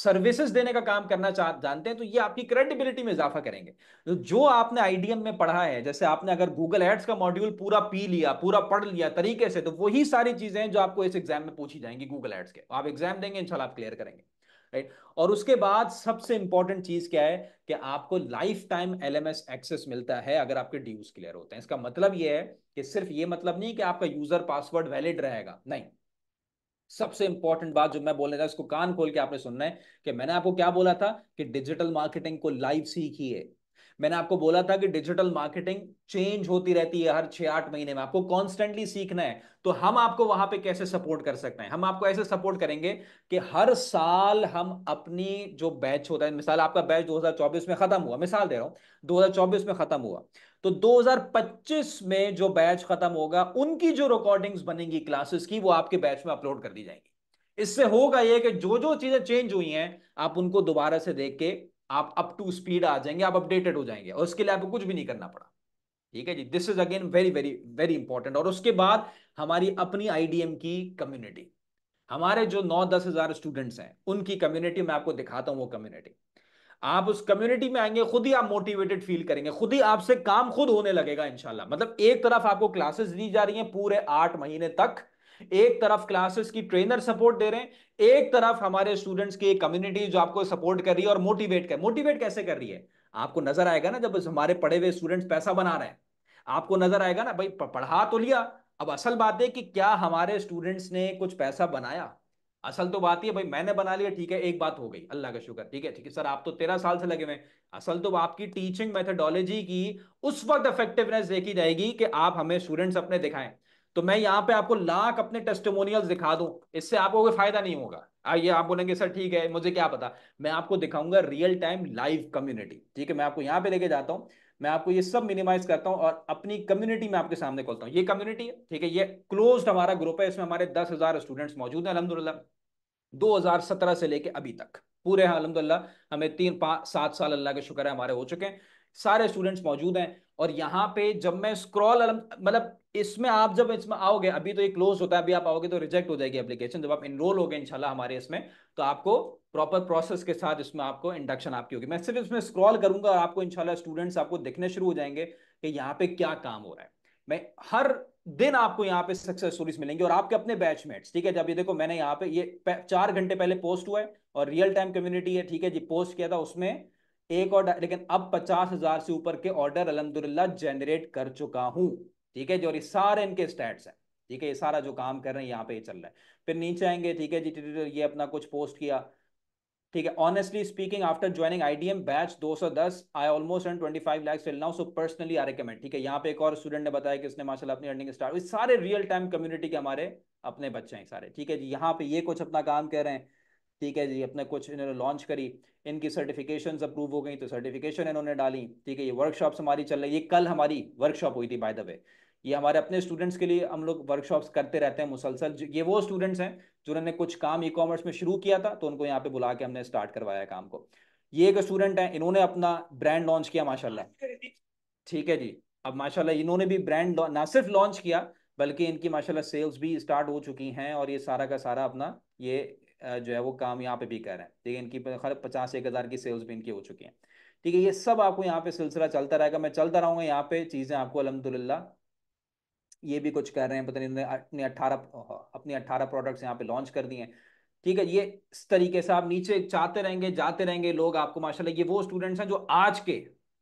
सर्विसेज देने का काम करना चाह जानते हैं तो ये आपकी क्रेडिबिलिटी में इजाफा करेंगे तो जो आपने आईडीएम में पढ़ा है जैसे आपने अगर गूगल एड्स का मॉड्यूल पूरा पी लिया पूरा पढ़ लिया तरीके से तो वही सारी चीजें हैं जो आपको इस एग्जाम में पूछी जाएंगी गूगल एड्स के आप एग्जाम देंगे इंशाल्लाह आप क्लियर करेंगे राइट और उसके बाद सबसे इंपॉर्टेंट चीज क्या है कि आपको लाइफ टाइम एल एक्सेस मिलता है अगर आपके ड्यूज क्लियर होते हैं इसका मतलब यह है कि सिर्फ ये मतलब नहीं कि आपका यूजर पासवर्ड वैलिड रहेगा नहीं सबसे इंपॉर्टेंट बात जो मैं बोलने था इसको कान खोल के आपने सुनना है कि मैंने आपको क्या बोला था कि डिजिटल मार्केटिंग को लाइव सीखिए मैंने आपको बोला था कि डिजिटल मार्केटिंग चेंज होती रहती है हर छह आठ महीने में आपको कॉन्स्टेंटली सीखना है तो हम आपको वहां पे कैसे सपोर्ट कर सकते हैं हम आपको ऐसे सपोर्ट करेंगे कि हर साल हम अपनी जो बैच होता है मिसाल आपका बैच 2024 में खत्म हुआ मिसाल दे रहा हूं 2024 में खत्म हुआ तो 2025 में जो बैच खत्म होगा उनकी जो रिकॉर्डिंग्स बनेंगी क्लासेस की वो आपके बैच में अपलोड कर दी जाएंगी इससे होगा ये कि जो जो चीजें चेंज हुई हैं आप उनको दोबारा से देख के आप अप टू स्पीड आ जाएंगे आप अपडेटेड हो जाएंगे और उसके लिए आपको कुछ भी नहीं करना पड़ा ठीक है जी this is again very very very important और उसके बाद हमारी अपनी आईडीएम की कम्युनिटी हमारे जो नौ दस हजार स्टूडेंट्स हैं उनकी कम्युनिटी मैं आपको दिखाता हूं वो कम्युनिटी आप उस कम्युनिटी में आएंगे खुद ही आप मोटिवेटेड फील करेंगे खुद ही आपसे काम खुद होने लगेगा इनशाला मतलब एक तरफ आपको क्लासेस दी जा रही हैं पूरे आठ महीने तक एक तरफ क्लासेस की ट्रेनर सपोर्ट दे रहे हैं एक तरफ हमारे स्टूडेंट्स की कम्युनिटी जो आपको सपोर्ट कर रही है और मोटिवेट कर मोटिवेट कैसे कर रही है आपको नजर आएगा ना जब हमारे पढ़े हुए स्टूडेंट्स पैसा बना रहे हैं आपको नजर आएगा ना भाई पढ़ा तो लिया अब असल बात है कि क्या हमारे स्टूडेंट्स ने कुछ पैसा बनाया असल तो बात है भाई मैंने बना लिया ठीक है एक बात हो गई अल्लाह का शुक्र ठीक है ठीक है सर आप तो तेरह साल से लगे हुए असल तो आपकी टीचिंग मेथडोलॉजी की उस वक्त इफेक्टिवनेस देखी जाएगी कि आप हमें स्टूडेंट्स अपने दिखाएं तो मैं यहाँ पे आपको लाख अपने टेस्टमोनियल दिखा दूं इससे आपको कोई फायदा नहीं होगा आइए आप बोलेंगे सर ठीक है मुझे क्या पता मैं आपको दिखाऊंगा रियल टाइम लाइव कम्युनिटी ठीक है मैं आपको यहाँ पे लेके जाता हूँ मैं आपको ये सब मिनिमाइज करता हूँ और अपनी कम्युनिटी में आपके सामने खोलता हूँ ये कम्युनिटी है ठीक है ये क्लोज हमारा ग्रुप है इसमें हमारे दस हजार स्टूडेंट्स मौजूद हैं अलहमदुल्ला सत्रह से लेके अभी तक पूरे अलहमदुल्ला हमें तीन पाँच सात साल अल्लाह के शुक्र है हमारे हो चुके हैं सारे स्टूडेंट्स मौजूद हैं और यहाँ पे जब मैं स्क्रॉल मतलब इसमें आप जब इसमें आओगे अभी तो ये क्लोज होता है अभी आप आओगे तो रिजेक्ट हो जाएगी एप्लीकेशन जब आप इनरोल हो गए इनशाला हमारे इसमें तो आपको प्रॉपर प्रोसेस के साथ इसमें आपको इंडक्शन आपकी होगी मैं सिर्फ इसमें स्क्रॉल करूंगा और आपको इनशाला स्टूडेंट्स आपको दिखने शुरू हो जाएंगे कि यहाँ पे क्या काम हो रहा है मैं हर दिन आपको यहाँ पे सक्सेस स्टोरीज मिलेंगे और आपके अपने बैचमेट्स ठीक है जब ये देखो मैंने यहाँ पे ये चार घंटे पहले पोस्ट हुआ है और रियल टाइम कम्युनिटी है ठीक है जी पोस्ट किया था उसमें एक ऑर्डर लेकिन अब पचास हजार से ऊपर के ऑर्डर अलहमदुल्ला जनरेट कर चुका हूं ठीक है जी और ये सारे इनके स्टैट्स हैं ठीक है ये सारा जो काम कर रहे हैं यहाँ पे चल रहा है फिर नीचे आएंगे ठीक है जी ये अपना कुछ पोस्ट किया ठीक है honestly speaking after joining IDM batch 210 I almost earn 25 lakh till now so personally I recommend ठीक है यहाँ पे एक और स्टूडेंट ने बताया कि उसने माशाल्लाह अपनी अर्निंग स्टार्ट सारे रियल टाइम कम्युनिटी के हमारे अपने बच्चे हैं सारे ठीक है जी यहाँ पे ये कुछ अपना काम कर रहे हैं ठीक है जी अपने कुछ इन्होंने लॉन्च करी इनकी सर्टिफिकेशन अप्रूव हो गई तो सर्टिफिकेशन इन्होंने डाली ठीक है ये वर्कशॉप्स हमारी चल रही ये कल हमारी वर्कशॉप हुई थी बाय द वे ये हमारे अपने स्टूडेंट्स के लिए हम लोग वर्कशॉप्स करते रहते हैं मुसलसल ये वो स्टूडेंट्स हैं जिन्होंने कुछ काम ई कॉमर्स में शुरू किया था तो उनको यहाँ पे बुला के हमने स्टार्ट करवाया काम को ये एक स्टूडेंट है इन्होंने अपना ब्रांड लॉन्च किया माशाल्लाह ठीक है जी अब माशा इन्होंने भी ब्रांड ना सिर्फ लॉन्च किया बल्कि इनकी माशाल्लाह सेल्स भी स्टार्ट हो चुकी हैं और ये सारा का सारा अपना ये जो है वो काम यहाँ पे भी कर रहे हैं ठीक है इनकी हर पचास एक हज़ार की सेल्स भी इनकी हो चुकी हैं ठीक है ये सब आपको यहाँ पे सिलसिला चलता रहेगा मैं चलता रहूँगा यहाँ पे चीज़ें आपको अलहमदिल्ला ये भी कुछ कर रहे हैं पता नहीं अपने अट्ठारह अपने अट्ठारह प्रोडक्ट्स यहाँ पे लॉन्च कर दिए हैं ठीक है ये इस तरीके से आप नीचे चाहते रहेंगे जाते रहेंगे लोग आपको माशाल्लाह ये वो स्टूडेंट्स हैं जो आज के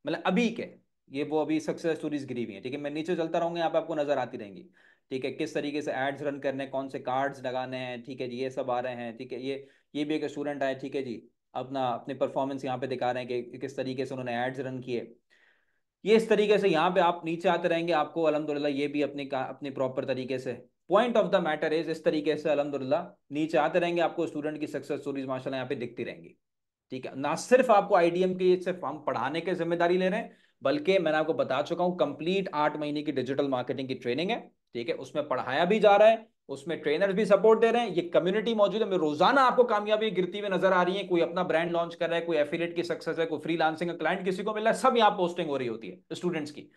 मतलब अभी के ये वो अभी सक्सेस स्टोरीज गिरी हुई हैं ठीक है मैं नीचे चलता रहूंगा यहाँ पे आपको नजर आती रहेंगी ठीक है किस तरीके से एड्स रन करने कौन से कार्ड्स लगाने हैं ठीक है जी ये सब आ रहे हैं ठीक है ये ये भी एक स्टूडेंट आए ठीक है जी अपना अपने परफॉर्मेंस यहाँ पे दिखा रहे हैं कि किस तरीके से उन्होंने एड्स रन किए ये इस तरीके से यहाँ पे आप नीचे आते रहेंगे आपको अलहमदुल्ला ये भी अपने अपने प्रॉपर तरीके से point of the matter is इस तरीके से अलहमदुल्ला नीचे आते रहेंगे आपको स्टूडेंट की सक्सेस स्टोरीज माशाला यहाँ पे दिखती रहेंगी ठीक है ना सिर्फ आपको आईडीएम की हम पढ़ाने की जिम्मेदारी ले रहे हैं बल्कि मैंने आपको बता चुका हूँ कंप्लीट आठ महीने की डिजिटल मार्केटिंग की ट्रेनिंग है ठीक है उसमें पढ़ाया भी जा रहा है उसमें ट्रेनर्स भी सपोर्ट दे रहे हैं ये कम्युनिटी मौजूद है रोजाना आपको कामयाबी गिरती हुई नजर आ रही है कोई अपना ब्रांड लॉन्च कर रहा है कोई एफिलेट की सक्सेस है कोई फ्री लांसिंग का क्लाइंट किसी को मिल रहा है सब यहाँ पोस्टिंग हो रही होती है स्टूडेंट्स की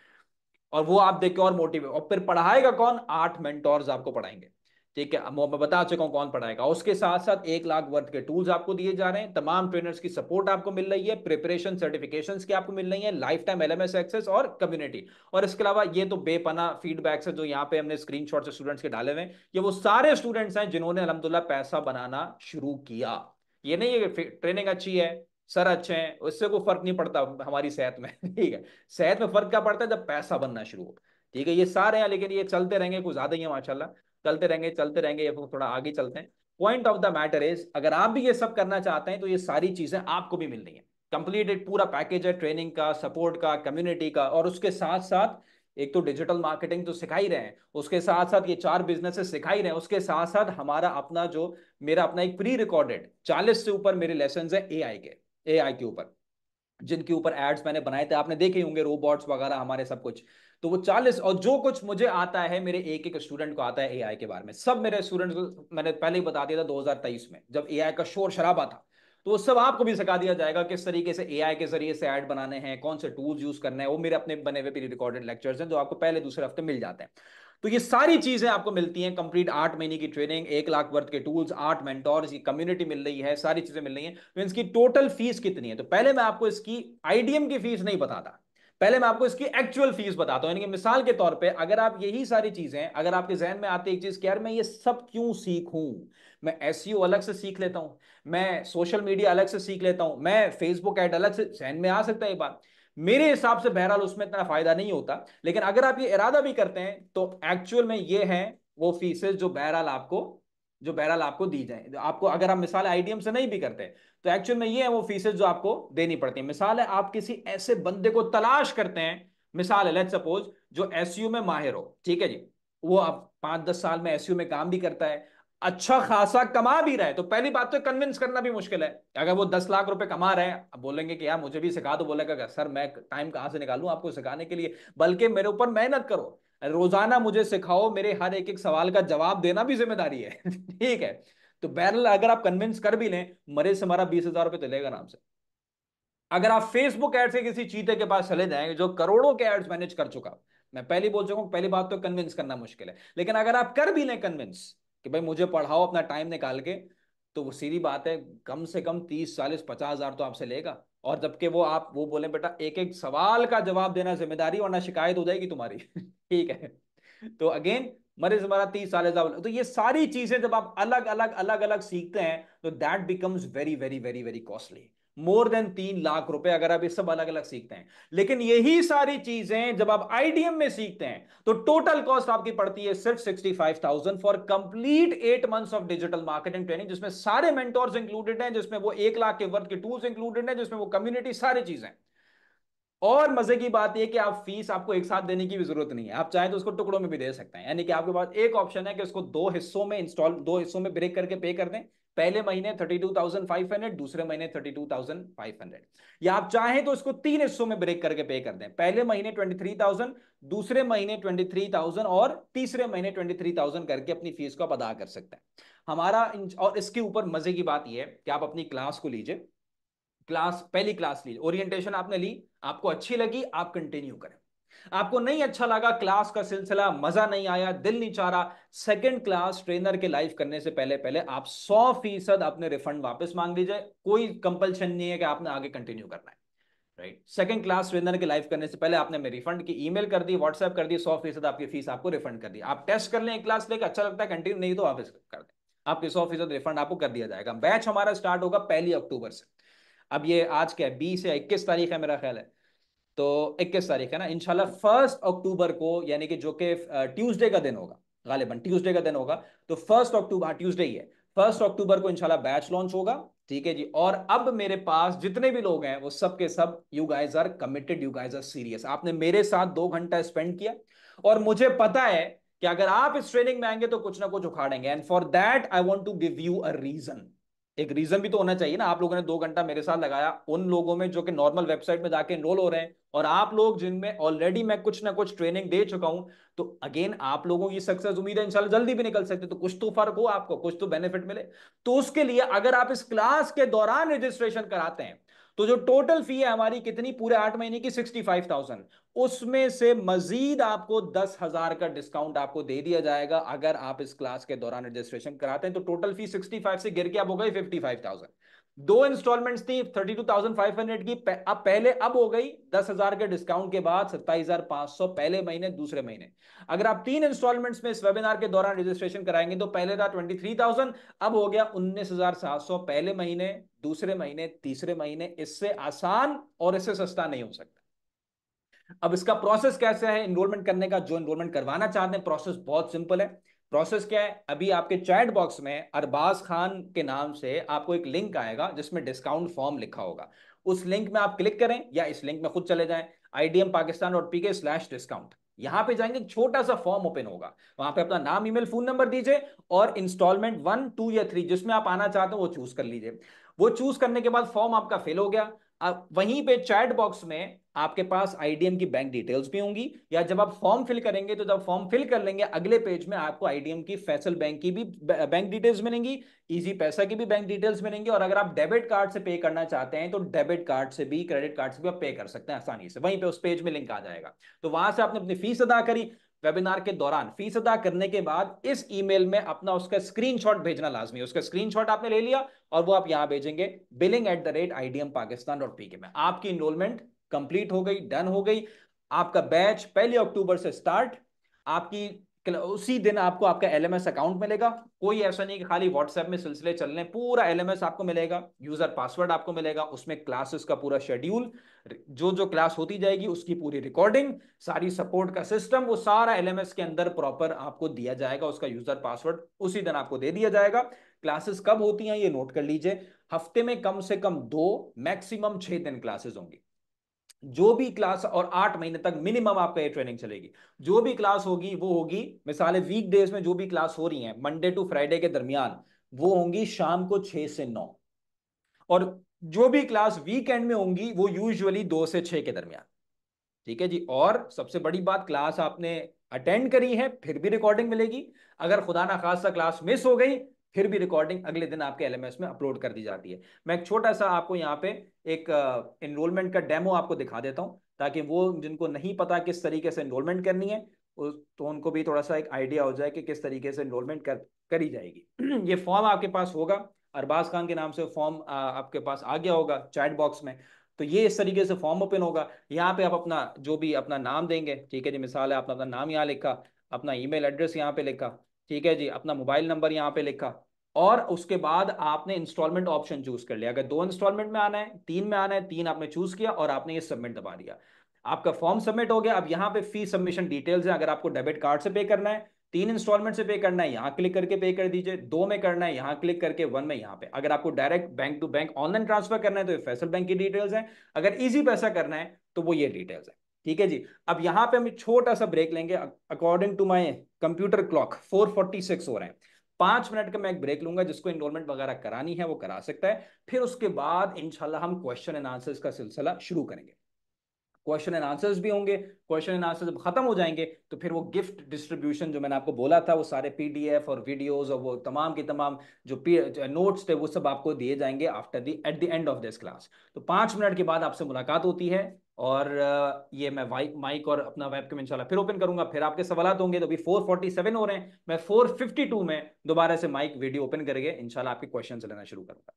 और वो आप देख के और मोटिवेट और फिर पढ़ाएगा कौन आठ मेंटोर्स आपको पढ़ाएंगे ठीक है मैं बता चुका हूँ कौन पढ़ाएगा उसके साथ साथ एक लाख वर्थ के टूल्स आपको दिए जा रहे हैं तमाम ट्रेनर्स की सपोर्ट आपको मिल रही है प्रिपरेशन सर्टिफिकेशन की आपको मिल रही है लाइफ टाइम एल एक्सेस और कम्युनिटी और इसके अलावा ये तो बेपना फीडबैक्स है जो यहाँ पे हमने स्क्रीन से स्टूडेंट्स के डाले हुए ये वो सारे स्टूडेंट्स हैं जिन्होंने अलहमदुल्ला पैसा बनाना शुरू किया ये नहीं है ट्रेनिंग अच्छी है सर अच्छे हैं उससे कोई फर्क नहीं पड़ता हमारी सेहत में ठीक है सेहत में फर्क क्या पड़ता है जब पैसा बनना शुरू हो ठीक है ये सारे हैं लेकिन ये चलते रहेंगे कुछ ज्यादा ही है माशाल्लाह चलते रहेंगे चलते रहेंगे या थोड़ा आगे चलते हैं point of the matter is अगर आप भी ये सब करना चाहते हैं तो ये सारी चीजें आपको भी मिल रही है कंप्लीटेड पूरा पैकेज है ट्रेनिंग का सपोर्ट का कम्युनिटी का और उसके साथ साथ एक तो डिजिटल मार्केटिंग तो सिखा ही रहे हैं उसके साथ साथ ये चार बिजनेस सिखा ही रहे हैं उसके साथ साथ हमारा अपना जो मेरा अपना एक प्री रिकॉर्डेड चालीस से ऊपर मेरे लेसन है ए के ए के ऊपर जिनके ऊपर एड्स मैंने बनाए थे आपने देखे होंगे रोबोट्स वगैरह हमारे सब कुछ तो वो चालीस और जो कुछ मुझे आता है मेरे एक एक स्टूडेंट को आता है एआई के बारे में सब मेरे स्टूडेंट को मैंने पहले ही बता दिया था 2023 में जब एआई का शोर शराबा था तो वो सब आपको भी सिखा दिया जाएगा किस तरीके से एआई के जरिए से ऐड बनाने हैं कौन से टूल्स यूज करने हैं वो मेरे अपने बने हुए प्री रिकॉर्डेड लेक्चर्स हैं जो आपको पहले दूसरे हफ्ते मिल जाते हैं तो ये सारी चीजें आपको मिलती हैं कंप्लीट आठ महीने की ट्रेनिंग एक लाख वर्थ के टूल्स आठ मेंटोर की कम्युनिटी मिल रही है सारी चीजें मिल रही हैं तो इसकी टोटल फीस कितनी है तो पहले मैं आपको इसकी आईडीएम की फीस नहीं बताता पहले मैं आपको इसकी एक्चुअल फीस बताता हूं यानी कि मिसाल के तौर पे अगर आप यही सारी चीजें अगर आपके जहन में आती एक चीज कि यार मैं ये सब क्यों सीखूं मैं एस e अलग से सीख लेता हूं मैं सोशल मीडिया अलग से सीख लेता हूं मैं फेसबुक एड अलग से जहन में आ सकता है ये बात मेरे हिसाब से बहरहाल उसमें इतना फायदा नहीं होता लेकिन अगर आप ये इरादा भी करते हैं तो एक्चुअल में ये है वो फीसेस जो बहरहाल आपको जो बहरहाल आपको दी जाए आपको अगर आप मिसाल आईडीएम से नहीं भी करते तो एक्चुअल में ये है वो फीसेज जो आपको देनी पड़ती है मिसाल है आप किसी ऐसे बंदे को तलाश करते हैं मिसाल है लेट सपोज जो एस में माहिर हो ठीक है जी वो आप पांच दस साल में एस में काम भी करता है अच्छा खासा कमा भी रहा है तो पहली बात तो कन्विंस करना भी मुश्किल है अगर वो दस लाख रुपए कमा रहे हैं बोलेंगे कि यार मुझे भी सिखा दो बोलेगा सर मैं टाइम कहां से निकालू आपको सिखाने के लिए बल्कि मेरे ऊपर मेहनत करो रोजाना मुझे सिखाओ मेरे हर एक एक सवाल का जवाब देना भी जिम्मेदारी है ठीक है तो बैरल अगर आप कन्विंस कर भी लें मरे से हमारा बीस हजार रुपए तो लेगा आराम से अगर आप फेसबुक एड से किसी चीते के पास चले जाएंगे जो करोड़ों के एड्स मैनेज कर चुका मैं पहली बोल चुका हूं पहली बात तो कन्विंस करना मुश्किल है लेकिन अगर आप कर भी लें कन्विंस कि भाई मुझे पढ़ाओ अपना टाइम निकाल के तो वो सीधी बात है कम से कम तीस चालीस पचास हजार तो आपसे लेगा और जबकि वो आप वो बोले बेटा एक एक सवाल का जवाब देना जिम्मेदारी वरना शिकायत हो जाएगी तुम्हारी ठीक है तो अगेन मरीज हमारा तीस साल तो ये सारी चीजें जब आप अलग अलग अलग अलग सीखते हैं तो that becomes very very very very costly more than तीन लाख रुपए अगर आप ये सब अलग अलग सीखते हैं लेकिन यही सारी चीजें जब आप आईडीएम में सीखते हैं तो टोटल कॉस्ट आपकी पड़ती है सिर्फ sixty five thousand for complete eight months of digital marketing training जिसमें सारे मेंटोर्स इंक्लूडेड हैं जिसमें वो एक लाख के वर्थ के टूल्स इंक्लूडेड हैं जिसमें वो कम्युनिटी सारी चीजें और मजे की बात यह कि आप फीस आपको एक साथ देने की भी जरूरत नहीं है आप चाहें तो उसको टुकड़ों में भी दे सकते हैं यानी कि आपके पास एक ऑप्शन है कि उसको दो हिस्सों में इंस्टॉल दो हिस्सों में ब्रेक करके पे कर दें पहले महीने 32,500 दूसरे महीने 32,500 या आप चाहें तो इसको तीन हिस्सों में ब्रेक करके पे कर दें पहले महीने 23,000 दूसरे महीने 23,000 और तीसरे महीने 23,000 करके अपनी फीस को आप अदा कर सकते हैं हमारा और इसके ऊपर मजे की बात यह है कि आप अपनी क्लास को लीजिए क्लास पहली क्लास लीजिए ओरिएंटेशन आपने ली आपको अच्छी लगी आप कंटिन्यू करें आपको नहीं अच्छा लगा क्लास का सिलसिला मजा नहीं आया दिल नहीं चाह रहा सेकेंड क्लास ट्रेनर के लाइव करने से पहले पहले आप सौ फीसद अपने रिफंड वापस मांग लीजिए कोई कंपल्शन नहीं है कि आपने आगे कंटिन्यू करना है राइट सेकेंड क्लास ट्रेनर के लाइव करने से पहले आपने हमें रिफंड की ईमेल कर दी व्हाट्सएप कर दी सौ फीसद आपकी फीस आपको रिफंड कर दी आप टेस्ट कर लें क्लास लेकर अच्छा लगता है कंटिन्यू नहीं तो वापस कर दें आपके सौ फीसद रिफंड आपको कर दिया जाएगा बैच हमारा स्टार्ट होगा पहली अक्टूबर से अब ये आज क्या है बीस या इक्कीस तारीख है मेरा ख्याल है तो 21 तारीख है ना इनशाला फर्स्ट अक्टूबर को यानी कि जो कि ट्यूसडे का दिन होगा गालिबन ट्यूसडे का दिन होगा तो फर्स्ट अक्टूबर हाँ ट्यूसडे ही है फर्स्ट अक्टूबर को इनशाला बैच लॉन्च होगा ठीक है जी और अब मेरे पास जितने भी लोग हैं वो सब के सब you guys are committed you guys are serious आपने मेरे साथ दो घंटा स्पेंड किया और मुझे पता है कि अगर आप इस ट्रेनिंग में आएंगे तो कुछ ना कुछ उखाड़ेंगे and for that I want to give you a reason एक रीजन भी तो होना चाहिए ना आप लोगों ने दो घंटा मेरे साथ लगाया उन लोगों में जो कि नॉर्मल वेबसाइट में जाके इनरोल हो रहे हैं और आप लोग जिनमें ऑलरेडी मैं कुछ ना कुछ ट्रेनिंग दे चुका हूं तो अगेन आप लोगों की सक्सेस उम्मीद है इंशाल्लाह जल्दी भी निकल सकते तो कुछ तो फर्क हो आपको कुछ तो बेनिफिट मिले तो उसके लिए अगर आप इस क्लास के दौरान रजिस्ट्रेशन कराते हैं तो जो टोटल फी है हमारी कितनी पूरे आठ महीने की सिक्सटी फाइव थाउजेंड उसमें से मजीद आपको दस हजार का डिस्काउंट आपको दे दिया जाएगा अगर आप इस क्लास के दौरान रजिस्ट्रेशन कराते हैं तो टोटल फी सिक्सटी फाइव से गिर के आप हो गई फिफ्टी फाइव थाउजेंड दो इंस्टॉलमेंट्स थी thirty two thousand five hundred की अब पहले अब हो गई दस हजार के डिस्काउंट के बाद सत्ताईस हजार पांच सौ पहले महीने दूसरे महीने अगर आप तीन इंस्टॉलमेंट्स में इस वेबिनार के दौरान रजिस्ट्रेशन कराएंगे तो पहले था ट्वेंटी थ्री थाउजेंड अब हो गया उन्नीस हजार सात सौ पहले महीने दूसरे महीने तीसरे महीने इससे आसान और इससे सस्ता नहीं हो सकता अब इसका प्रोसेस कैसे है इनरोलमेंट करने का जो इनरोलमेंट करवाना चाहते हैं प्रोसेस बहुत सिंपल है प्रोसेस क्या है अभी आपके चैट बॉक्स में अरबाज खान के नाम से आपको एक लिंक आएगा जिसमें डिस्काउंट फॉर्म लिखा होगा उस लिंक में आप क्लिक करें या इस लिंक में खुद चले जाएं आईडीएम पाकिस्तान और पीके स्लैश डिस्काउंट यहां पे जाएंगे छोटा सा फॉर्म ओपन होगा वहां पे अपना नाम ईमेल फोन नंबर दीजिए और इंस्टॉलमेंट वन टू या थ्री जिसमें आप आना चाहते हो वो चूज कर लीजिए वो चूज करने के बाद फॉर्म आपका फिल हो गया वहीं पे चैट बॉक्स में आपके पास आईडीएम की बैंक डिटेल्स भी होंगी या जब आप फॉर्म फिल करेंगे तो जब फॉर्म फिल कर लेंगे अगले पेज में आपको आईडीएम की फैसल बैंक की भी बैंक डिटेल्स मिलेंगी इजी पैसा की भी बैंक डिटेल्स मिलेंगी और अगर आप डेबिट कार्ड से पे करना चाहते हैं तो डेबिट कार्ड से भी क्रेडिट कार्ड से भी आप पे कर सकते हैं आसानी से वहीं पे उस पेज में लिंक आ जाएगा तो वहां से आपने अपनी फीस अदा करी वेबिनार के दौरान फीस अदा करने के बाद इस ईमेल में अपना उसका स्क्रीनशॉट भेजना लाजमी है उसका स्क्रीनशॉट आपने ले लिया और वो आप यहां भेजेंगे billing at the rate IDM Pakistan dot P K में आपकी इनरोलमेंट कंप्लीट हो गई डन हो गई आपका बैच पहली अक्टूबर से स्टार्ट आपकी उसी दिन आपको आपका एल अकाउंट मिलेगा कोई ऐसा नहीं कि खाली व्हाट्सएप में सिलसिले चल रहे पूरा एल आपको मिलेगा यूजर पासवर्ड आपको मिलेगा उसमें क्लासेस का पूरा शेड्यूल जो जो क्लास होती जाएगी उसकी पूरी रिकॉर्डिंग सारी सपोर्ट का सिस्टम वो सारा एल के अंदर प्रॉपर आपको दिया जाएगा उसका यूजर पासवर्ड उसी दिन आपको दे दिया जाएगा क्लासेस कब होती हैं ये नोट कर लीजिए हफ्ते में कम से कम दो मैक्सिमम छह दिन क्लासेस होंगी जो भी क्लास और आठ महीने तक मिनिमम आपका ये ट्रेनिंग चलेगी जो भी क्लास होगी वो होगी मिसाले वीक डेज में जो भी क्लास हो रही है मंडे टू फ्राइडे के दरमियान वो होंगी शाम को छह से नौ और जो भी क्लास वीकेंड में होंगी वो यूजुअली दो से छह के दरमियान ठीक है जी और सबसे बड़ी बात क्लास आपने अटेंड करी है फिर भी रिकॉर्डिंग मिलेगी अगर खुदा ना खासा क्लास मिस हो गई फिर भी रिकॉर्डिंग अगले दिन आपके एलएमएस में अपलोड कर दी जाती है मैं एक छोटा सा आपको यहाँ पे एक इनरोलमेंट uh, का डेमो आपको दिखा देता हूँ ताकि वो जिनको नहीं पता किस तरीके से इनरोलमेंट करनी है तो उनको भी थोड़ा सा एक आइडिया हो जाए कि किस तरीके से इनरोलमेंट कर करी जाएगी ये फॉर्म आपके पास होगा अरबाज खान के नाम से फॉर्म uh, आपके पास आ गया होगा चैट बॉक्स में तो ये इस तरीके से फॉर्म ओपन होगा यहाँ पे आप अपना जो भी अपना नाम देंगे ठीक है जी मिसाल है आपने अपना नाम यहाँ लिखा अपना ईमेल एड्रेस यहाँ पे लिखा ठीक है जी अपना मोबाइल नंबर यहाँ पे लिखा और उसके बाद आपने इंस्टॉलमेंट ऑप्शन चूज कर लिया अगर दो इंस्टॉलमेंट में आना है तीन में आना है तीन आपने चूज किया और आपने ये सबमिट दबा दिया आपका फॉर्म सबमिट हो गया अब यहाँ पे फी सबमिशन डिटेल्स है अगर आपको डेबिट कार्ड से पे करना है तीन इंस्टॉलमेंट से पे करना है यहाँ क्लिक करके पे कर दीजिए दो में करना है यहाँ क्लिक करके वन में यहाँ पे अगर आपको direct bank to bank online transfer करना है तो फैसल बैंक की डिटेल्स है अगर इजी पैसा करना है तो वो ये डिटेल्स है ठीक है जी अब यहाँ पे हम छोटा सा ब्रेक लेंगे according to my computer clock four हो रहे हैं पांच मिनट का मैं एक ब्रेक लूंगा जिसको इनरोलमेंट वगैरह करानी है वो करा सकता है फिर उसके बाद इनशाला हम क्वेश्चन एंड आंसर्स का सिलसिला शुरू करेंगे क्वेश्चन एंड आंसर्स भी होंगे क्वेश्चन एंड आंसर जब खत्म हो जाएंगे तो फिर वो गिफ्ट डिस्ट्रीब्यूशन जो मैंने आपको बोला था वो सारे पीडीएफ और वीडियोस और वो तमाम के तमाम जो नोट्स थे वो सब आपको दिए जाएंगे after the at the end of this class तो पांच मिनट के बाद आपसे मुलाकात होती है और ये मैं वाइक माइक और अपना वेबकम इंशाल्लाह फिर ओपन करूंगा फिर आपके सवाल होंगे तो अभी 447 हो रहे हैं मैं 452 में दोबारा से माइक वीडियो ओपन करके इंशाल्लाह आपके क्वेश्चन लेना शुरू करूंगा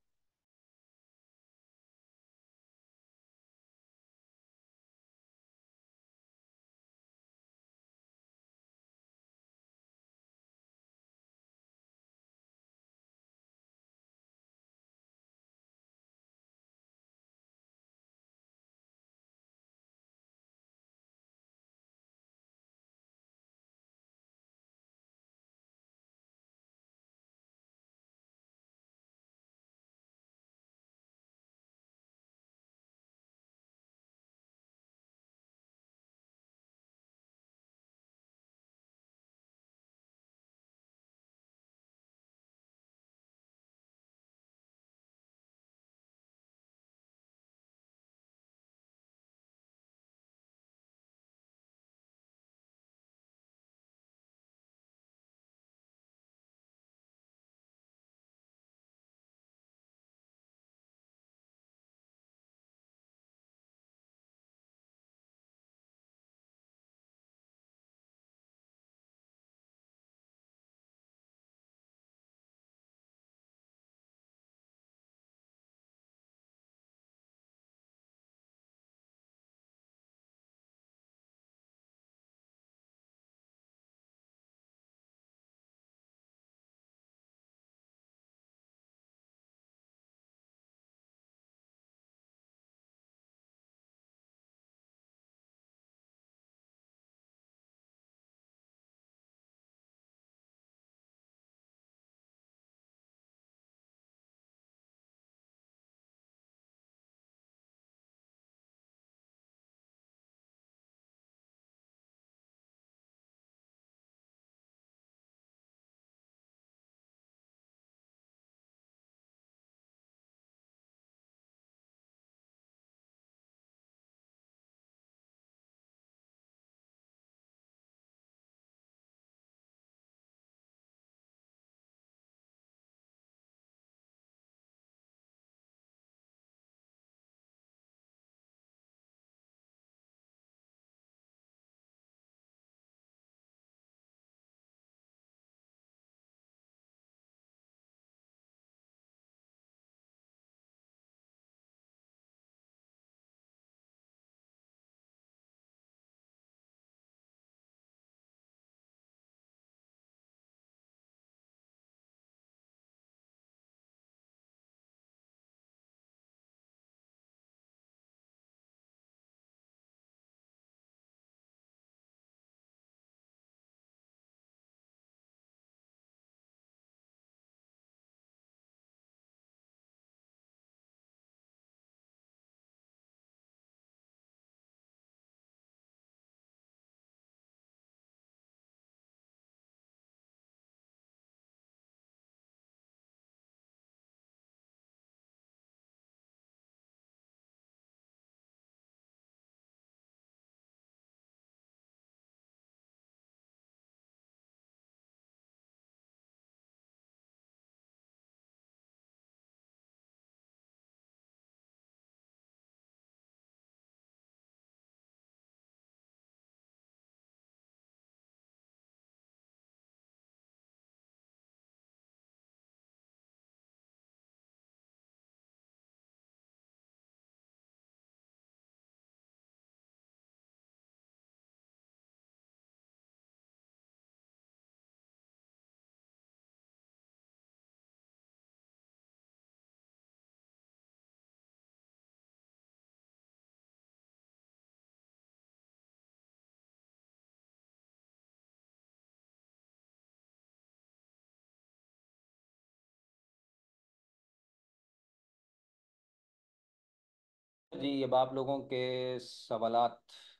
जी अब आप लोगों के सवाल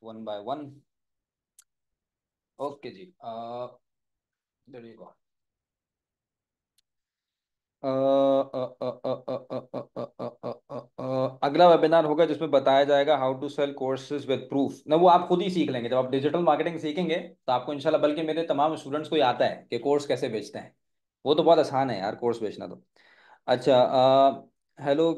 वन बाय वन ओके जी अगला वेबिनार होगा जिसमें बताया जाएगा how to sell courses with proof ना वो आप खुद ही सीख लेंगे जब आप डिजिटल मार्केटिंग सीखेंगे तो आपको इंशाल्लाह बल्कि मेरे तमाम स्टूडेंट्स को ही आता है कि कोर्स कैसे बेचते हैं वो तो बहुत आसान है यार कोर्स बेचना तो अच्छा हेलो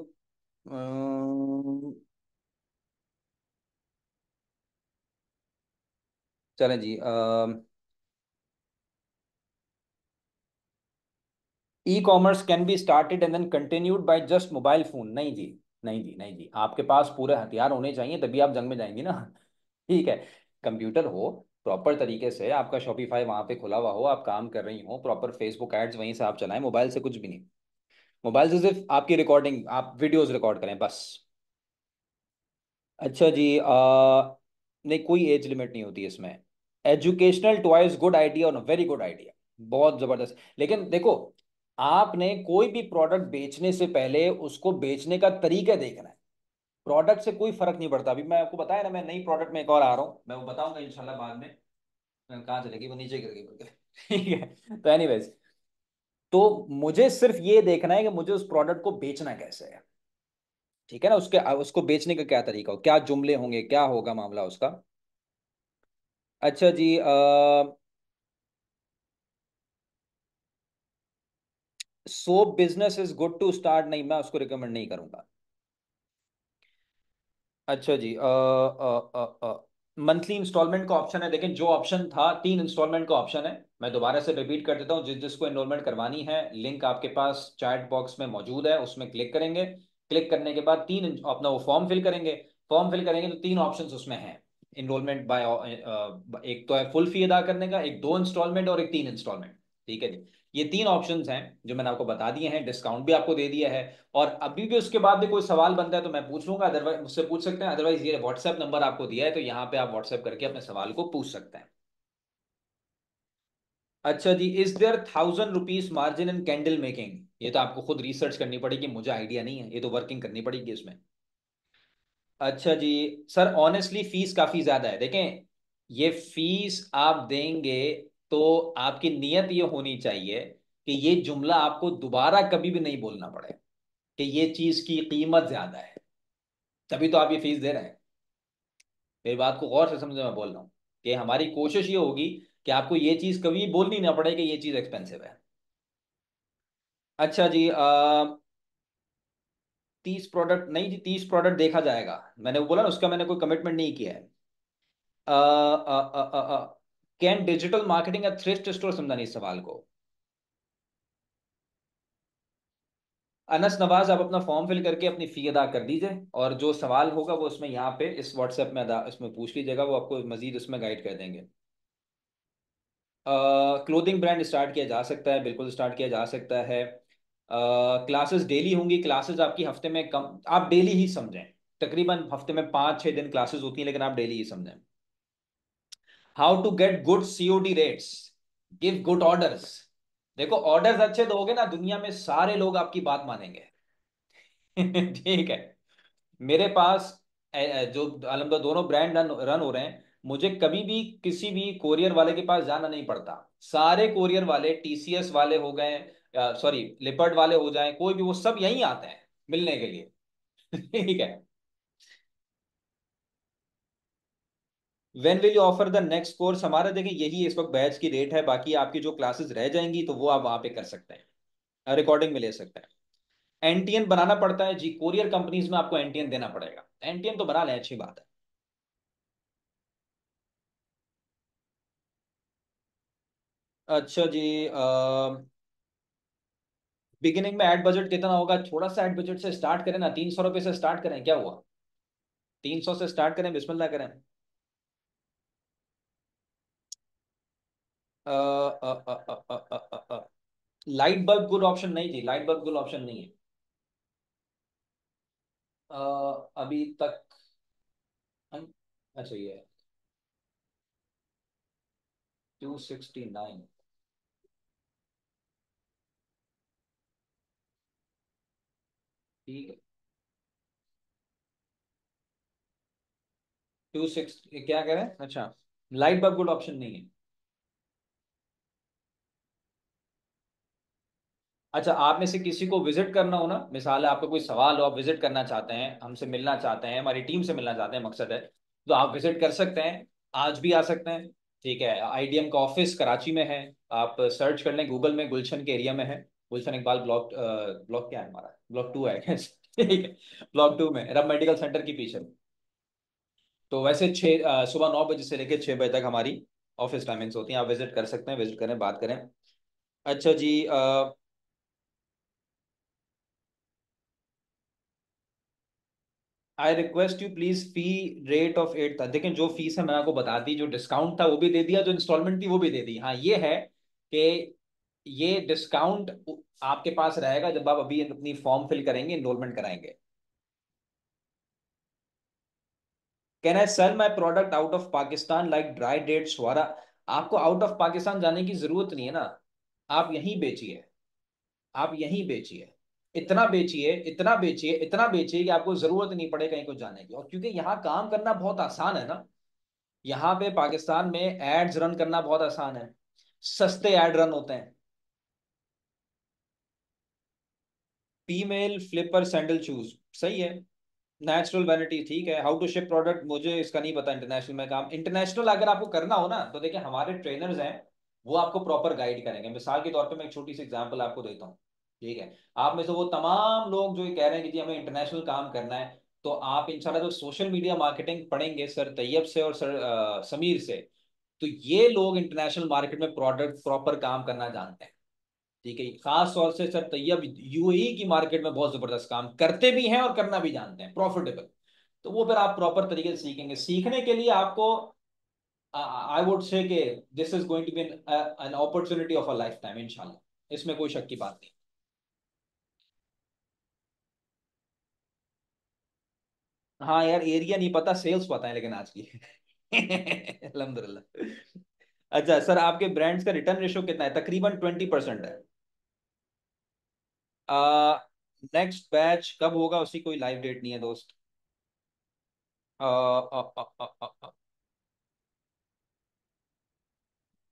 चलें जी e commerce can be started and then continued by just mobile phone नहीं जी नहीं जी नहीं जी आपके पास पूरे हथियार होने चाहिए तभी आप जंग में जाएंगी ना ठीक है कंप्यूटर हो प्रॉपर तरीके से आपका शॉपिफाई वहां पे खुला हुआ हो आप काम कर रही हो प्रॉपर फेसबुक एड्स वहीं से आप चलाएं मोबाइल से कुछ भी नहीं मोबाइल से सिर्फ आपकी रिकॉर्डिंग आप वीडियोस रिकॉर्ड करें बस अच्छा जी आ, नहीं कोई एज लिमिट नहीं होती इसमें एजुकेशनल टॉयज गुड आइडिया और वेरी गुड आइडिया बहुत जबरदस्त लेकिन देखो आपने कोई भी प्रोडक्ट बेचने से पहले उसको बेचने का तरीका देखना है प्रोडक्ट से कोई फर्क नहीं पड़ता अभी मैं आपको बताया ना मैं नई प्रोडक्ट में एक और आ रहा हूँ मैं वो बताऊंगा इनशाला बाद में कहाँ चलेगी वो नीचे गिर गई ठीक है तो एनी तो मुझे सिर्फ ये देखना है कि मुझे उस प्रोडक्ट को बेचना कैसे है ठीक है ना उसके उसको बेचने का क्या तरीका हो क्या जुमले होंगे क्या होगा मामला उसका अच्छा जी ah, soap business is good to start नहीं मैं उसको रिकमेंड नहीं करूंगा अच्छा जी मंथली इंस्टॉलमेंट का ऑप्शन है देखें जो ऑप्शन था तीन इंस्टॉलमेंट का ऑप्शन है मैं दोबारा से रिपीट कर देता हूं जिस जिसको इनरोलमेंट करवानी है लिंक आपके पास चैट बॉक्स में मौजूद है उसमें क्लिक करेंगे क्लिक करने के बाद तीन अपना वो फॉर्म फिल करेंगे फॉर्म फिल करेंगे तो तीन ऑप्शन उसमें हैं इनरोलमेंट बाय uh, एक तो है फुल फी अदा करने का एक दो इंस्टॉलमेंट और एक तीन इंस्टॉलमेंट ठीक है जी ये तीन ऑप्शंस हैं जो मैंने आपको बता दिए हैं डिस्काउंट भी आपको दे दिया है और अभी भी उसके बाद भी कोई सवाल बनता है तो मैं पूछ लूंगा अदरवाइज मुझसे पूछ सकते हैं अदरवाइज ये व्हाट्सएप नंबर आपको दिया है तो यहाँ पे आप व्हाट्सएप करके अपने सवाल को पूछ सकते हैं अच्छा जी is there thousand rupees margin in candle making ये तो आपको खुद रिसर्च करनी पड़ेगी मुझे आइडिया नहीं है ये तो वर्किंग करनी पड़ेगी इसमें अच्छा जी सर ऑनेस्टली फीस काफी ज्यादा है देखें ये फीस आप देंगे तो आपकी नीयत ये होनी चाहिए कि ये जुमला आपको दोबारा कभी भी नहीं बोलना पड़े कि ये चीज की कीमत ज्यादा है तभी तो आप ये फीस दे रहे हैं मेरी बात को गौर से समझ मैं बोल रहा हूँ कि हमारी कोशिश ये होगी कि आपको ये चीज कभी बोलनी ना पड़े कि ये चीज एक्सपेंसिव है अच्छा जी आ, तीस प्रोडक्ट नहीं जी तीस प्रोडक्ट देखा जाएगा मैंने बोला ना उसका मैंने कोई कमिटमेंट नहीं किया है कैन डिजिटल मार्केटिंग या थ्रिस्ट स्टोर नहीं इस सवाल को अनस नवाज आप अपना फॉर्म फिल करके अपनी फी अदा कर दीजिए और जो सवाल होगा वो उसमें यहाँ पे इस व्हाट्सएप में अदा उसमें पूछ लीजिएगा वो आपको मजीद उसमें गाइड कर देंगे क्लोथिंग ब्रांड स्टार्ट किया जा सकता है बिल्कुल स्टार्ट किया जा सकता है क्लासेस डेली होंगी क्लासेस आपकी हफ्ते में कम आप डेली ही समझें तकरीबन हफ्ते में पांच छह दिन क्लासेस होती हैं लेकिन आप डेली ही समझें how to get good COD rates give good orders देखो ऑर्डर्स अच्छे दोगे ना दुनिया में सारे लोग आपकी बात मानेंगे ठीक है मेरे पास जो अलमदा दोनों ब्रांड रन रन हो रहे हैं मुझे कभी भी किसी भी कोरियर वाले के पास जाना नहीं पड़ता सारे कोरियर वाले टीसीएस वाले हो गए सॉरी लिपर्ड वाले हो जाएं कोई भी वो सब यहीं आते हैं मिलने के लिए ठीक है When will you offer the next course? हमारा देखें यही इस वक्त बैच की डेट है बाकी आपकी जो क्लासेस रह जाएंगी तो वो आप वहां पे कर सकते हैं रिकॉर्डिंग में ले सकते हैं एनटीएन बनाना पड़ता है जी कोरियर कंपनीज में आपको एनटीएन देना पड़ेगा एनटीएन तो बना लें अच्छी बात है अच्छा जी आ, बिगिनिंग में एड बजट कितना होगा थोड़ा सा एड बजट से स्टार्ट करें ना तीन सौ रुपए से स्टार्ट करें क्या हुआ तीन सौ से स्टार्ट करें बिस्मिल्लाह करें लाइट बल्ब गुड ऑप्शन नहीं थी लाइट बल्ब गुड ऑप्शन नहीं है uh, अभी तक अच्छा ये टू सिक्सटी नाइन ठीक है टू सिक्स क्या कह रहे हैं अच्छा लाइट बल्ब गुड ऑप्शन नहीं है अच्छा आप में से किसी को विजिट करना हो ना मिसाल है आपका कोई सवाल हो आप विजिट करना चाहते हैं हमसे मिलना चाहते हैं हमारी टीम से मिलना चाहते हैं मकसद है तो आप विजिट कर सकते हैं आज भी आ सकते हैं ठीक है आईडीएम का ऑफिस कराची में है आप सर्च कर लें गूगल में गुलशन के एरिया में है गुलशन इकबाल ब्लॉक ब्लॉक क्या है हमारा ब्लॉक टू है ठीक है ब्लॉक टू में रब मेडिकल सेंटर की पीछे तो वैसे छः सुबह नौ बजे से लेकर छः बजे तक हमारी ऑफिस टाइमिंग्स होती हैं आप विजिट कर सकते हैं विजिट करें बात करें अच्छा जी ah, I request you please fee rate of eight था देखें जो फीस है मैंने आपको बता दी जो डिस्काउंट था वो भी दे दिया जो इंस्टॉलमेंट थी वो भी दे दी हाँ ये है कि ये डिस्काउंट आपके पास रहेगा जब आप अभी अपनी फॉर्म फिल करेंगे इनरोलमेंट कराएंगे can I sell my product out of Pakistan like dry dates सुरा आपको आउट ऑफ पाकिस्तान जाने की जरूरत नहीं है ना आप यहीं बेचिए आप यहीं बेचिए इतना बेचिए इतना बेचिए इतना बेचिए कि आपको जरूरत नहीं पड़े कहीं को जाने की और क्योंकि यहाँ काम करना बहुत आसान है ना यहाँ पे पाकिस्तान में एड्स रन करना बहुत आसान है सस्ते एड रन होते हैं फीमेल फ्लिपर सैंडल शूज सही है नेचुरल वैनिटी ठीक है हाउ टू शिप प्रोडक्ट मुझे इसका नहीं पता इंटरनेशनल में काम इंटरनेशनल अगर आपको करना हो ना तो देखिए हमारे ट्रेनर्स हैं वो आपको प्रॉपर गाइड करेंगे मिसाल के तौर पे मैं एक छोटी सी एग्जांपल आपको देता हूँ ठीक है आप में से वो तमाम लोग जो कह रहे हैं कि जी हमें इंटरनेशनल काम करना है तो आप इन जब सोशल मीडिया मार्केटिंग पढ़ेंगे सर तैयब से और सर आ, समीर से तो ये लोग इंटरनेशनल मार्केट में प्रोडक्ट प्रॉपर काम करना जानते हैं ठीक है खास तौर से सर तैयब यूएई की मार्केट में बहुत जबरदस्त काम करते भी हैं और करना भी जानते हैं प्रॉफिटेबल तो वो फिर आप प्रॉपर तरीके से सीखेंगे सीखने के लिए आपको आई वुड से कि this is going to be an opportunity of a lifetime इंशाल्लाह इसमें कोई शक की बात नहीं हाँ यार एरिया नहीं पता सेल्स पता है लेकिन आज की अलहमदुल्ला अच्छा सर आपके ब्रांड्स का रिटर्न रेशो कितना है तकरीबन ट्वेंटी परसेंट है नेक्स्ट बैच कब होगा उसकी कोई लाइव डेट नहीं है दोस्त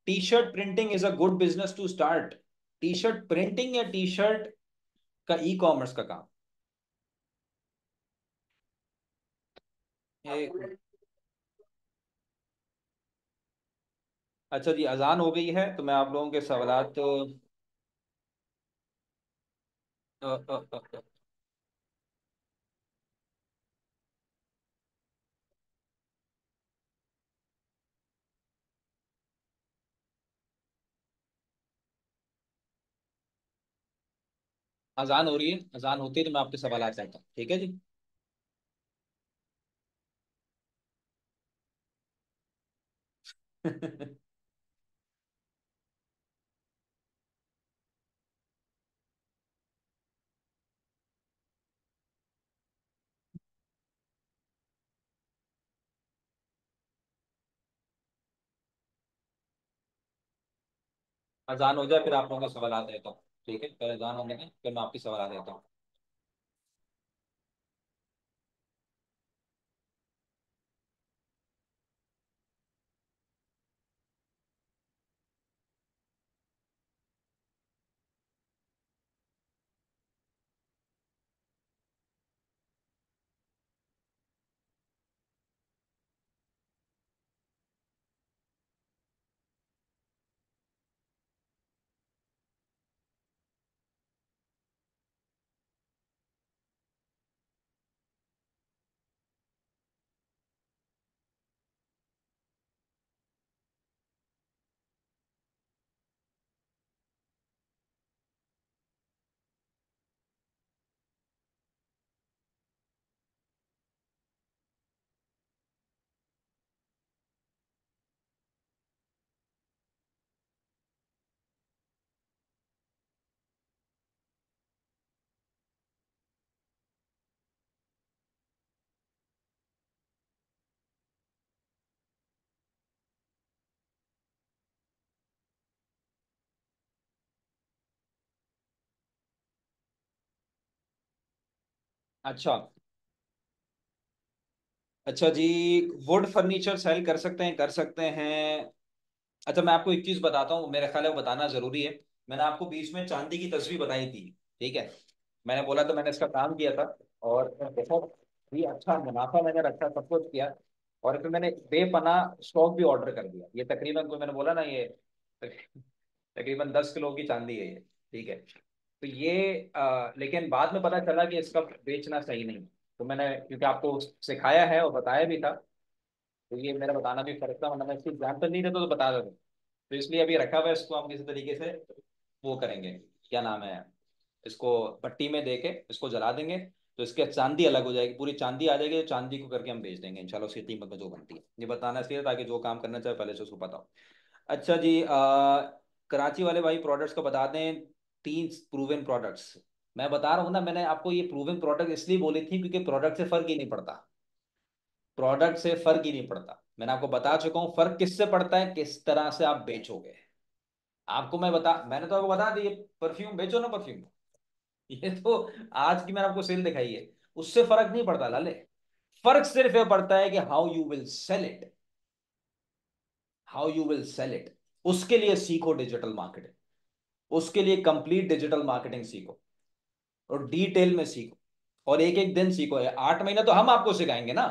T shirt printing is a good business to start T shirt printing या टी शर्ट का ई कॉमर्स का काम अच्छा जी अजान हो गई है तो मैं आप लोगों के सवाल तो अजान हो रही है अजान होती है तो मैं आपके सवाल आ जाता हूँ ठीक है जी अजान हो जाए फिर आप लोगों का सवाल आ देता तो। हूँ ठीक है पहले अजान होने फिर मैं आपकी सवाल आ देता हूँ अच्छा अच्छा जी वुड फर्नीचर सेल कर सकते हैं कर सकते हैं अच्छा मैं आपको एक चीज़ बताता हूँ मेरे ख्याल है वो बताना ज़रूरी है मैंने आपको बीच में चांदी की तस्वीर बताई थी ठीक है मैंने बोला तो मैंने इसका काम किया था और बहुत ही अच्छा मुनाफा मैंने रखा सब कुछ किया और फिर मैंने बेपना स्टॉक भी ऑर्डर कर दिया ये तकरीबन कोई मैंने बोला ना ये तकरीबन दस किलो की चांदी है ये ठीक है तो ये आ, लेकिन बाद में पता चला कि इसका बेचना सही नहीं तो मैंने क्योंकि आपको सिखाया है और बताया भी था तो ये मेरा बताना भी फर्क था मतलब इसकी इसको एग्जाम्पल नहीं देता तो बता देते तो इसलिए अभी रखा हुआ है इसको हम किसी तरीके से वो करेंगे क्या नाम है इसको पट्टी में दे के इसको जला देंगे तो इसके चांदी अलग हो जाएगी पूरी चांदी आ जाएगी तो चांदी को करके हम बेच देंगे इंशाल्लाह उसकी कीमत में जो बनती है ये बताना इसलिए ताकि जो काम करना चाहे पहले से उसको पता हो अच्छा जी आ, कराची वाले भाई प्रोडक्ट्स को बता दें तीन प्रूवन प्रोडक्ट्स मैं बता रहा हूँ ना मैंने आपको ये प्रूवन प्रोडक्ट इसलिए बोली थी क्योंकि प्रोडक्ट से फर्क ही नहीं पड़ता प्रोडक्ट से फर्क ही नहीं पड़ता मैंने आपको बता चुका हूँ फर्क किससे पड़ता है किस तरह से आप बेचोगे आपको मैं बता मैंने तो आपको बता दी परफ्यूम बेचो ना परफ्यूम ये तो आज की मैंने आपको सेल दिखाई है उससे फर्क नहीं पड़ता लाले फर्क सिर्फ यह पड़ता है कि how you will sell it how you will sell it उसके लिए सीखो डिजिटल मार्केटिंग उसके लिए कंप्लीट डिजिटल मार्केटिंग सीखो और डिटेल में सीखो और एक एक दिन सीखो आठ महीना तो हम आपको सिखाएंगे ना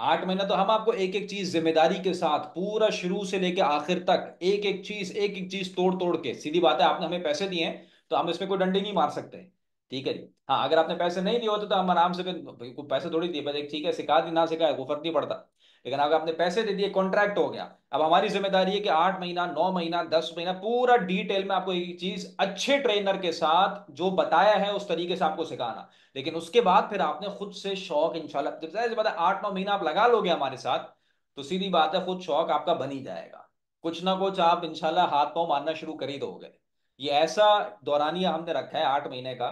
आठ महीना तो हम आपको एक एक चीज जिम्मेदारी के साथ पूरा शुरू से लेके आखिर तक एक एक चीज एक एक चीज तोड़ तोड़ के सीधी बात है आपने हमें पैसे दिए हैं तो हम इसमें कोई डंडे नहीं मार सकते ठीक है जी हाँ अगर आपने पैसे नहीं दिए होते तो हम आराम से पैसे थोड़ी दिए ठीक है सिखा दी ना सिखाए वो फर्क नहीं पड़ता लेकिन अगर आपने पैसे दे दिए कॉन्ट्रैक्ट हो गया अब हमारी जिम्मेदारी है कि आठ महीना नौ महीना दस महीना पूरा डिटेल में आपको एक चीज अच्छे ट्रेनर के साथ जो बताया है उस तरीके से आपको सिखाना लेकिन उसके बाद फिर आपने खुद से शौक इनशाला आठ नौ महीना आप लगा लोगे हमारे साथ तो सीधी बात है खुद शौक आपका बन ही जाएगा कुछ ना कुछ आप इनशाला हाथ पाँव मारना शुरू कर ही दोगे ये ऐसा दौरानिया हमने रखा है आठ महीने का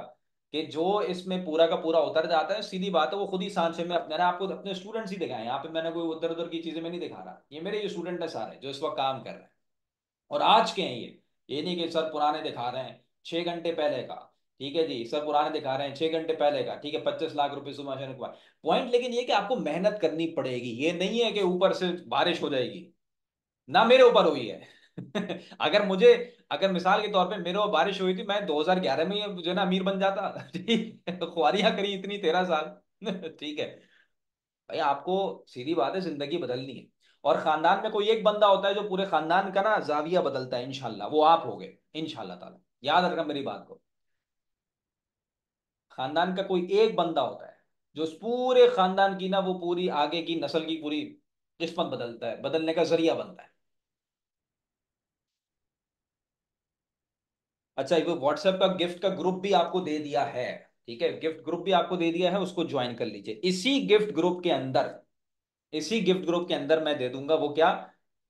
कि जो इसमें पूरा का पूरा उतर जाता है सीधी बात है वो खुद ही सांसे में अपने आपको अपने स्टूडेंट्स ही दिखाए यहाँ पे मैंने कोई उधर उधर की चीजें मैं नहीं दिखा रहा ये मेरे ये स्टूडेंट है सारे जो इस वक्त काम कर रहे हैं और आज के हैं ये ये नहीं कि सर पुराने दिखा रहे हैं छह घंटे पहले का ठीक है जी सर पुराने दिखा रहे हैं छह घंटे पहले का ठीक है पच्चीस लाख रुपए सुबह पॉइंट लेकिन ये कि आपको मेहनत करनी पड़ेगी ये नहीं है कि ऊपर से बारिश हो जाएगी ना मेरे ऊपर हुई है अगर मुझे अगर मिसाल के तौर पे मेरे वो बारिश हुई थी मैं 2011 में जो है ना अमीर बन जाता ठीक खुआरियां करी इतनी तेरह साल ठीक है भाई आपको सीधी बात है जिंदगी बदलनी है और खानदान में कोई एक बंदा होता है जो पूरे खानदान का ना जाविया बदलता है इनशाला वो आप हो गए इनशाला ताला याद रखना मेरी बात को खानदान का कोई एक बंदा होता है जो पूरे खानदान की ना वो पूरी आगे की नस्ल की पूरी किस्मत बदलता है बदलने का जरिया बनता है अच्छा वो व्हाट्सएप का गिफ्ट का ग्रुप भी आपको दे दिया है ठीक है गिफ्ट ग्रुप भी आपको दे दिया है उसको ज्वाइन कर लीजिए इसी गिफ्ट ग्रुप के अंदर इसी गिफ्ट ग्रुप के अंदर मैं दे दूंगा वो क्या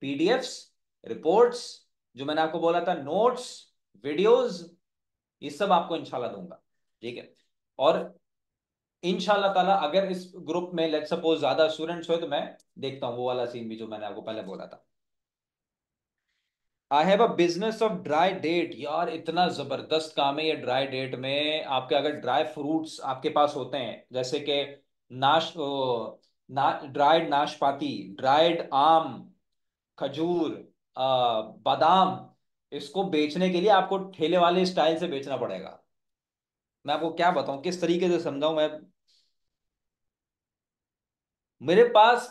पीडीएफ्स रिपोर्ट्स जो मैंने आपको बोला था नोट्स वीडियोस ये सब आपको इंशाल्लाह दूंगा ठीक है और इनशाला ताला अगर इस ग्रुप में लेट सपोज ज्यादा स्टूडेंट्स हो तो मैं देखता हूँ वो वाला सीन भी जो मैंने आपको पहले बोला था I have a business of dry date यार इतना जबरदस्त काम है ये ड्राई डेट में आपके अगर ड्राई फ्रूट्स आपके पास होते हैं जैसे कि नाश ना ड्राइड नाशपाती ड्राइड आम खजूर बादाम इसको बेचने के लिए आपको ठेले वाले स्टाइल से बेचना पड़ेगा मैं आपको क्या बताऊं किस तरीके से समझाऊं मैं मेरे पास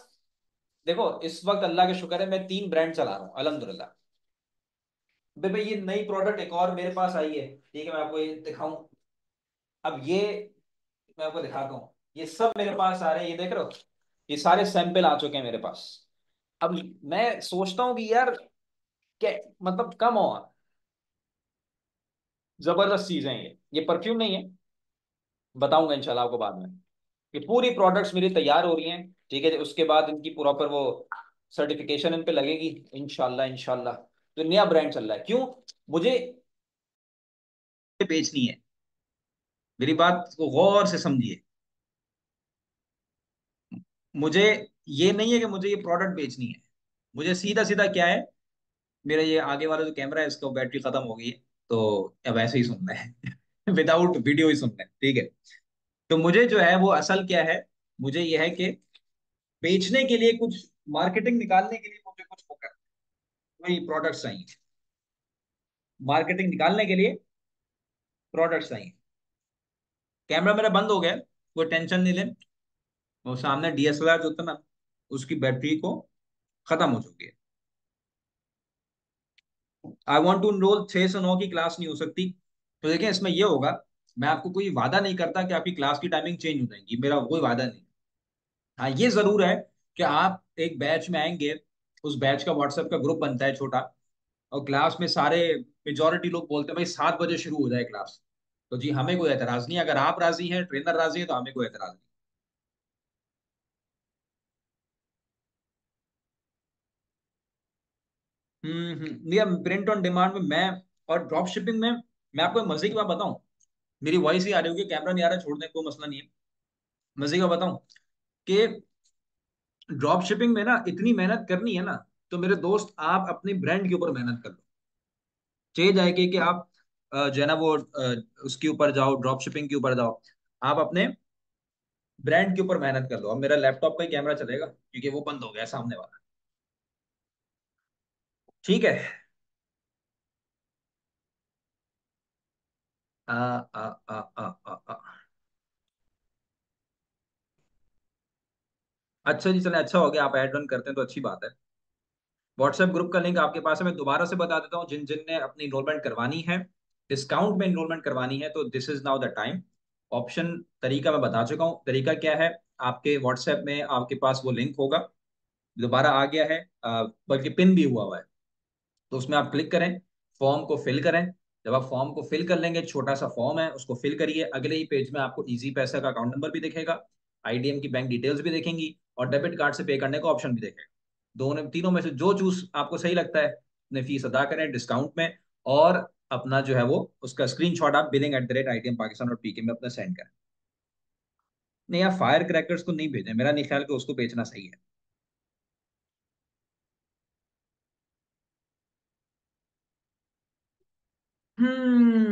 देखो इस वक्त अल्लाह के शुक्र है मैं तीन ब्रांड चला रहा हूं अलहमदुल्ला भाई ये नई प्रोडक्ट एक और मेरे पास आई है ठीक है मैं आपको ये दिखाऊं अब ये मैं आपको दिखाता हूँ ये सब मेरे पास आ रहे हैं ये देख रहे हो ये सारे सैंपल आ चुके हैं मेरे पास अब मैं सोचता हूँ कि यार क्या मतलब कम हो जबरदस्त चीज है ये ये परफ्यूम नहीं है बताऊंगा इंशाल्लाह आपको बाद में कि पूरी प्रोडक्ट्स मेरी तैयार हो रही हैं ठीक है उसके बाद इनकी प्रॉपर वो सर्टिफिकेशन इन पे लगेगी इनशाला इनशाला तो नया ब्रांड चल रहा है क्यों मुझे बेचनी है मेरी बात को गौर से समझिए मुझे ये नहीं है कि मुझे ये प्रोडक्ट बेचनी है मुझे सीधा सीधा क्या है मेरा ये आगे वाला जो कैमरा है इसका बैटरी खत्म हो गई है तो अब ऐसे ही सुनना है विदाउट वीडियो ही सुनना है ठीक है तो मुझे जो है वो असल क्या है मुझे यह है कि बेचने के लिए कुछ मार्केटिंग निकालने के लिए वही प्रोडक्ट चाहिए मार्केटिंग निकालने के लिए प्रोडक्ट चाहिए कैमरा मेरा बंद हो गया कोई टेंशन नहीं ले वो सामने डीएसएलआर जो था ना उसकी बैटरी को खत्म हो चुकी है आई वॉन्ट टू रोल छह से नौ की क्लास नहीं हो सकती तो देखें इसमें यह होगा मैं आपको कोई वादा नहीं करता कि आपकी क्लास की टाइमिंग चेंज हो जाएगी मेरा कोई वादा नहीं हाँ ये जरूर है कि आप एक बैच में आएंगे उस बैच का व्हाट्सएप का ग्रुप बनता है छोटा और क्लास में सारे मेजोरिटी लोग बोलते हैं भाई सात बजे शुरू हो जाए क्लास तो जी हमें कोई एतराज नहीं अगर आप राजी हैं ट्रेनर राजी है तो हमें कोई एतराज नहीं हम्म प्रिंट ऑन डिमांड में मैं और ड्रॉप शिपिंग में मैं आपको मजे की बात बताऊं मेरी वॉइस ही आ रही होगी कैमरा नहीं आ रहा छोड़ने कोई मसला नहीं है मजे का बताऊं कि ड्रॉप शिपिंग में ना इतनी मेहनत करनी है ना तो मेरे दोस्त आप अपने ब्रांड के ऊपर मेहनत कर लो चाहिए जाएगी कि आप जो है ना वो उसके ऊपर जाओ ड्रॉप शिपिंग के ऊपर जाओ आप अपने ब्रांड के ऊपर मेहनत कर लो अब मेरा लैपटॉप का ही कैमरा चलेगा क्योंकि वो बंद हो गया सामने वाला ठीक है आ, आ, आ, आ, आ, आ. अच्छा जी चले अच्छा हो गया आप ऐड ऑन करते हैं तो अच्छी बात है व्हाट्सएप ग्रुप का लिंक आपके पास है मैं दोबारा से बता देता हूँ जिन जिन ने अपनी इनरोलमेंट करवानी है डिस्काउंट में इनरोलमेंट करवानी है तो this is now the time option तरीका मैं बता चुका हूँ तरीका क्या है आपके व्हाट्सएप में आपके पास वो लिंक होगा दोबारा आ गया है बल्कि पिन भी हुआ हुआ है तो उसमें आप क्लिक करें फॉर्म को फिल करें जब आप फॉर्म को फिल कर लेंगे छोटा सा फॉर्म है उसको फिल करिए अगले ही पेज में आपको इजी पैसा का अकाउंट नंबर भी दिखेगा आईडीएम की बैंक डिटेल्स भी देखेंगी और डेबिट कार्ड से पे करने का ऑप्शन भी देखेगा दोनों तीनों में से जो चूज आपको सही लगता है अपने फीस अदा करें डिस्काउंट में और अपना जो है वो उसका स्क्रीनशॉट आप billing at the rate ITM Pakistan और पीके में अपना सेंड करें नहीं यार फायर क्रैकर्स को नहीं भेजें मेरा नहीं ख्याल कि उसको बेचना सही है हम्म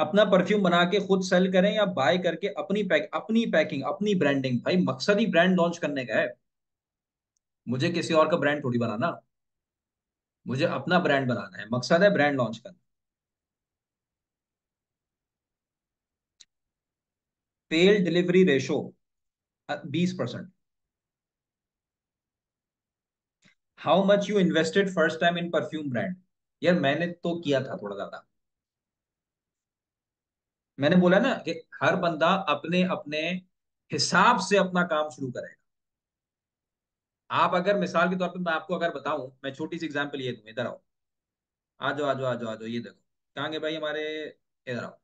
अपना परफ्यूम बना के खुद सेल करें या बाय करके अपनी पैक अपनी पैकिंग अपनी ब्रांडिंग भाई मकसद ही ब्रांड लॉन्च करने का है मुझे किसी और का ब्रांड थोड़ी बनाना मुझे अपना ब्रांड बनाना है मकसद है ब्रांड लॉन्च करना पेल डिलीवरी रेशो बीस percent how much you invested first time in perfume brand यार मैंने तो किया था थोड़ा ज्यादा मैंने बोला ना कि हर बंदा अपने अपने हिसाब से अपना काम शुरू करेगा आप अगर मिसाल के तौर पर मैं आपको अगर बताऊं मैं छोटी सी एग्जाम्पल ये दूं इधर आओ आ जाओ आ जाओ आ जाओ आ जाओ ये देखो कहेंगे गए भाई हमारे इधर आओ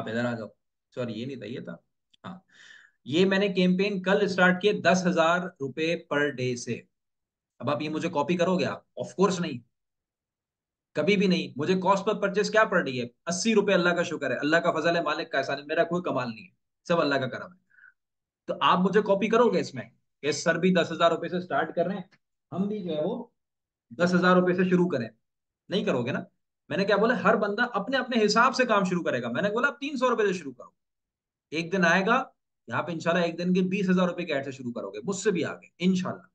आप इधर आ जाओ सॉरी ये नहीं था ये था हाँ ये मैंने कैंपेन कल स्टार्ट किए दस हजार रुपए पर डे से अब आप ये मुझे कॉपी करोगे आप ऑफकोर्स नहीं कभी भी नहीं मुझे कॉस्ट पर परचेस क्या पड़ रही है अस्सी रुपए अल्लाह का शुक्र है अल्लाह का फजल है मालिक का एहसान मेरा कोई कमाल नहीं है सब अल्लाह का करम है तो आप मुझे कॉपी करोगे इसमें ये सर भी दस हजार रुपए से स्टार्ट कर रहे हैं हम भी जो है वो दस हजार रुपए से शुरू करें नहीं करोगे ना मैंने क्या बोला हर बंदा अपने अपने हिसाब से काम शुरू करेगा मैंने बोला आप तीन सौ रुपए से शुरू करो एक दिन आएगा यहाँ पे इंशाल्लाह एक दिन के बीस हजार रुपए के ऐड से शुरू करोगे मुझसे भी आगे इनशाला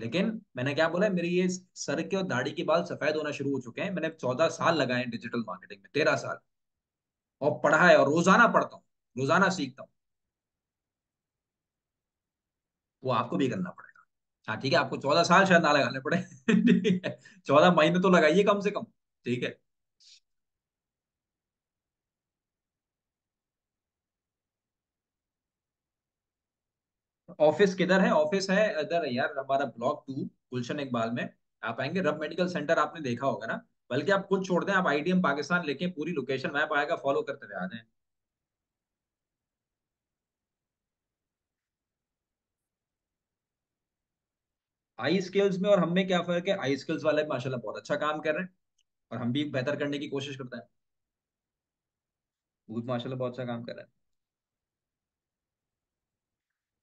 लेकिन मैंने क्या बोला मेरे ये सर के और दाढ़ी के बाल सफेद होना शुरू हो चुके हैं मैंने चौदह साल लगाए डिजिटल मार्केटिंग में तेरह साल और पढ़ा है और रोजाना पढ़ता हूँ रोजाना सीखता हूँ वो आपको भी करना पड़ेगा हाँ ठीक है आपको चौदह साल शायद ना लगाने पड़े चौदह महीने तो लगाइए कम से कम ठीक है ऑफिस किधर है ऑफिस है इधर यार हमारा ब्लॉक टू गुलशन इकबाल में आप आएंगे रब मेडिकल सेंटर आपने देखा होगा ना बल्कि आप खुद छोड़ दें आप आईडीएम पाकिस्तान लेके पूरी लोकेशन मैप आएगा फॉलो करते हुए आ जाए आई स्किल्स में और हम में क्या फर्क है आई स्किल्स वाले माशाल्लाह बहुत अच्छा काम कर रहे हैं और हम भी बेहतर करने की कोशिश करते हैं माशाल्लाह बहुत अच्छा काम कर रहे हैं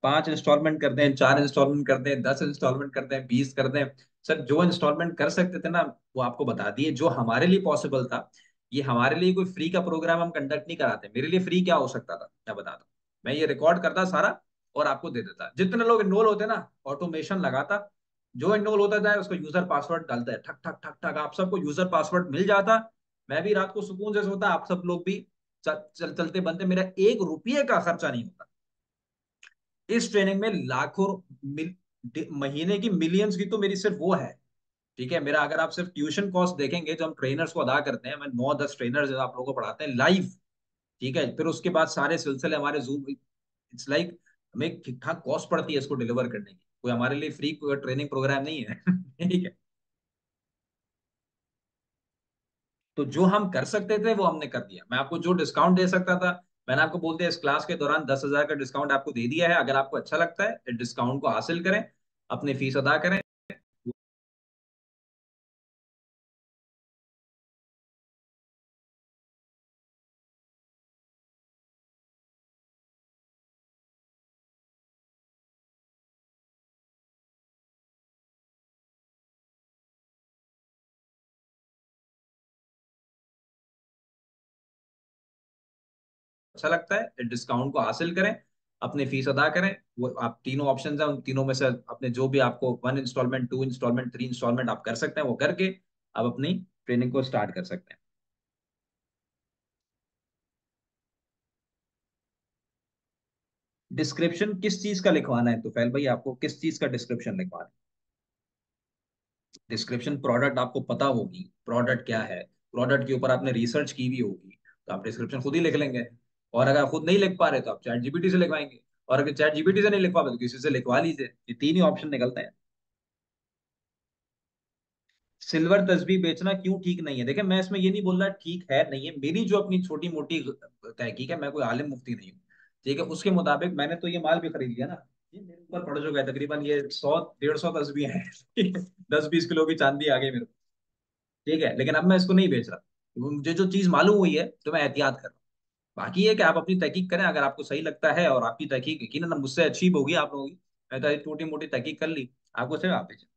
पांच इंस्टॉलमेंट कर दें चार इंस्टॉलमेंट कर दें दस इंस्टॉलमेंट कर दें बीस कर दें सर जो इंस्टॉलमेंट कर सकते थे ना वो आपको बता दिए जो हमारे लिए पॉसिबल था ये हमारे लिए कोई फ्री का प्रोग्राम हम कंडक्ट नहीं कराते मेरे लिए फ्री क्या हो सकता था मैं बताता मैं ये रिकॉर्ड करता सारा और आपको दे देता जितने लोग इनरोल होते ना ऑटोमेशन लगाता जो इनरोल होता जाए उसका यूजर पासवर्ड डालता है ठक ठक ठक ठक आप सबको यूजर पासवर्ड मिल जाता मैं भी रात को सुकून से सोता आप सब लोग भी चल, चल, चलते बनते मेरा एक रुपये का खर्चा नहीं होता इस ट्रेनिंग में लाखों महीने की मिलियंस की तो मेरी सिर्फ वो है ठीक है मेरा अगर आप सिर्फ ट्यूशन कॉस्ट देखेंगे जो हम ट्रेनर्स को अदा करते हैं मैं नौ दस ट्रेनर आप लोगों को पढ़ाते हैं लाइव ठीक है फिर उसके बाद सारे सिलसिले हमारे जूम इट्स लाइक हमें ठीक ठाक कॉस्ट पड़ती है इसको डिलीवर करने की कोई हमारे लिए फ्री ट्रेनिंग प्रोग्राम नहीं है ठीक है तो जो हम कर सकते थे वो हमने कर दिया मैं आपको जो डिस्काउंट दे सकता था मैंने आपको बोलते हैं इस क्लास के दौरान दस हजार का डिस्काउंट आपको दे दिया है अगर आपको अच्छा लगता है डिस्काउंट तो को हासिल करें अपनी फीस अदा करें अच्छा लगता है डिस्काउंट को हासिल करें अपने फीस अदा करें वो आप तीनों ऑप्शन हैं उन तीनों में से अपने जो भी आपको one installment two installment three installment आप कर सकते हैं वो करके आप अपनी ट्रेनिंग को स्टार्ट कर सकते हैं डिस्क्रिप्शन किस चीज का लिखवाना है तो फैल भाई आपको किस चीज का डिस्क्रिप्शन लिखवाना है डिस्क्रिप्शन प्रोडक्ट आपको पता होगी प्रोडक्ट क्या है प्रोडक्ट के ऊपर आपने रिसर्च की भी होगी तो आप डिस्क्रिप्शन खुद ही लिख लेंगे और अगर खुद नहीं लिख पा रहे तो आप चैट जीपीटी से लिखवाएंगे और अगर चैट जीपीटी से नहीं लिख पा रहे तो किसी से लिखवा लीजिए ये तीन ही ऑप्शन निकलते हैं सिल्वर तस्वीर बेचना क्यों ठीक नहीं है देखिए मैं इसमें ये नहीं बोल रहा ठीक है नहीं है मेरी जो अपनी छोटी मोटी तहकीक है मैं कोई आलिम मुफ्ती नहीं हूँ ठीक है उसके मुताबिक मैंने तो ये माल भी खरीद लिया ना ये मेरे ऊपर पड़ चुका है तकरीबन ये सौ डेढ़ सौ तस्वीर है दस बीस किलो की चांदी आ गई मेरे ठीक है लेकिन अब मैं इसको नहीं बेच रहा मुझे जो चीज मालूम हुई है तो मैं एहतियात कर रहा हूँ बाकी है कि आप अपनी तहकीक करें अगर आपको सही लगता है और आपकी तहकीक यकीन ना मुझसे अचीव होगी आप लोगों की मैं तो छोटी मोटी तहकीक कर ली आपको सिर्फ आप भेजें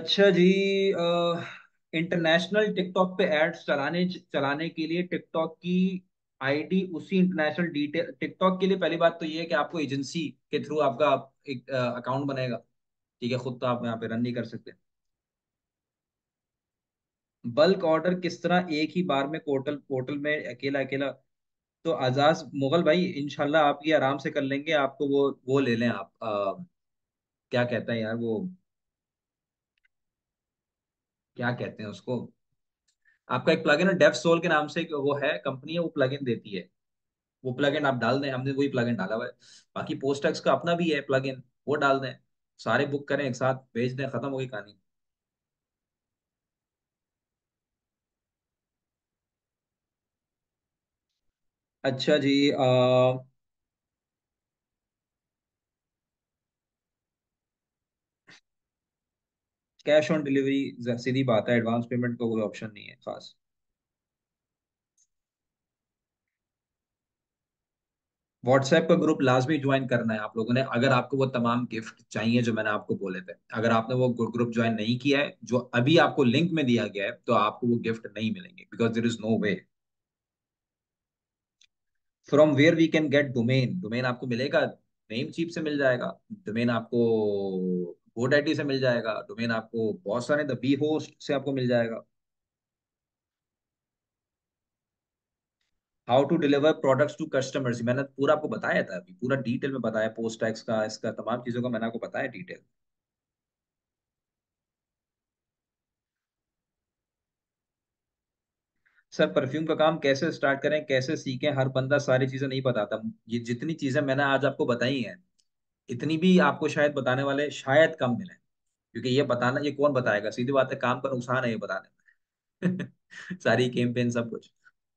अच्छा जी इंटरनेशनल टिकटॉक पे एड्स चलाने चलाने के लिए टिकटॉक की आईडी उसी इंटरनेशनल डिटेल टिकटॉक के लिए पहली बात तो ये है कि आपको एजेंसी के थ्रू आपका एक अकाउंट बनेगा ठीक है खुद तो आप यहाँ पे रन नहीं कर सकते बल्क ऑर्डर किस तरह एक ही बार में पोर्टल पोर्टल में अकेला अकेला तो आजाज मुगल भाई इनशाला आप ये आराम से कर लेंगे आपको वो वो ले लें आप आ, क्या कहते हैं यार वो क्या कहते हैं उसको आपका एक प्लगइन है डेफ सोल के नाम से वो है कंपनी है वो प्लगइन देती है वो प्लगइन आप डाल दें हमने वही प्लगइन डाला हुआ है बाकी पोस्टेक्स का अपना भी है प्लगइन वो डाल दें सारे बुक करें एक साथ भेज दें खत्म हो गई कहानी अच्छा जी आ, कैश ऑन डिलीवरी सीधी बात है एडवांस पेमेंट का कोई ऑप्शन नहीं है खास व्हाट्सएप का ग्रुप लाजमी ज्वाइन करना है आप लोगों ने अगर आपको वो तमाम गिफ्ट चाहिए जो मैंने आपको बोले थे अगर आपने वो ग्रुप ज्वाइन नहीं किया है जो अभी आपको लिंक में दिया गया है तो आपको वो गिफ्ट नहीं मिलेंगे because there is no way from where we can get domain domain आपको मिलेगा नेम चीप से मिल जाएगा डोमेन आपको गो आई से मिल जाएगा डोमेन आपको बहुत सारे द बी होस्ट से आपको मिल जाएगा how to deliver products to customers मैंने पूरा आपको बताया था अभी पूरा डिटेल में बताया पोस्ट टैक्स का इसका तमाम चीज़ों का मैंने आपको बताया डिटेल सर परफ्यूम का काम कैसे स्टार्ट करें कैसे सीखें हर बंदा सारी चीज़ें नहीं बताता ये जितनी चीज़ें मैंने आज आपको बताई हैं इतनी भी आपको शायद बताने वाले शायद कम मिले क्योंकि ये बताना ये कौन बताएगा सीधी बात है काम का नुकसान है ये बताने सारी कैंपेन सब कुछ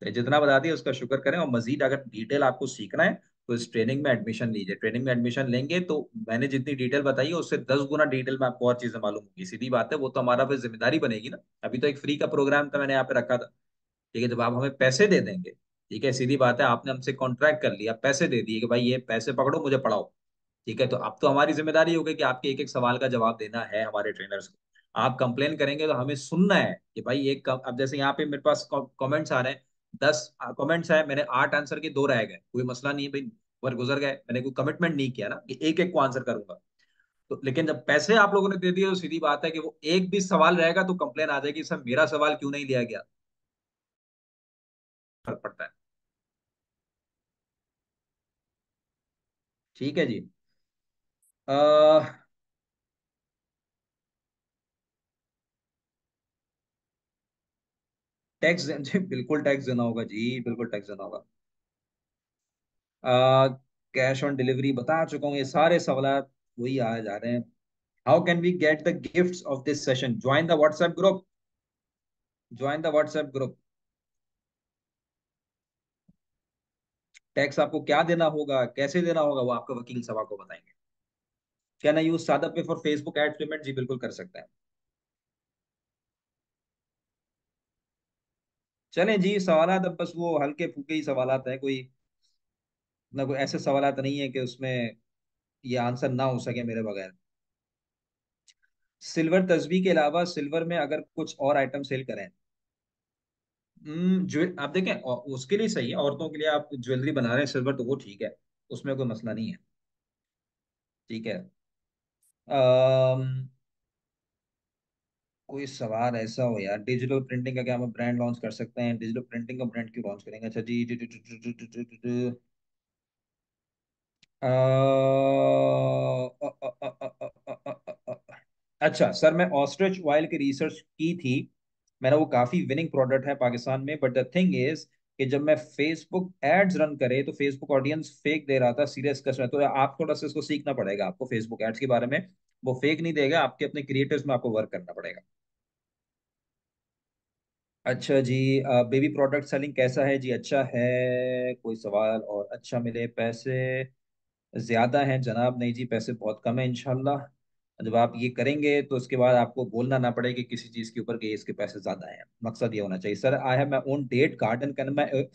तो जितना बता दिए उसका शुक्र करें और मजीद अगर डिटेल आपको सीखना है तो इस ट्रेनिंग में एडमिशन लीजिए ट्रेनिंग में एडमिशन लेंगे तो मैंने जितनी डिटेल बताई है उससे दस गुना डिटेल में आपको और चीजें मालूम होगी सीधी बात है वो तो हमारा फिर जिम्मेदारी बनेगी ना अभी तो एक फ्री का प्रोग्राम था मैंने यहाँ पे रखा था ठीक है जब आप हमें पैसे दे देंगे ठीक है सीधी बात है आपने हमसे कॉन्ट्रैक्ट कर लिया पैसे दे दिए कि भाई ये पैसे पकड़ो मुझे पढ़ाओ ठीक है तो अब तो हमारी जिम्मेदारी होगी कि आपके एक एक सवाल का जवाब देना है हमारे ट्रेनर्स को आप कंप्लेन करेंगे तो हमें सुनना है कि भाई एक अब जैसे यहाँ पे मेरे पास कॉमेंट्स आ रहे हैं दस कॉमेंट्स आए मैंने आठ आंसर के दो रह गए कोई मसला नहीं है भाई पर गुजर गए मैंने कोई कमिटमेंट नहीं किया ना कि एक एक को आंसर करूंगा तो लेकिन जब पैसे आप लोगों ने दे दिए तो सीधी बात है कि वो एक भी सवाल रहेगा तो कंप्लेन आ जाएगी सर मेरा सवाल क्यों नहीं लिया गया फर्क पड़ता है ठीक है जी Uh, टैक्स जी बिल्कुल टैक्स देना होगा जी बिल्कुल टैक्स देना होगा कैश ऑन डिलीवरी बता चुका हूँ ये सारे सवाल वही आ जा रहे हैं how can we get the gifts of this session join the WhatsApp group join the WhatsApp group tax आपको क्या देना होगा कैसे देना होगा वो आपको वकील सभा को बताएंगे can I use SadaPay for Facebook ad payment जी बिल्कुल कर सकते हैं चलें जी सवाल अब बस वो हल्के फूके ही सवाल है कोई ना कोई ऐसे सवाल नहीं है कि उसमें ये आंसर ना हो सके मेरे बगैर सिल्वर तस्वी के अलावा सिल्वर में अगर कुछ और आइटम सेल करें जो हम्म, आप देखें उसके लिए सही है औरतों के लिए आप ज्वेलरी बना रहे हैं सिल्वर तो वो ठीक है उसमें कोई मसला नहीं है ठीक है कोई सवाल ऐसा हो यार डिजिटल प्रिंटिंग का क्या हम ब्रांड लॉन्च कर सकते हैं डिजिटल प्रिंटिंग का ब्रांड क्यों लॉन्च करेंगे अच्छा जी जी अच्छा सर मैं ऑस्ट्रिच वाइल की रिसर्च की थी मेरा वो काफी विनिंग प्रोडक्ट है पाकिस्तान में बट द थिंग इज कि जब मैं फेसबुक एड्स रन करे तो फेसबुक ऑडियंस फेक दे रहा था सीरियस कस्टमर तो आप थोड़ा सा इसको सीखना पड़ेगा आपको फेसबुक एड्स के बारे में वो फेक नहीं देगा आपके अपने क्रिएटर्स में आपको वर्क करना पड़ेगा अच्छा जी बेबी प्रोडक्ट सेलिंग कैसा है जी अच्छा है कोई सवाल और अच्छा मिले पैसे ज्यादा हैं जनाब नहीं जी पैसे बहुत कम है इनशाला जब आप ये करेंगे तो उसके बाद आपको बोलना ना पड़े कि किसी चीज के ऊपर कि इसके पैसे ज्यादा है मकसद ये होना चाहिए sir I have my own date garden can my